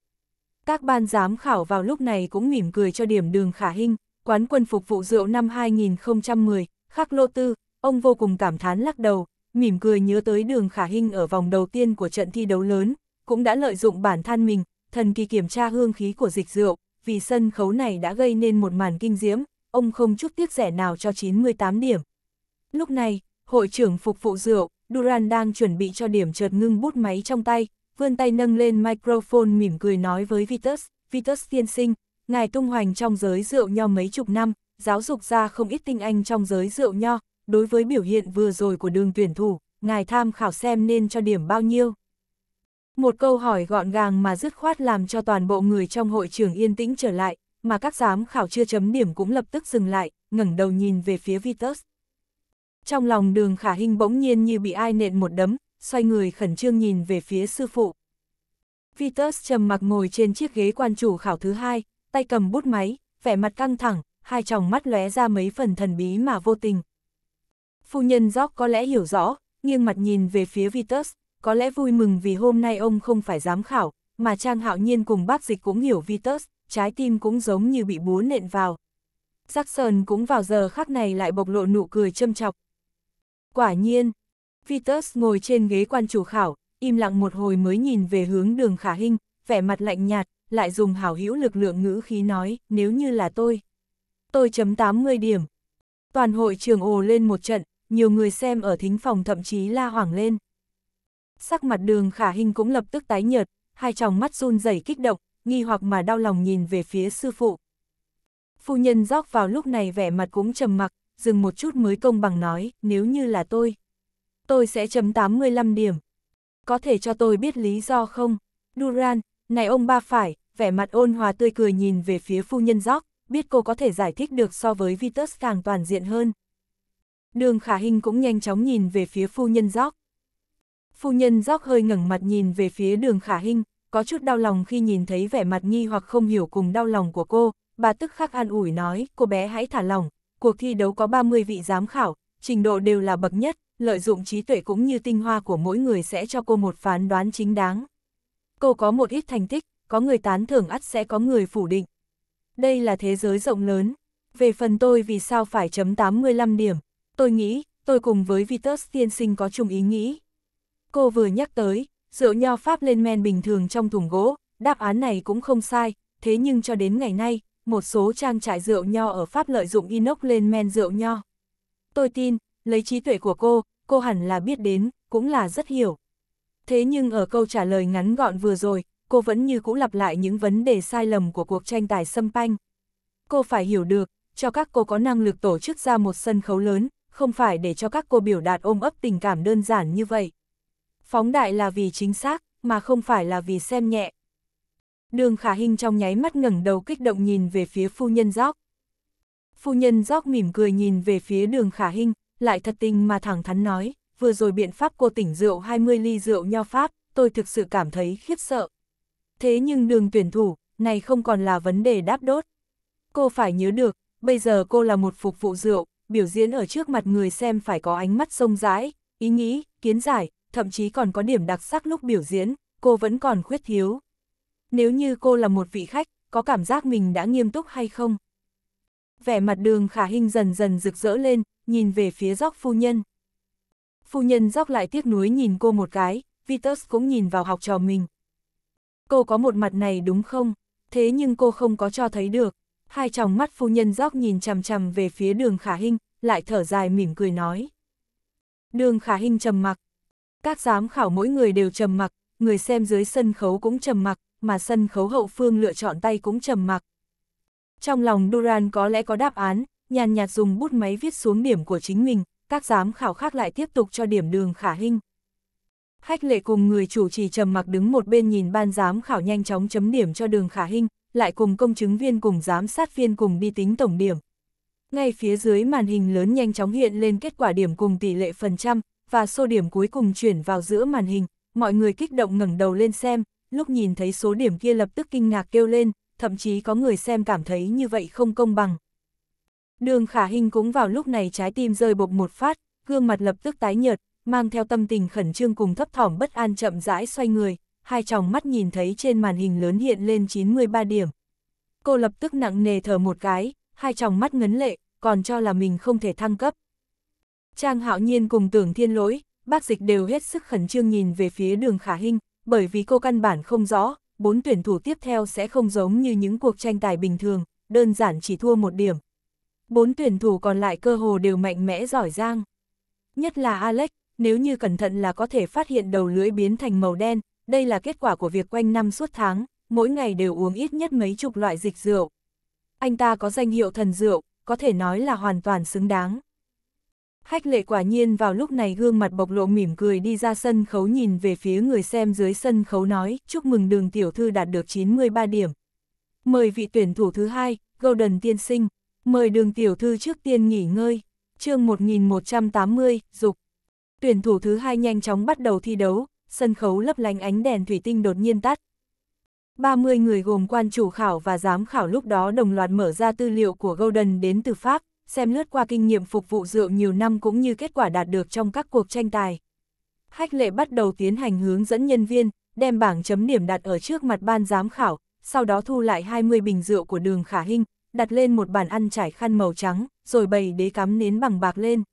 S1: Các ban giám khảo vào lúc này cũng mỉm cười cho điểm đường khả hình quán quân phục vụ rượu năm 2010, khắc lô tư, ông vô cùng cảm thán lắc đầu, mỉm cười nhớ tới đường khả hình ở vòng đầu tiên của trận thi đấu lớn, cũng đã lợi dụng bản thân mình, thần kỳ kiểm tra hương khí của dịch rượu, vì sân khấu này đã gây nên một màn kinh diễm, ông không chút tiếc rẻ nào cho 98 điểm. Lúc này, hội trưởng phục vụ rượu, Duran đang chuẩn bị cho điểm chợt ngưng bút máy trong tay, vươn tay nâng lên microphone mỉm cười nói với Vitus, Vitus tiên sinh, ngài tung hoành trong giới rượu nho mấy chục năm, giáo dục ra không ít tinh anh trong giới rượu nho, đối với biểu hiện vừa rồi của đường tuyển thủ, ngài tham khảo xem nên cho điểm bao nhiêu. Một câu hỏi gọn gàng mà dứt khoát làm cho toàn bộ người trong hội trường yên tĩnh trở lại, mà các giám khảo chưa chấm điểm cũng lập tức dừng lại, ngẩng đầu nhìn về phía Vitus. Trong lòng đường khả hình bỗng nhiên như bị ai nện một đấm, xoay người khẩn trương nhìn về phía sư phụ. Vitus trầm mặc ngồi trên chiếc ghế quan chủ khảo thứ hai, tay cầm bút máy, vẻ mặt căng thẳng, hai tròng mắt lóe ra mấy phần thần bí mà vô tình. Phu nhân Gióc có lẽ hiểu rõ, nghiêng mặt nhìn về phía Vitus, có lẽ vui mừng vì hôm nay ông không phải giám khảo, mà Trang Hạo Nhiên cùng bác dịch cũng hiểu Vitus, trái tim cũng giống như bị búa nện vào. Jackson cũng vào giờ khắc này lại bộc lộ nụ cười châm chọc, Quả nhiên, Vitus ngồi trên ghế quan chủ khảo, im lặng một hồi mới nhìn về hướng đường khả hình, vẻ mặt lạnh nhạt, lại dùng hảo hữu lực lượng ngữ khí nói, nếu như là tôi. Tôi chấm 80 điểm. Toàn hội trường ồ lên một trận, nhiều người xem ở thính phòng thậm chí la hoảng lên. Sắc mặt đường khả hình cũng lập tức tái nhợt, hai tròng mắt run rẩy kích động, nghi hoặc mà đau lòng nhìn về phía sư phụ. Phu nhân dốc vào lúc này vẻ mặt cũng trầm mặc, dừng một chút mới công bằng nói, nếu như là tôi, tôi sẽ chấm 85 điểm. Có thể cho tôi biết lý do không? Duran, này ông ba phải, vẻ mặt ôn hòa tươi cười nhìn về phía phu nhân gióc, biết cô có thể giải thích được so với Vitus càng toàn diện hơn. Đường khả hình cũng nhanh chóng nhìn về phía phu nhân gióc. Phu nhân gióc hơi ngẩng mặt nhìn về phía đường khả hình, có chút đau lòng khi nhìn thấy vẻ mặt nghi hoặc không hiểu cùng đau lòng của cô, bà tức khắc an ủi nói, cô bé hãy thả lòng, cuộc thi đấu có 30 vị giám khảo, trình độ đều là bậc nhất, lợi dụng trí tuệ cũng như tinh hoa của mỗi người sẽ cho cô một phán đoán chính đáng. Cô có một ít thành tích, có người tán thưởng ắt sẽ có người phủ định. Đây là thế giới rộng lớn. Về phần tôi vì sao phải chấm 85 điểm, tôi nghĩ, tôi cùng với Vitus tiên sinh có chung ý nghĩ. Cô vừa nhắc tới, rượu nho Pháp lên men bình thường trong thùng gỗ, đáp án này cũng không sai, thế nhưng cho đến ngày nay, một số trang trại rượu nho ở Pháp lợi dụng inox lên men rượu nho. Tôi tin, lấy trí tuệ của cô, cô hẳn là biết đến, cũng là rất hiểu. Thế nhưng ở câu trả lời ngắn gọn vừa rồi, cô vẫn như cũ lặp lại những vấn đề sai lầm của cuộc tranh tài xâm panh. Cô phải hiểu được, cho các cô có năng lực tổ chức ra một sân khấu lớn, không phải để cho các cô biểu đạt ôm ấp tình cảm đơn giản như vậy. Phóng đại là vì chính xác, mà không phải là vì xem nhẹ. Đường khả hình trong nháy mắt ngẩng đầu kích động nhìn về phía phu nhân gióc. Phu nhân gióc mỉm cười nhìn về phía đường khả hình, lại thật tình mà thẳng thắn nói, vừa rồi biện pháp cô tỉnh rượu 20 ly rượu nho pháp, tôi thực sự cảm thấy khiếp sợ. Thế nhưng đường tuyển thủ, này không còn là vấn đề đáp đốt. Cô phải nhớ được, bây giờ cô là một phục vụ rượu, biểu diễn ở trước mặt người xem phải có ánh mắt sông rãi, ý nghĩ, kiến giải, thậm chí còn có điểm đặc sắc lúc biểu diễn, cô vẫn còn khuyết thiếu nếu như cô là một vị khách, có cảm giác mình đã nghiêm túc hay không? Vẻ mặt đường khả hình dần dần rực rỡ lên, nhìn về phía dốc phu nhân. Phu nhân dốc lại tiếc nuối nhìn cô một cái, Vitus cũng nhìn vào học trò mình. Cô có một mặt này đúng không? Thế nhưng cô không có cho thấy được. Hai tròng mắt phu nhân dốc nhìn chằm chằm về phía đường khả hình, lại thở dài mỉm cười nói. Đường khả hình trầm mặc. Các giám khảo mỗi người đều trầm mặc, người xem dưới sân khấu cũng trầm mặc, mà sân khấu hậu phương lựa chọn tay cũng trầm mặc. Trong lòng Duran có lẽ có đáp án, nhàn nhạt dùng bút máy viết xuống điểm của chính mình, các giám khảo khác lại tiếp tục cho điểm đường khả hình. khách lệ cùng người chủ trì trầm mặc đứng một bên nhìn ban giám khảo nhanh chóng chấm điểm cho đường khả hình, lại cùng công chứng viên cùng giám sát viên cùng đi tính tổng điểm. Ngay phía dưới màn hình lớn nhanh chóng hiện lên kết quả điểm cùng tỷ lệ phần trăm, và số điểm cuối cùng chuyển vào giữa màn hình, mọi người kích động ngẩng đầu lên xem, lúc nhìn thấy số điểm kia lập tức kinh ngạc kêu lên, thậm chí có người xem cảm thấy như vậy không công bằng. Đường khả hình cũng vào lúc này trái tim rơi bột một phát, gương mặt lập tức tái nhợt, mang theo tâm tình khẩn trương cùng thấp thỏm bất an chậm rãi xoay người, hai tròng mắt nhìn thấy trên màn hình lớn hiện lên 93 điểm. Cô lập tức nặng nề thở một cái, hai tròng mắt ngấn lệ, còn cho là mình không thể thăng cấp. Trang hạo nhiên cùng tưởng thiên lỗi, bác dịch đều hết sức khẩn trương nhìn về phía đường khả hình, bởi vì cô căn bản không rõ, bốn tuyển thủ tiếp theo sẽ không giống như những cuộc tranh tài bình thường, đơn giản chỉ thua một điểm. Bốn tuyển thủ còn lại cơ hồ đều mạnh mẽ giỏi giang. Nhất là Alex, nếu như cẩn thận là có thể phát hiện đầu lưỡi biến thành màu đen, đây là kết quả của việc quanh năm suốt tháng, mỗi ngày đều uống ít nhất mấy chục loại dịch rượu. Anh ta có danh hiệu thần rượu, có thể nói là hoàn toàn xứng đáng khách lệ quả nhiên vào lúc này gương mặt bộc lộ mỉm cười đi ra sân khấu nhìn về phía người xem dưới sân khấu nói, chúc mừng đường tiểu thư đạt được 93 điểm. Mời vị tuyển thủ thứ hai, Golden Tiên Sinh, mời đường tiểu thư trước tiên nghỉ ngơi, chương 1180, dục. Tuyển thủ thứ hai nhanh chóng bắt đầu thi đấu, sân khấu lấp lánh ánh đèn thủy tinh đột nhiên tắt. 30 người gồm quan chủ khảo và giám khảo lúc đó đồng loạt mở ra tư liệu của Golden đến từ Pháp, xem lướt qua kinh nghiệm phục vụ rượu nhiều năm cũng như kết quả đạt được trong các cuộc tranh tài. Hách lệ bắt đầu tiến hành hướng dẫn nhân viên, đem bảng chấm điểm đặt ở trước mặt ban giám khảo, sau đó thu lại 20 bình rượu của đường khả hình đặt lên một bàn ăn trải khăn màu trắng, rồi bày đế cắm nến bằng bạc lên.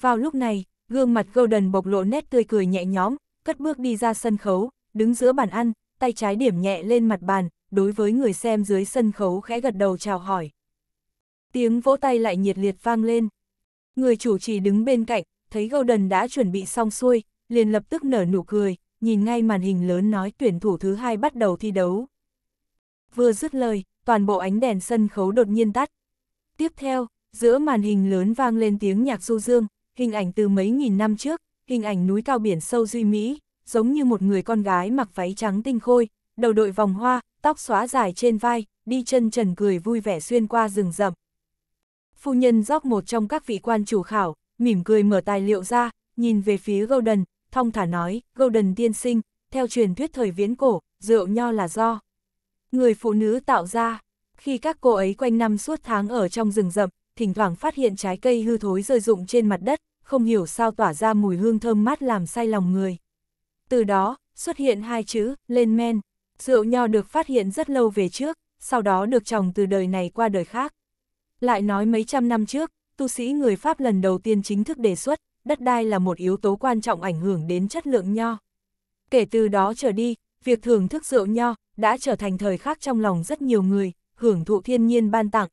S1: Vào lúc này, gương mặt Golden bộc lộ nét tươi cười nhẹ nhõm, cất bước đi ra sân khấu, đứng giữa bàn ăn, tay trái điểm nhẹ lên mặt bàn, đối với người xem dưới sân khấu khẽ gật đầu chào hỏi. Tiếng vỗ tay lại nhiệt liệt vang lên. Người chủ trì đứng bên cạnh, thấy Golden đã chuẩn bị xong xuôi, liền lập tức nở nụ cười, nhìn ngay màn hình lớn nói tuyển thủ thứ hai bắt đầu thi đấu. Vừa dứt lời, toàn bộ ánh đèn sân khấu đột nhiên tắt. Tiếp theo, giữa màn hình lớn vang lên tiếng nhạc du dương, hình ảnh từ mấy nghìn năm trước, hình ảnh núi cao biển sâu duy Mỹ, giống như một người con gái mặc váy trắng tinh khôi, đầu đội vòng hoa, tóc xóa dài trên vai, đi chân trần cười vui vẻ xuyên qua rừng rậm phu nhân rót một trong các vị quan chủ khảo, mỉm cười mở tài liệu ra, nhìn về phía Golden, thong thả nói, Golden tiên sinh, theo truyền thuyết thời viễn cổ, rượu nho là do người phụ nữ tạo ra. Khi các cô ấy quanh năm suốt tháng ở trong rừng rậm, thỉnh thoảng phát hiện trái cây hư thối rơi rụng trên mặt đất, không hiểu sao tỏa ra mùi hương thơm mát làm say lòng người. Từ đó, xuất hiện hai chữ, lên men. Rượu nho được phát hiện rất lâu về trước, sau đó được trồng từ đời này qua đời khác. Lại nói mấy trăm năm trước, tu sĩ người Pháp lần đầu tiên chính thức đề xuất, đất đai là một yếu tố quan trọng ảnh hưởng đến chất lượng nho. Kể từ đó trở đi, việc thưởng thức rượu nho đã trở thành thời khắc trong lòng rất nhiều người, hưởng thụ thiên nhiên ban tặng.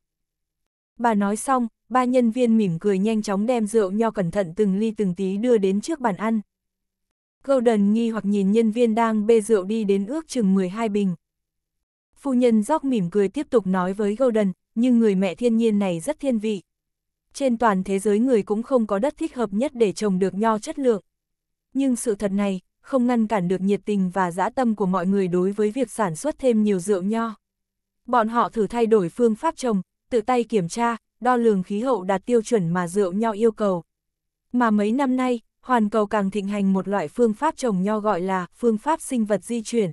S1: Bà nói xong, ba nhân viên mỉm cười nhanh chóng đem rượu nho cẩn thận từng ly từng tí đưa đến trước bàn ăn. Golden nghi hoặc nhìn nhân viên đang bê rượu đi đến ước chừng 12 bình. Phu nhân dốc mỉm cười tiếp tục nói với Golden, nhưng người mẹ thiên nhiên này rất thiên vị. Trên toàn thế giới người cũng không có đất thích hợp nhất để trồng được nho chất lượng. Nhưng sự thật này, không ngăn cản được nhiệt tình và dã tâm của mọi người đối với việc sản xuất thêm nhiều rượu nho. Bọn họ thử thay đổi phương pháp trồng, tự tay kiểm tra, đo lường khí hậu đạt tiêu chuẩn mà rượu nho yêu cầu. Mà mấy năm nay, hoàn cầu càng thịnh hành một loại phương pháp trồng nho gọi là phương pháp sinh vật di chuyển.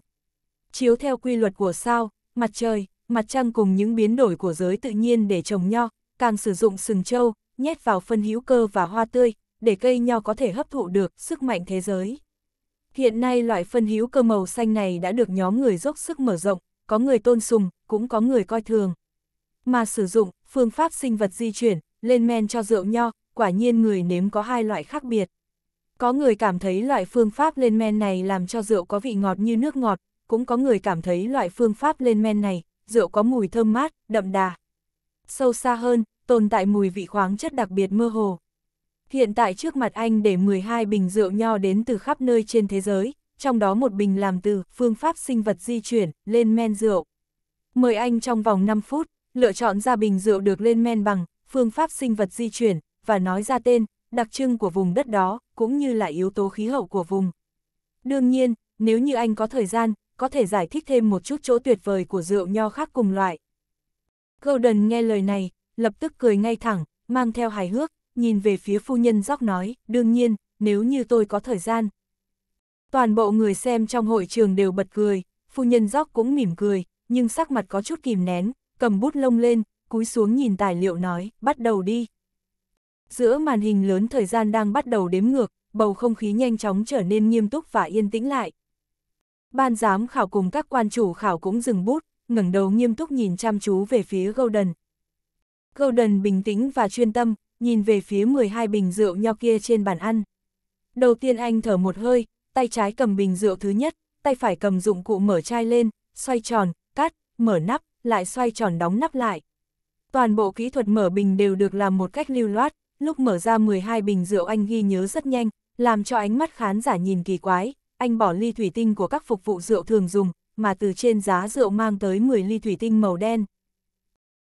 S1: Chiếu theo quy luật của sao, mặt trời, mặt trăng cùng những biến đổi của giới tự nhiên để trồng nho, càng sử dụng sừng trâu, nhét vào phân hữu cơ và hoa tươi, để cây nho có thể hấp thụ được sức mạnh thế giới. Hiện nay loại phân hữu cơ màu xanh này đã được nhóm người dốc sức mở rộng, có người tôn sùng, cũng có người coi thường. Mà sử dụng phương pháp sinh vật di chuyển, lên men cho rượu nho, quả nhiên người nếm có hai loại khác biệt. Có người cảm thấy loại phương pháp lên men này làm cho rượu có vị ngọt như nước ngọt, cũng có người cảm thấy loại phương pháp lên men này rượu có mùi thơm mát, đậm đà. Sâu xa hơn, tồn tại mùi vị khoáng chất đặc biệt mơ hồ. Hiện tại trước mặt anh để 12 bình rượu nho đến từ khắp nơi trên thế giới, trong đó một bình làm từ phương pháp sinh vật di chuyển lên men rượu. Mời anh trong vòng 5 phút, lựa chọn ra bình rượu được lên men bằng phương pháp sinh vật di chuyển và nói ra tên, đặc trưng của vùng đất đó, cũng như là yếu tố khí hậu của vùng. Đương nhiên, nếu như anh có thời gian, có thể giải thích thêm một chút chỗ tuyệt vời của rượu nho khác cùng loại. Golden nghe lời này, lập tức cười ngay thẳng, mang theo hài hước, nhìn về phía phu nhân dóc nói, đương nhiên, nếu như tôi có thời gian. Toàn bộ người xem trong hội trường đều bật cười, phu nhân dóc cũng mỉm cười, nhưng sắc mặt có chút kìm nén, cầm bút lông lên, cúi xuống nhìn tài liệu nói, bắt đầu đi. Giữa màn hình lớn thời gian đang bắt đầu đếm ngược, bầu không khí nhanh chóng trở nên nghiêm túc và yên tĩnh lại, Ban giám khảo cùng các quan chủ khảo cũng dừng bút, ngẩng đầu nghiêm túc nhìn chăm chú về phía Golden. Golden bình tĩnh và chuyên tâm, nhìn về phía 12 bình rượu nho kia trên bàn ăn. Đầu tiên anh thở một hơi, tay trái cầm bình rượu thứ nhất, tay phải cầm dụng cụ mở chai lên, xoay tròn, cắt, mở nắp, lại xoay tròn đóng nắp lại. Toàn bộ kỹ thuật mở bình đều được làm một cách lưu loát, lúc mở ra 12 bình rượu anh ghi nhớ rất nhanh, làm cho ánh mắt khán giả nhìn kỳ quái, anh bỏ ly thủy tinh của các phục vụ rượu thường dùng, mà từ trên giá rượu mang tới 10 ly thủy tinh màu đen.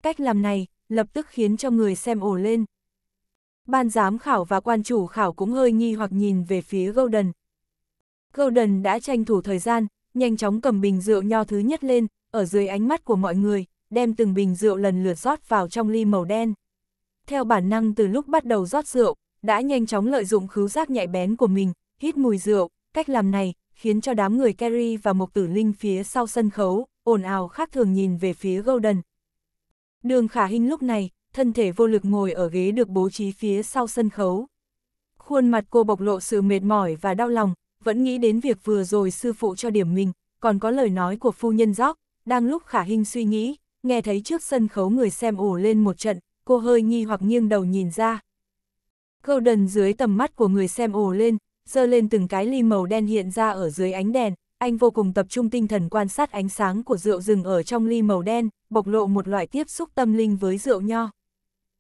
S1: Cách làm này, lập tức khiến cho người xem ồ lên. Ban giám khảo và quan chủ khảo cũng hơi nghi hoặc nhìn về phía Golden. Golden đã tranh thủ thời gian, nhanh chóng cầm bình rượu nho thứ nhất lên, ở dưới ánh mắt của mọi người, đem từng bình rượu lần lượt rót vào trong ly màu đen. Theo bản năng từ lúc bắt đầu rót rượu, đã nhanh chóng lợi dụng khứu giác nhạy bén của mình, hít mùi rượu, Cách làm này khiến cho đám người Kerry và Mộc Tử Linh phía sau sân khấu ồn ào khác thường nhìn về phía Golden. Đường Khả Hinh lúc này, thân thể vô lực ngồi ở ghế được bố trí phía sau sân khấu. Khuôn mặt cô bộc lộ sự mệt mỏi và đau lòng, vẫn nghĩ đến việc vừa rồi sư phụ cho điểm mình, còn có lời nói của phu nhân gióc, đang lúc Khả Hinh suy nghĩ, nghe thấy trước sân khấu người xem ủ lên một trận, cô hơi nghi hoặc nghiêng đầu nhìn ra. Golden dưới tầm mắt của người xem ồ lên, dơ lên từng cái ly màu đen hiện ra ở dưới ánh đèn, anh vô cùng tập trung tinh thần quan sát ánh sáng của rượu rừng ở trong ly màu đen, bộc lộ một loại tiếp xúc tâm linh với rượu nho.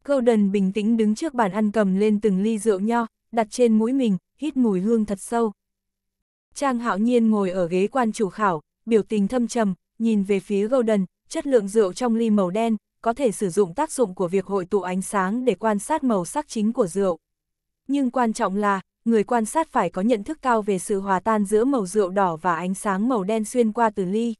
S1: Golden bình tĩnh đứng trước bàn ăn cầm lên từng ly rượu nho, đặt trên mũi mình, hít mùi hương thật sâu. Trang hạo nhiên ngồi ở ghế quan chủ khảo, biểu tình thâm trầm, nhìn về phía Golden, chất lượng rượu trong ly màu đen, có thể sử dụng tác dụng của việc hội tụ ánh sáng để quan sát màu sắc chính của rượu. Nhưng quan trọng là, người quan sát phải có nhận thức cao về sự hòa tan giữa màu rượu đỏ và ánh sáng màu đen xuyên qua từ ly.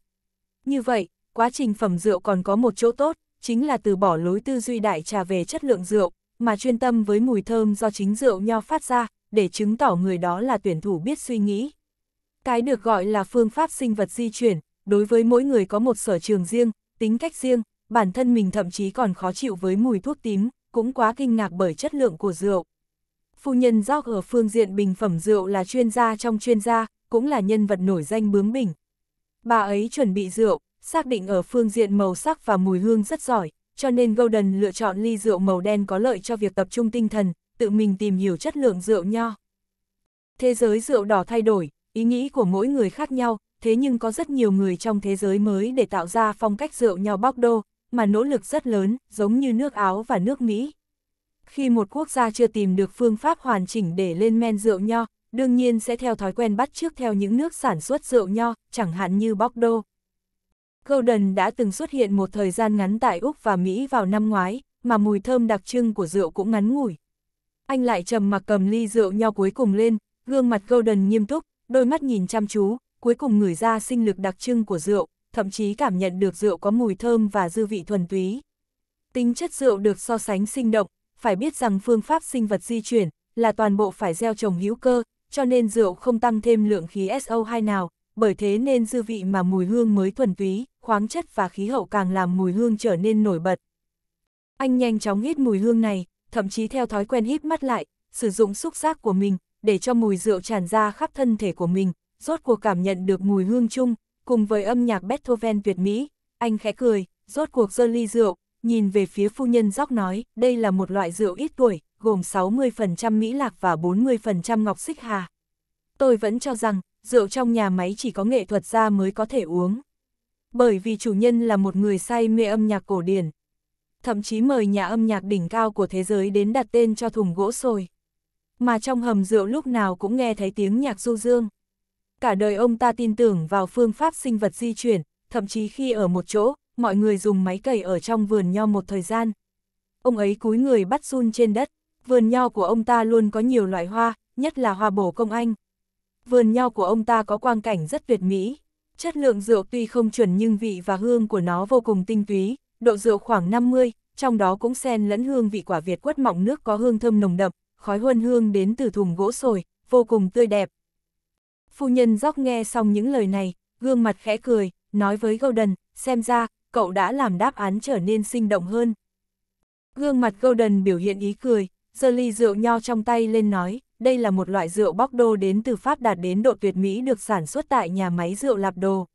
S1: Như vậy, quá trình phẩm rượu còn có một chỗ tốt, chính là từ bỏ lối tư duy đại trà về chất lượng rượu, mà chuyên tâm với mùi thơm do chính rượu nho phát ra, để chứng tỏ người đó là tuyển thủ biết suy nghĩ. Cái được gọi là phương pháp sinh vật di chuyển, đối với mỗi người có một sở trường riêng, tính cách riêng, bản thân mình thậm chí còn khó chịu với mùi thuốc tím, cũng quá kinh ngạc bởi chất lượng của rượu phu nhân Gióc ở phương diện bình phẩm rượu là chuyên gia trong chuyên gia, cũng là nhân vật nổi danh bướng bỉnh. Bà ấy chuẩn bị rượu, xác định ở phương diện màu sắc và mùi hương rất giỏi, cho nên Golden lựa chọn ly rượu màu đen có lợi cho việc tập trung tinh thần, tự mình tìm hiểu chất lượng rượu nho. Thế giới rượu đỏ thay đổi, ý nghĩ của mỗi người khác nhau, thế nhưng có rất nhiều người trong thế giới mới để tạo ra phong cách rượu nho bóc đô, mà nỗ lực rất lớn, giống như nước Áo và nước Mỹ. Khi một quốc gia chưa tìm được phương pháp hoàn chỉnh để lên men rượu nho, đương nhiên sẽ theo thói quen bắt trước theo những nước sản xuất rượu nho, chẳng hạn như Bordeaux. Golden đã từng xuất hiện một thời gian ngắn tại Úc và Mỹ vào năm ngoái, mà mùi thơm đặc trưng của rượu cũng ngắn ngủi. Anh lại trầm mặc cầm ly rượu nho cuối cùng lên, gương mặt Golden nghiêm túc, đôi mắt nhìn chăm chú, cuối cùng ngửi ra sinh lực đặc trưng của rượu, thậm chí cảm nhận được rượu có mùi thơm và dư vị thuần túy. Tính chất rượu được so sánh sinh động, phải biết rằng phương pháp sinh vật di chuyển là toàn bộ phải gieo trồng hữu cơ, cho nên rượu không tăng thêm lượng khí SO2 nào, bởi thế nên dư vị mà mùi hương mới thuần túy, khoáng chất và khí hậu càng làm mùi hương trở nên nổi bật. Anh nhanh chóng hít mùi hương này, thậm chí theo thói quen hít mắt lại, sử dụng xúc giác của mình để cho mùi rượu tràn ra khắp thân thể của mình, rốt cuộc cảm nhận được mùi hương chung, cùng với âm nhạc Beethoven tuyệt mỹ, anh khẽ cười, rốt cuộc dơ ly rượu, nhìn về phía phu nhân dốc nói, đây là một loại rượu ít tuổi, gồm 60% mỹ lạc và 40% ngọc xích hà. Tôi vẫn cho rằng, rượu trong nhà máy chỉ có nghệ thuật gia mới có thể uống. Bởi vì chủ nhân là một người say mê âm nhạc cổ điển. Thậm chí mời nhà âm nhạc đỉnh cao của thế giới đến đặt tên cho thùng gỗ sồi. Mà trong hầm rượu lúc nào cũng nghe thấy tiếng nhạc du dương. Cả đời ông ta tin tưởng vào phương pháp sinh vật di chuyển, thậm chí khi ở một chỗ, mọi người dùng máy cày ở trong vườn nho một thời gian. Ông ấy cúi người bắt run trên đất, vườn nho của ông ta luôn có nhiều loại hoa, nhất là hoa bổ công anh. Vườn nho của ông ta có quang cảnh rất tuyệt mỹ, chất lượng rượu tuy không chuẩn nhưng vị và hương của nó vô cùng tinh túy, độ rượu khoảng 50, trong đó cũng xen lẫn hương vị quả Việt quất mọng nước có hương thơm nồng đậm, khói huân hương đến từ thùng gỗ sồi, vô cùng tươi đẹp. Phu nhân dóc nghe xong những lời này, gương mặt khẽ cười, nói với Golden, xem ra, cậu đã làm đáp án trở nên sinh động hơn. Gương mặt Golden biểu hiện ý cười, giơ ly rượu nho trong tay lên nói, đây là một loại rượu bóc đô đến từ Pháp đạt đến độ tuyệt mỹ được sản xuất tại nhà máy rượu Lạp Đồ.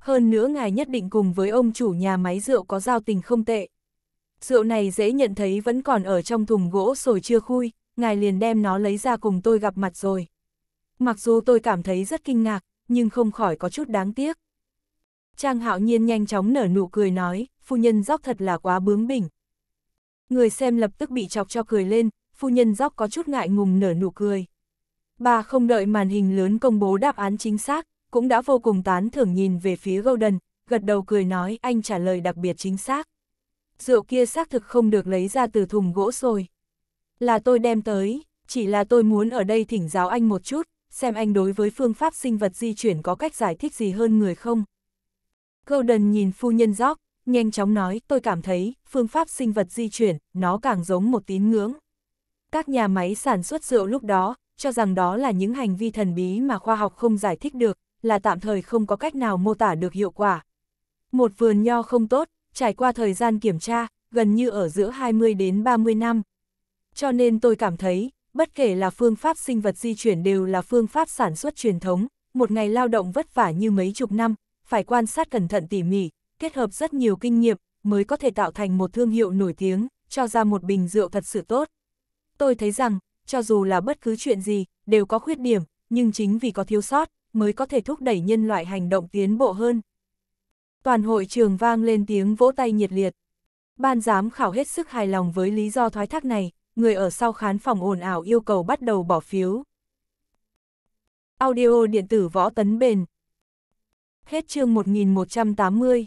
S1: Hơn nữa ngài nhất định cùng với ông chủ nhà máy rượu có giao tình không tệ. Rượu này dễ nhận thấy vẫn còn ở trong thùng gỗ sồi chưa khui, ngài liền đem nó lấy ra cùng tôi gặp mặt rồi. Mặc dù tôi cảm thấy rất kinh ngạc, nhưng không khỏi có chút đáng tiếc. Trang hạo nhiên nhanh chóng nở nụ cười nói, phu nhân dóc thật là quá bướng bỉnh. Người xem lập tức bị chọc cho cười lên, phu nhân dóc có chút ngại ngùng nở nụ cười. Bà không đợi màn hình lớn công bố đáp án chính xác, cũng đã vô cùng tán thưởng nhìn về phía Golden, gật đầu cười nói anh trả lời đặc biệt chính xác. Rượu kia xác thực không được lấy ra từ thùng gỗ rồi. Là tôi đem tới, chỉ là tôi muốn ở đây thỉnh giáo anh một chút, xem anh đối với phương pháp sinh vật di chuyển có cách giải thích gì hơn người không. Golden nhìn phu nhân gióc, nhanh chóng nói, tôi cảm thấy, phương pháp sinh vật di chuyển, nó càng giống một tín ngưỡng. Các nhà máy sản xuất rượu lúc đó, cho rằng đó là những hành vi thần bí mà khoa học không giải thích được, là tạm thời không có cách nào mô tả được hiệu quả. Một vườn nho không tốt, trải qua thời gian kiểm tra, gần như ở giữa 20 đến 30 năm. Cho nên tôi cảm thấy, bất kể là phương pháp sinh vật di chuyển đều là phương pháp sản xuất truyền thống, một ngày lao động vất vả như mấy chục năm, phải quan sát cẩn thận tỉ mỉ, kết hợp rất nhiều kinh nghiệm, mới có thể tạo thành một thương hiệu nổi tiếng, cho ra một bình rượu thật sự tốt. Tôi thấy rằng, cho dù là bất cứ chuyện gì, đều có khuyết điểm, nhưng chính vì có thiếu sót, mới có thể thúc đẩy nhân loại hành động tiến bộ hơn. Toàn hội trường vang lên tiếng vỗ tay nhiệt liệt. Ban giám khảo hết sức hài lòng với lý do thoái thác này, người ở sau khán phòng ồn ào yêu cầu bắt đầu bỏ phiếu. Audio điện tử võ tấn bền, Hết chương 1180